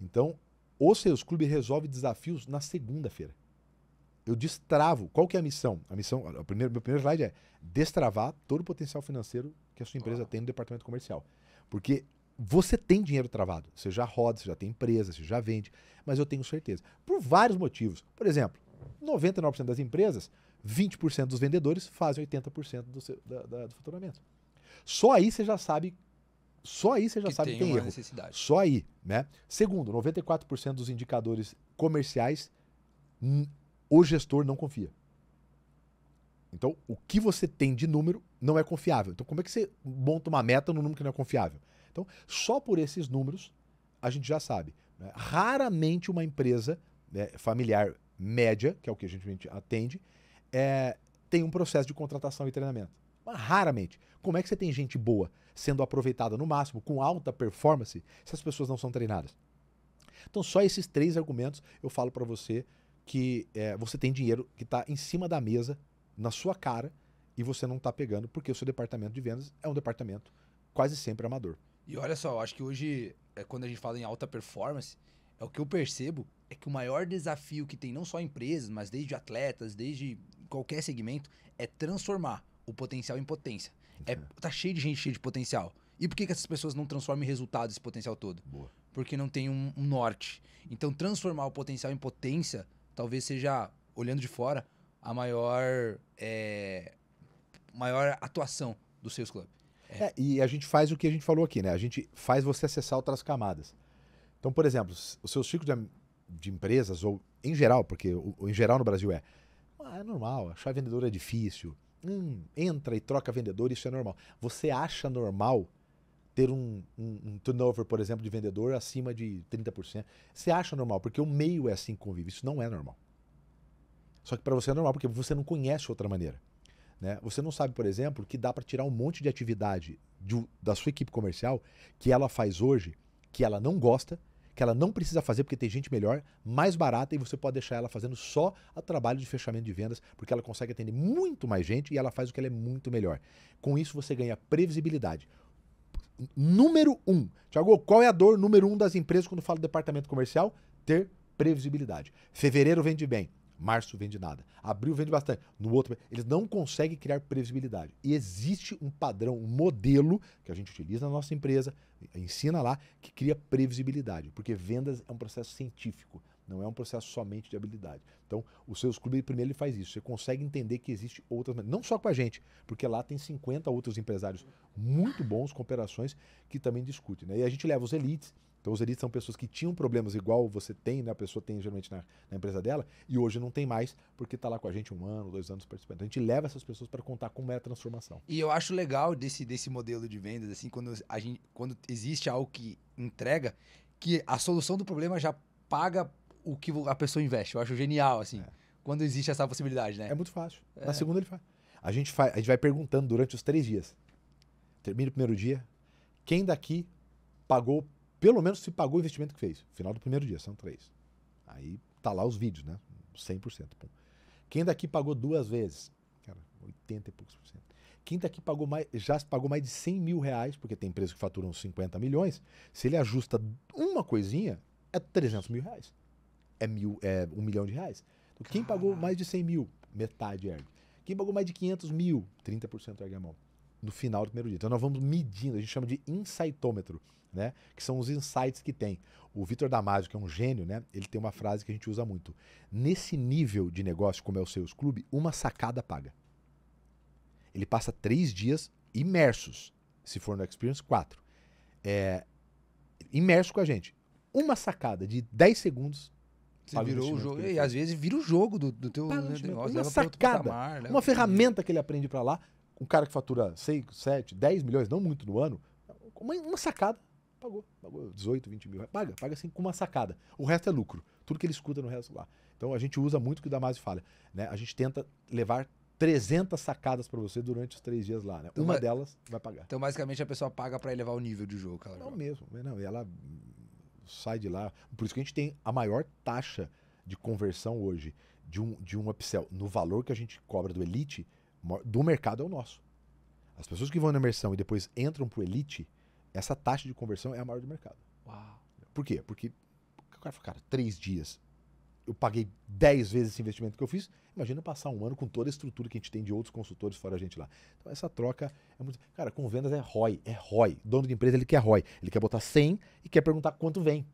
Então, o Seus Clube resolve desafios na segunda-feira eu destravo. Qual que é a missão? A missão, o primeiro, meu primeiro slide é destravar todo o potencial financeiro que a sua empresa ah. tem no departamento comercial. Porque você tem dinheiro travado. Você já roda, você já tem empresa, você já vende. Mas eu tenho certeza. Por vários motivos. Por exemplo, 99% das empresas, 20% dos vendedores fazem 80% do, seu, da, da, do faturamento. Só aí você já sabe. Só aí você já que sabe tem que tem erro. Necessidade. Só aí, né? Segundo, 94% dos indicadores comerciais o gestor não confia. Então, o que você tem de número não é confiável. Então, como é que você monta uma meta no número que não é confiável? Então, só por esses números a gente já sabe. Né? Raramente uma empresa né, familiar média, que é o que a gente atende, é, tem um processo de contratação e treinamento. Mas raramente. Como é que você tem gente boa sendo aproveitada no máximo, com alta performance, se as pessoas não são treinadas? Então, só esses três argumentos eu falo para você que é, você tem dinheiro que está em cima da mesa, na sua cara, e você não está pegando, porque o seu departamento de vendas é um departamento quase sempre amador. E olha só, eu acho que hoje, é, quando a gente fala em alta performance, é o que eu percebo é que o maior desafio que tem não só empresas, mas desde atletas, desde qualquer segmento, é transformar o potencial em potência. É, é. tá cheio de gente cheia de potencial. E por que, que essas pessoas não transformam em resultado esse potencial todo? Boa. Porque não tem um, um norte. Então, transformar o potencial em potência talvez seja, olhando de fora, a maior, é, maior atuação do Sales Club. É. É, e a gente faz o que a gente falou aqui, né? A gente faz você acessar outras camadas. Então, por exemplo, os seus ciclos de, de empresas, ou em geral, porque o, o, em geral no Brasil é, ah, é normal, achar vendedor é difícil. Hum, entra e troca vendedor, isso é normal. Você acha normal ter um, um, um, turnover, por exemplo, de vendedor acima de 30%. Você acha normal, porque o meio é assim que convive. Isso não é normal. Só que para você é normal, porque você não conhece outra maneira. Né? Você não sabe, por exemplo, que dá para tirar um monte de atividade de, da sua equipe comercial que ela faz hoje, que ela não gosta, que ela não precisa fazer porque tem gente melhor, mais barata, e você pode deixar ela fazendo só o trabalho de fechamento de vendas, porque ela consegue atender muito mais gente e ela faz o que ela é muito melhor. Com isso, você ganha previsibilidade número um. Tiago, qual é a dor número um das empresas quando fala do departamento comercial? Ter previsibilidade. Fevereiro vende bem, março vende nada, abril vende bastante, no outro eles não conseguem criar previsibilidade. E existe um padrão, um modelo que a gente utiliza na nossa empresa, ensina lá, que cria previsibilidade, porque vendas é um processo científico. Não é um processo somente de habilidade. Então, o seus clube, primeiro, ele faz isso. Você consegue entender que existe outras. Não só com a gente, porque lá tem 50 outros empresários muito bons com operações que também discutem. Né? E a gente leva os elites. Então, os elites são pessoas que tinham problemas igual você tem, né? a pessoa tem geralmente na, na empresa dela, e hoje não tem mais, porque está lá com a gente um ano, dois anos participando. Então, a gente leva essas pessoas para contar como é a transformação. E eu acho legal desse, desse modelo de vendas, assim, quando, a gente, quando existe algo que entrega, que a solução do problema já paga o que a pessoa investe. Eu acho genial, assim. É. Quando existe essa possibilidade, né? É muito fácil. É. Na segunda ele faz. A gente, faz, a gente vai perguntando durante os três dias. Termina o primeiro dia. Quem daqui pagou, pelo menos se pagou o investimento que fez? Final do primeiro dia, são três. Aí tá lá os vídeos, né? 100%. Quem daqui pagou duas vezes? Cara, 80 e poucos por cento. Quem daqui pagou mais, já pagou mais de 100 mil reais, porque tem empresas que faturam 50 milhões, se ele ajusta uma coisinha, é 300 mil reais é, mil, é um milhão de reais. Então, quem Caramba. pagou mais de 100 mil, metade ergue. Quem pagou mais de 500 mil, 30% ergue a mão. No final do primeiro dia. Então nós vamos medindo, a gente chama de insightômetro, né? Que são os insights que tem. O Vitor Damasio, que é um gênio, né? Ele tem uma frase que a gente usa muito. Nesse nível de negócio, como é o Seus Clube, uma sacada paga. Ele passa três dias imersos. Se for no Experience, quatro. É, imerso com a gente. Uma sacada de 10 segundos você virou o jogo. E às vezes vira o jogo do, do teu né, negócio. Uma sacada, patamar, uma ferramenta que ele aprende para lá. Um cara que fatura 6, 7, 10 milhões, não muito no ano, uma, uma sacada, pagou. Pagou 18, 20 mil. Paga, paga assim com uma sacada. O resto é lucro. Tudo que ele escuta no resto lá. Então a gente usa muito o que o Damasio fala. Né? A gente tenta levar 300 sacadas para você durante os três dias lá, né? Então, uma delas vai pagar. Então, basicamente, a pessoa paga para elevar o nível de jogo. Ela é né? não, joga. mesmo. Não, ela sai de lá. Por isso que a gente tem a maior taxa de conversão hoje de um, de um upsell no valor que a gente cobra do Elite, do mercado é o nosso. As pessoas que vão na imersão e depois entram pro Elite, essa taxa de conversão é a maior do mercado. Uau. Por quê? Porque o cara cara, três dias, eu paguei 10 vezes esse investimento que eu fiz. Imagina passar um ano com toda a estrutura que a gente tem de outros consultores fora a gente lá. Então essa troca é muito. Cara, com vendas é ROI, é ROI. Dono de empresa ele quer ROI. Ele quer botar 100 e quer perguntar quanto vem.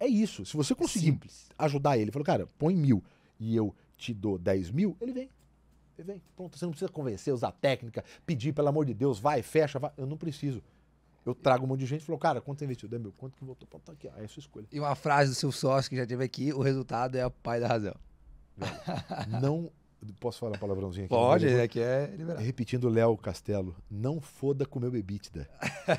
É isso. Se você conseguir Simples. ajudar ele, falou, cara, põe mil e eu te dou 10 mil, ele vem. Ele vem. Pronto, você não precisa convencer, usar técnica, pedir, pelo amor de Deus, vai, fecha, vai. Eu não preciso. Eu trago um monte de gente e falo, cara, quanto você investiu? Daí, meu, quanto que voltou? para o tá aqui, aí é sua escolha. E uma frase do seu sócio que já teve aqui, o resultado é o pai da razão. Não. Posso falar um palavrãozinho aqui? Pode, é que é liberado. Repetindo Léo Castelo, não foda com o meu bebida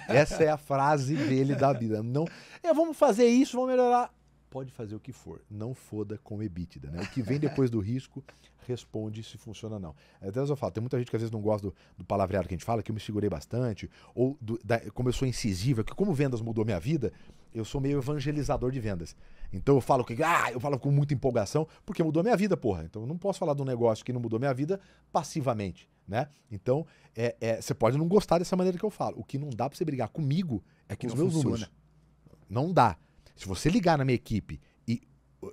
Essa é a frase dele da vida. Não, é, vamos fazer isso, vamos melhorar pode fazer o que for, não foda com EBITDA. Né? O que vem depois do risco responde se funciona ou não. Até eu falo, tem muita gente que às vezes não gosta do, do palavreado que a gente fala, que eu me segurei bastante, ou do, da, como eu sou incisivo, que como vendas mudou minha vida, eu sou meio evangelizador de vendas. Então eu falo que ah, eu falo com muita empolgação, porque mudou minha vida, porra. Então eu não posso falar de um negócio que não mudou minha vida passivamente. Né? Então, é, é, você pode não gostar dessa maneira que eu falo. O que não dá para você brigar comigo é que os meus funciona. números. Não dá. Se você ligar na minha equipe e,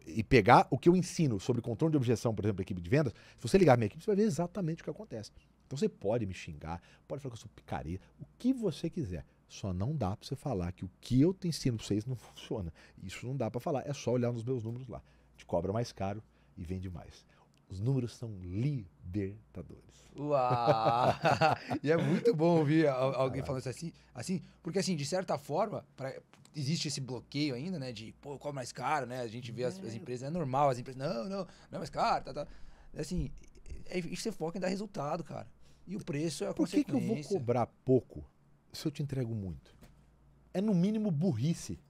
e pegar o que eu ensino sobre controle de objeção, por exemplo, equipe de vendas, se você ligar na minha equipe, você vai ver exatamente o que acontece. Então você pode me xingar, pode falar que eu sou picareta, o que você quiser. Só não dá para você falar que o que eu te ensino para vocês não funciona. Isso não dá para falar. É só olhar nos meus números lá. Te cobra mais caro e vende mais. Os números são libertadores. Uau! e é muito bom ouvir alguém ah. falando isso assim, assim, porque assim, de certa forma, existe esse bloqueio ainda, né? De, pô, qual mais caro, né? A gente vê é. as, as, é. empresas, é normal, as empresas, não, não, não é mais caro, tá, tá. Assim, é, é, você é foca em dar resultado, cara. E o preço é a Por que, que eu vou cobrar pouco se eu te entrego muito? É no mínimo burrice.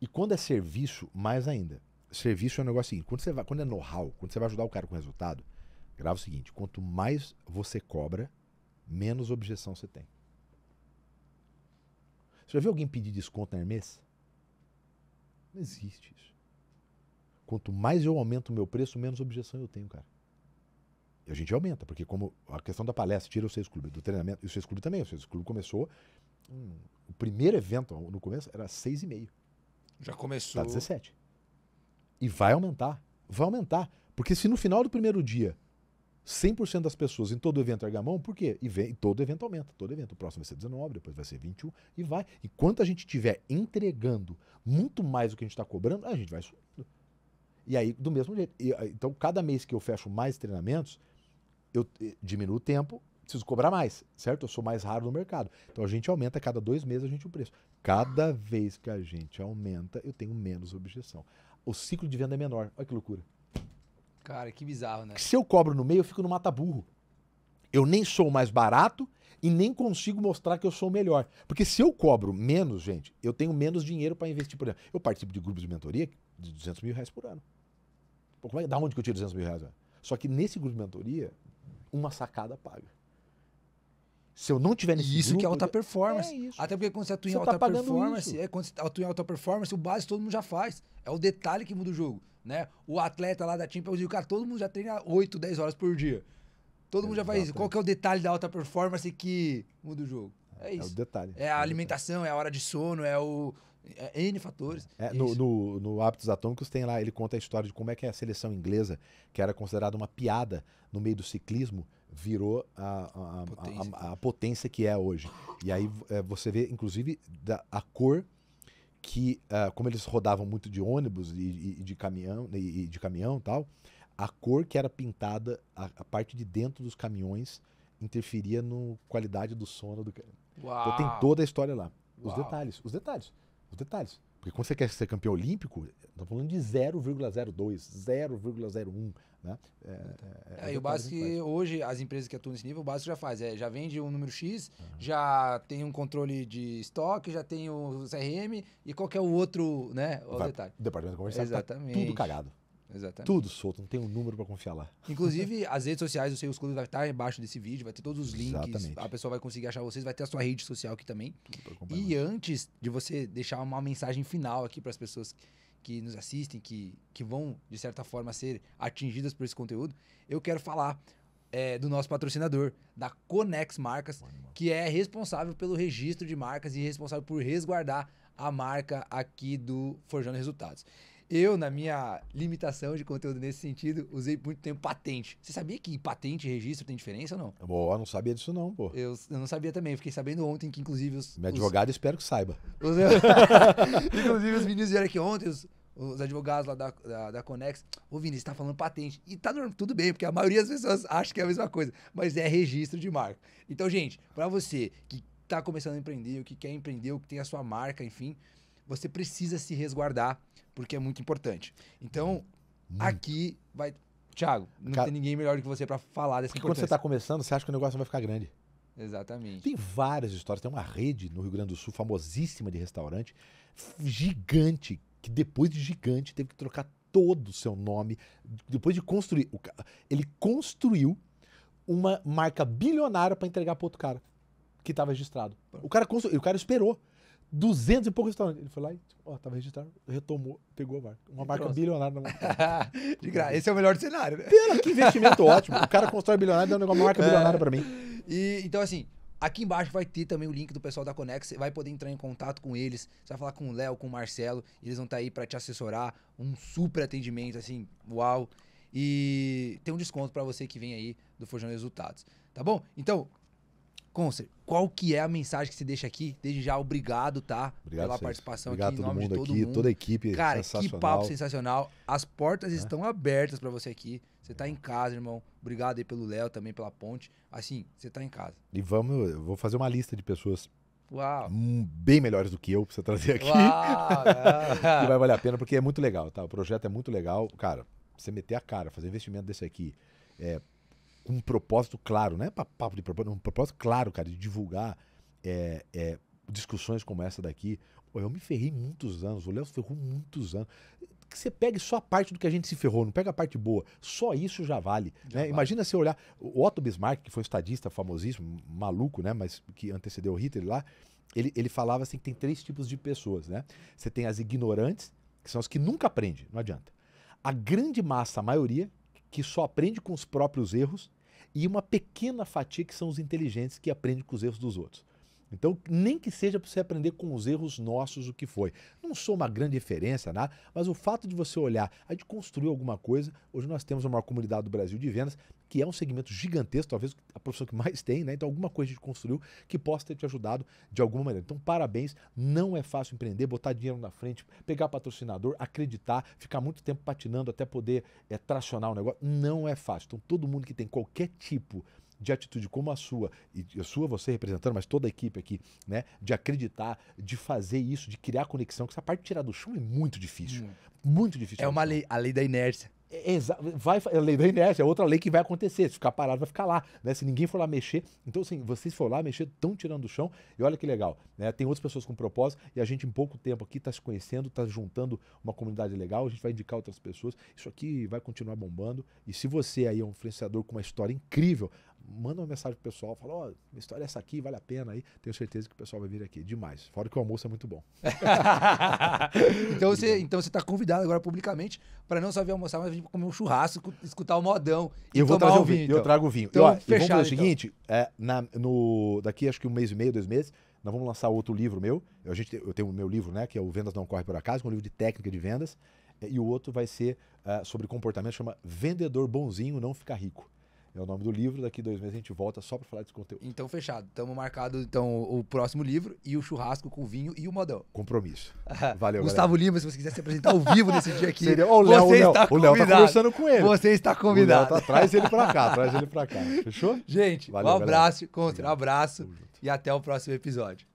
E quando é serviço, mais ainda. Serviço é um negócio seguinte, quando, você vai, quando é know-how, quando você vai ajudar o cara com resultado, grava o seguinte, quanto mais você cobra, menos objeção você tem. Você já viu alguém pedir desconto na Hermes? Não existe isso. Quanto mais eu aumento o meu preço, menos objeção eu tenho, cara. E a gente aumenta, porque como a questão da palestra tira o seis clube, do treinamento, e o seis clube também, o seis clube começou, hum, o primeiro evento no começo era seis e meio. Já começou. Tá 17. E vai aumentar, vai aumentar, porque se no final do primeiro dia 100% das pessoas em todo evento Argamão, por quê? E, vem, e todo evento aumenta, todo evento. O próximo vai ser 19, depois vai ser 21 e vai. Enquanto a gente estiver entregando muito mais do que a gente está cobrando, a gente vai subindo. E aí, do mesmo jeito. E, então, cada mês que eu fecho mais treinamentos, eu eh, diminuo o tempo, preciso cobrar mais, certo? Eu sou mais raro no mercado. Então a gente aumenta cada dois meses a gente o preço. Cada vez que a gente aumenta, eu tenho menos objeção. O ciclo de venda é menor. Olha que loucura. Cara, que bizarro, né? se eu cobro no meio, eu fico no mata-burro. Eu nem sou mais barato e nem consigo mostrar que eu sou melhor. Porque se eu cobro menos, gente, eu tenho menos dinheiro para investir, por exemplo. Eu participo de grupos de mentoria de 200 mil reais por ano. Pô, como é, da onde que eu tiro 200 mil reais? Só que nesse grupo de mentoria, uma sacada paga. Se eu não tiver nesse Isso grupo, que é alta é performance. É Até porque quando você atua em você alta tá performance, é, quando você atua em alta performance, o base todo mundo já faz. É o detalhe que muda o jogo né? O atleta lá da Champions League, cara, todo mundo já treina 8, 10 horas por dia. Todo mundo já faz isso. Qual que é o detalhe da alta performance que muda o jogo? É, é isso. É, é o detalhe. É a alimentação, é a hora de sono, é o... É N fatores. É, é no, no, no, Hábitos Atômicos tem lá, ele conta a história de como é que a seleção inglesa, que era considerada uma piada no meio do ciclismo, virou a, a, potência. a, a potência, que é hoje. E aí é, você vê, inclusive, da, a cor que uh, como eles rodavam muito de ônibus e, e de caminhão né, e, e, de caminhão tal, a cor que era pintada a, a parte de dentro dos caminhões interferia na qualidade do sono do cara. Então tem toda a história lá. Os Uau. detalhes, os detalhes, os detalhes. Porque quando você quer ser campeão olímpico, estamos falando de 0,02, 0,01 né? É, então, é, é, é, é o básico hoje, as empresas que atuam nesse nível, o básico já faz. É, já vende um número X, uhum. já tem um controle de estoque, já tem o CRM e qualquer é outro, né? O Vai, detalhe. Departamento comercial Exatamente. Tá tudo cagado. Exatamente. Tudo solto, não tem um número para confiar lá. Inclusive, as redes sociais sei Sales Club vai estar embaixo desse vídeo, vai ter todos os links, Exatamente. a pessoa vai conseguir achar vocês, vai ter a sua rede social aqui também. E antes de você deixar uma mensagem final aqui para as pessoas que nos assistem, que, que vão, de certa forma, ser atingidas por esse conteúdo, eu quero falar é, do nosso patrocinador, da Conex Marcas, que é responsável pelo registro de marcas e responsável por resguardar a marca aqui do Forjando Resultados. Eu, na minha limitação de conteúdo nesse sentido, usei muito tempo patente. Você sabia que patente e registro tem diferença ou não? Boa, não sabia disso não, pô. Eu, eu não sabia também. Fiquei sabendo ontem que, inclusive... Os, Meu advogado, os... espero que saiba. Os... inclusive, os meninos vieram aqui ontem, os, os advogados lá da, da, da Conex, ô Vini, você tá falando patente. E tá tudo bem, porque a maioria das pessoas acha que é a mesma coisa, mas é registro de marca. Então, gente, para você que tá começando a empreender, o que quer empreender, o que tem a sua marca, enfim, você precisa se resguardar porque é muito importante. Então, muito. aqui vai. Tiago, não Cara... tem ninguém melhor do que você para falar dessa porque Quando você está começando, você acha que o negócio vai ficar grande. Exatamente. Tem várias histórias. Tem uma rede no Rio Grande do Sul famosíssima de restaurante, gigante, que depois de gigante teve que trocar todo o seu nome. Depois de construir. Ele construiu uma marca bilionária para entregar para outro cara que estava registrado. O cara, constru... o cara esperou. 200 e poucos restaurantes. Ele foi lá e, tipo, ó, tava registrado, retomou, pegou a marca. Uma marca bilionária na mão. De graça. Esse é o melhor cenário, né? Pena, que investimento ótimo. O cara constrói bilionário deu uma marca é. bilionária pra mim. E, então, assim, aqui embaixo vai ter também o link do pessoal da Conex. Você vai poder entrar em contato com eles. Você vai falar com o Léo, com o Marcelo. Eles vão estar tá aí pra te assessorar. Um super atendimento, assim, uau. E tem um desconto para você que vem aí do Forjando Resultados. Tá bom? Então, Concer, qual que é a mensagem que você deixa aqui? Desde já, obrigado, tá? Obrigado, pela participação obrigado aqui, em nome de todo aqui, mundo. toda a equipe, Cara, que papo sensacional. As portas é. estão abertas para você aqui. Você tá em casa, irmão. Obrigado aí pelo Léo, também pela ponte. Assim, você tá em casa. E vamos, eu vou fazer uma lista de pessoas Uau. bem melhores do que eu pra você trazer aqui. Uau, é. que vai valer a pena, porque é muito legal, tá? O projeto é muito legal. Cara, você meter a cara, fazer investimento desse aqui, é, com um propósito claro, né, papo de propósito, um propósito claro, cara, de divulgar é, é, discussões como essa daqui. eu me ferrei muitos anos, o Léo ferrou muitos anos. Que você pegue só a parte do que a gente se ferrou, não pega a parte boa. Só isso já vale. Já né? vale. Imagina você olhar. O Otto Bismarck, que foi um estadista famosíssimo, maluco, né? Mas que antecedeu o Hitler lá, ele, ele falava assim que tem três tipos de pessoas, né? Você tem as ignorantes, que são as que nunca aprendem, não adianta. A grande massa, a maioria, que só aprende com os próprios erros e uma pequena fatia que são os inteligentes que aprendem com os erros dos outros. Então, nem que seja para você aprender com os erros nossos o que foi. Não sou uma grande referência, né? mas o fato de você olhar, a gente construiu alguma coisa. Hoje nós temos uma comunidade do Brasil de vendas que é um segmento gigantesco, talvez a profissão que mais tem, né? Então alguma coisa a gente construiu que possa ter te ajudado de alguma maneira. Então parabéns, não é fácil empreender, botar dinheiro na frente, pegar patrocinador, acreditar, ficar muito tempo patinando até poder é, tracionar o negócio, não é fácil. Então todo mundo que tem qualquer tipo de atitude como a sua, e a sua você representando, mas toda a equipe aqui, né? De acreditar, de fazer isso, de criar conexão, que essa parte de tirar do chão é muito difícil. Hum. Muito difícil. É uma lei, a lei da inércia. É, vai, a lei da inércia é outra lei que vai acontecer. Se ficar parado, vai ficar lá. Né? Se ninguém for lá mexer. Então, assim, vocês for lá mexer, estão tirando do chão. E olha que legal. Né? Tem outras pessoas com propósito e a gente, em pouco tempo aqui, está se conhecendo, está juntando uma comunidade legal. A gente vai indicar outras pessoas. Isso aqui vai continuar bombando. E se você aí é um influenciador com uma história incrível, manda uma mensagem pro pessoal, fala, ó, oh, minha história é essa aqui, vale a pena aí. Tenho certeza que o pessoal vai vir aqui. Demais. Fora que o almoço é muito bom. então você então você tá convidado agora publicamente para não só vir almoçar, mas vir comer um churrasco, escutar o modão. E eu vou trazer o vinho. então. Eu trago o vinho. Então, e, fechado, e vamos fazer o então. seguinte, então. é, na, no, daqui acho que um mês e meio, dois meses, nós vamos lançar outro livro meu. Eu, a gente, eu tenho o meu livro, né, que é o Vendas Não Corre Por Acaso, que é um livro de técnica de vendas. É, e o outro vai ser uh, sobre comportamento, chama Vendedor Bonzinho Não Fica Rico. É o nome do livro. Daqui dois meses a gente volta só para falar desse conteúdo. Então, fechado. Estamos marcado então o próximo livro e o churrasco com o vinho e o modão. Compromisso. Valeu, Gustavo galera. Lima, se você quiser se apresentar ao vivo nesse dia aqui. Seria... Oh, o Léo, o Léo, está o Léo tá conversando com ele. Você está convidado. O Léo tá, traz ele para cá, traz ele para cá. Fechou? Gente, Valeu, um abraço, Contra, um abraço e até o próximo episódio.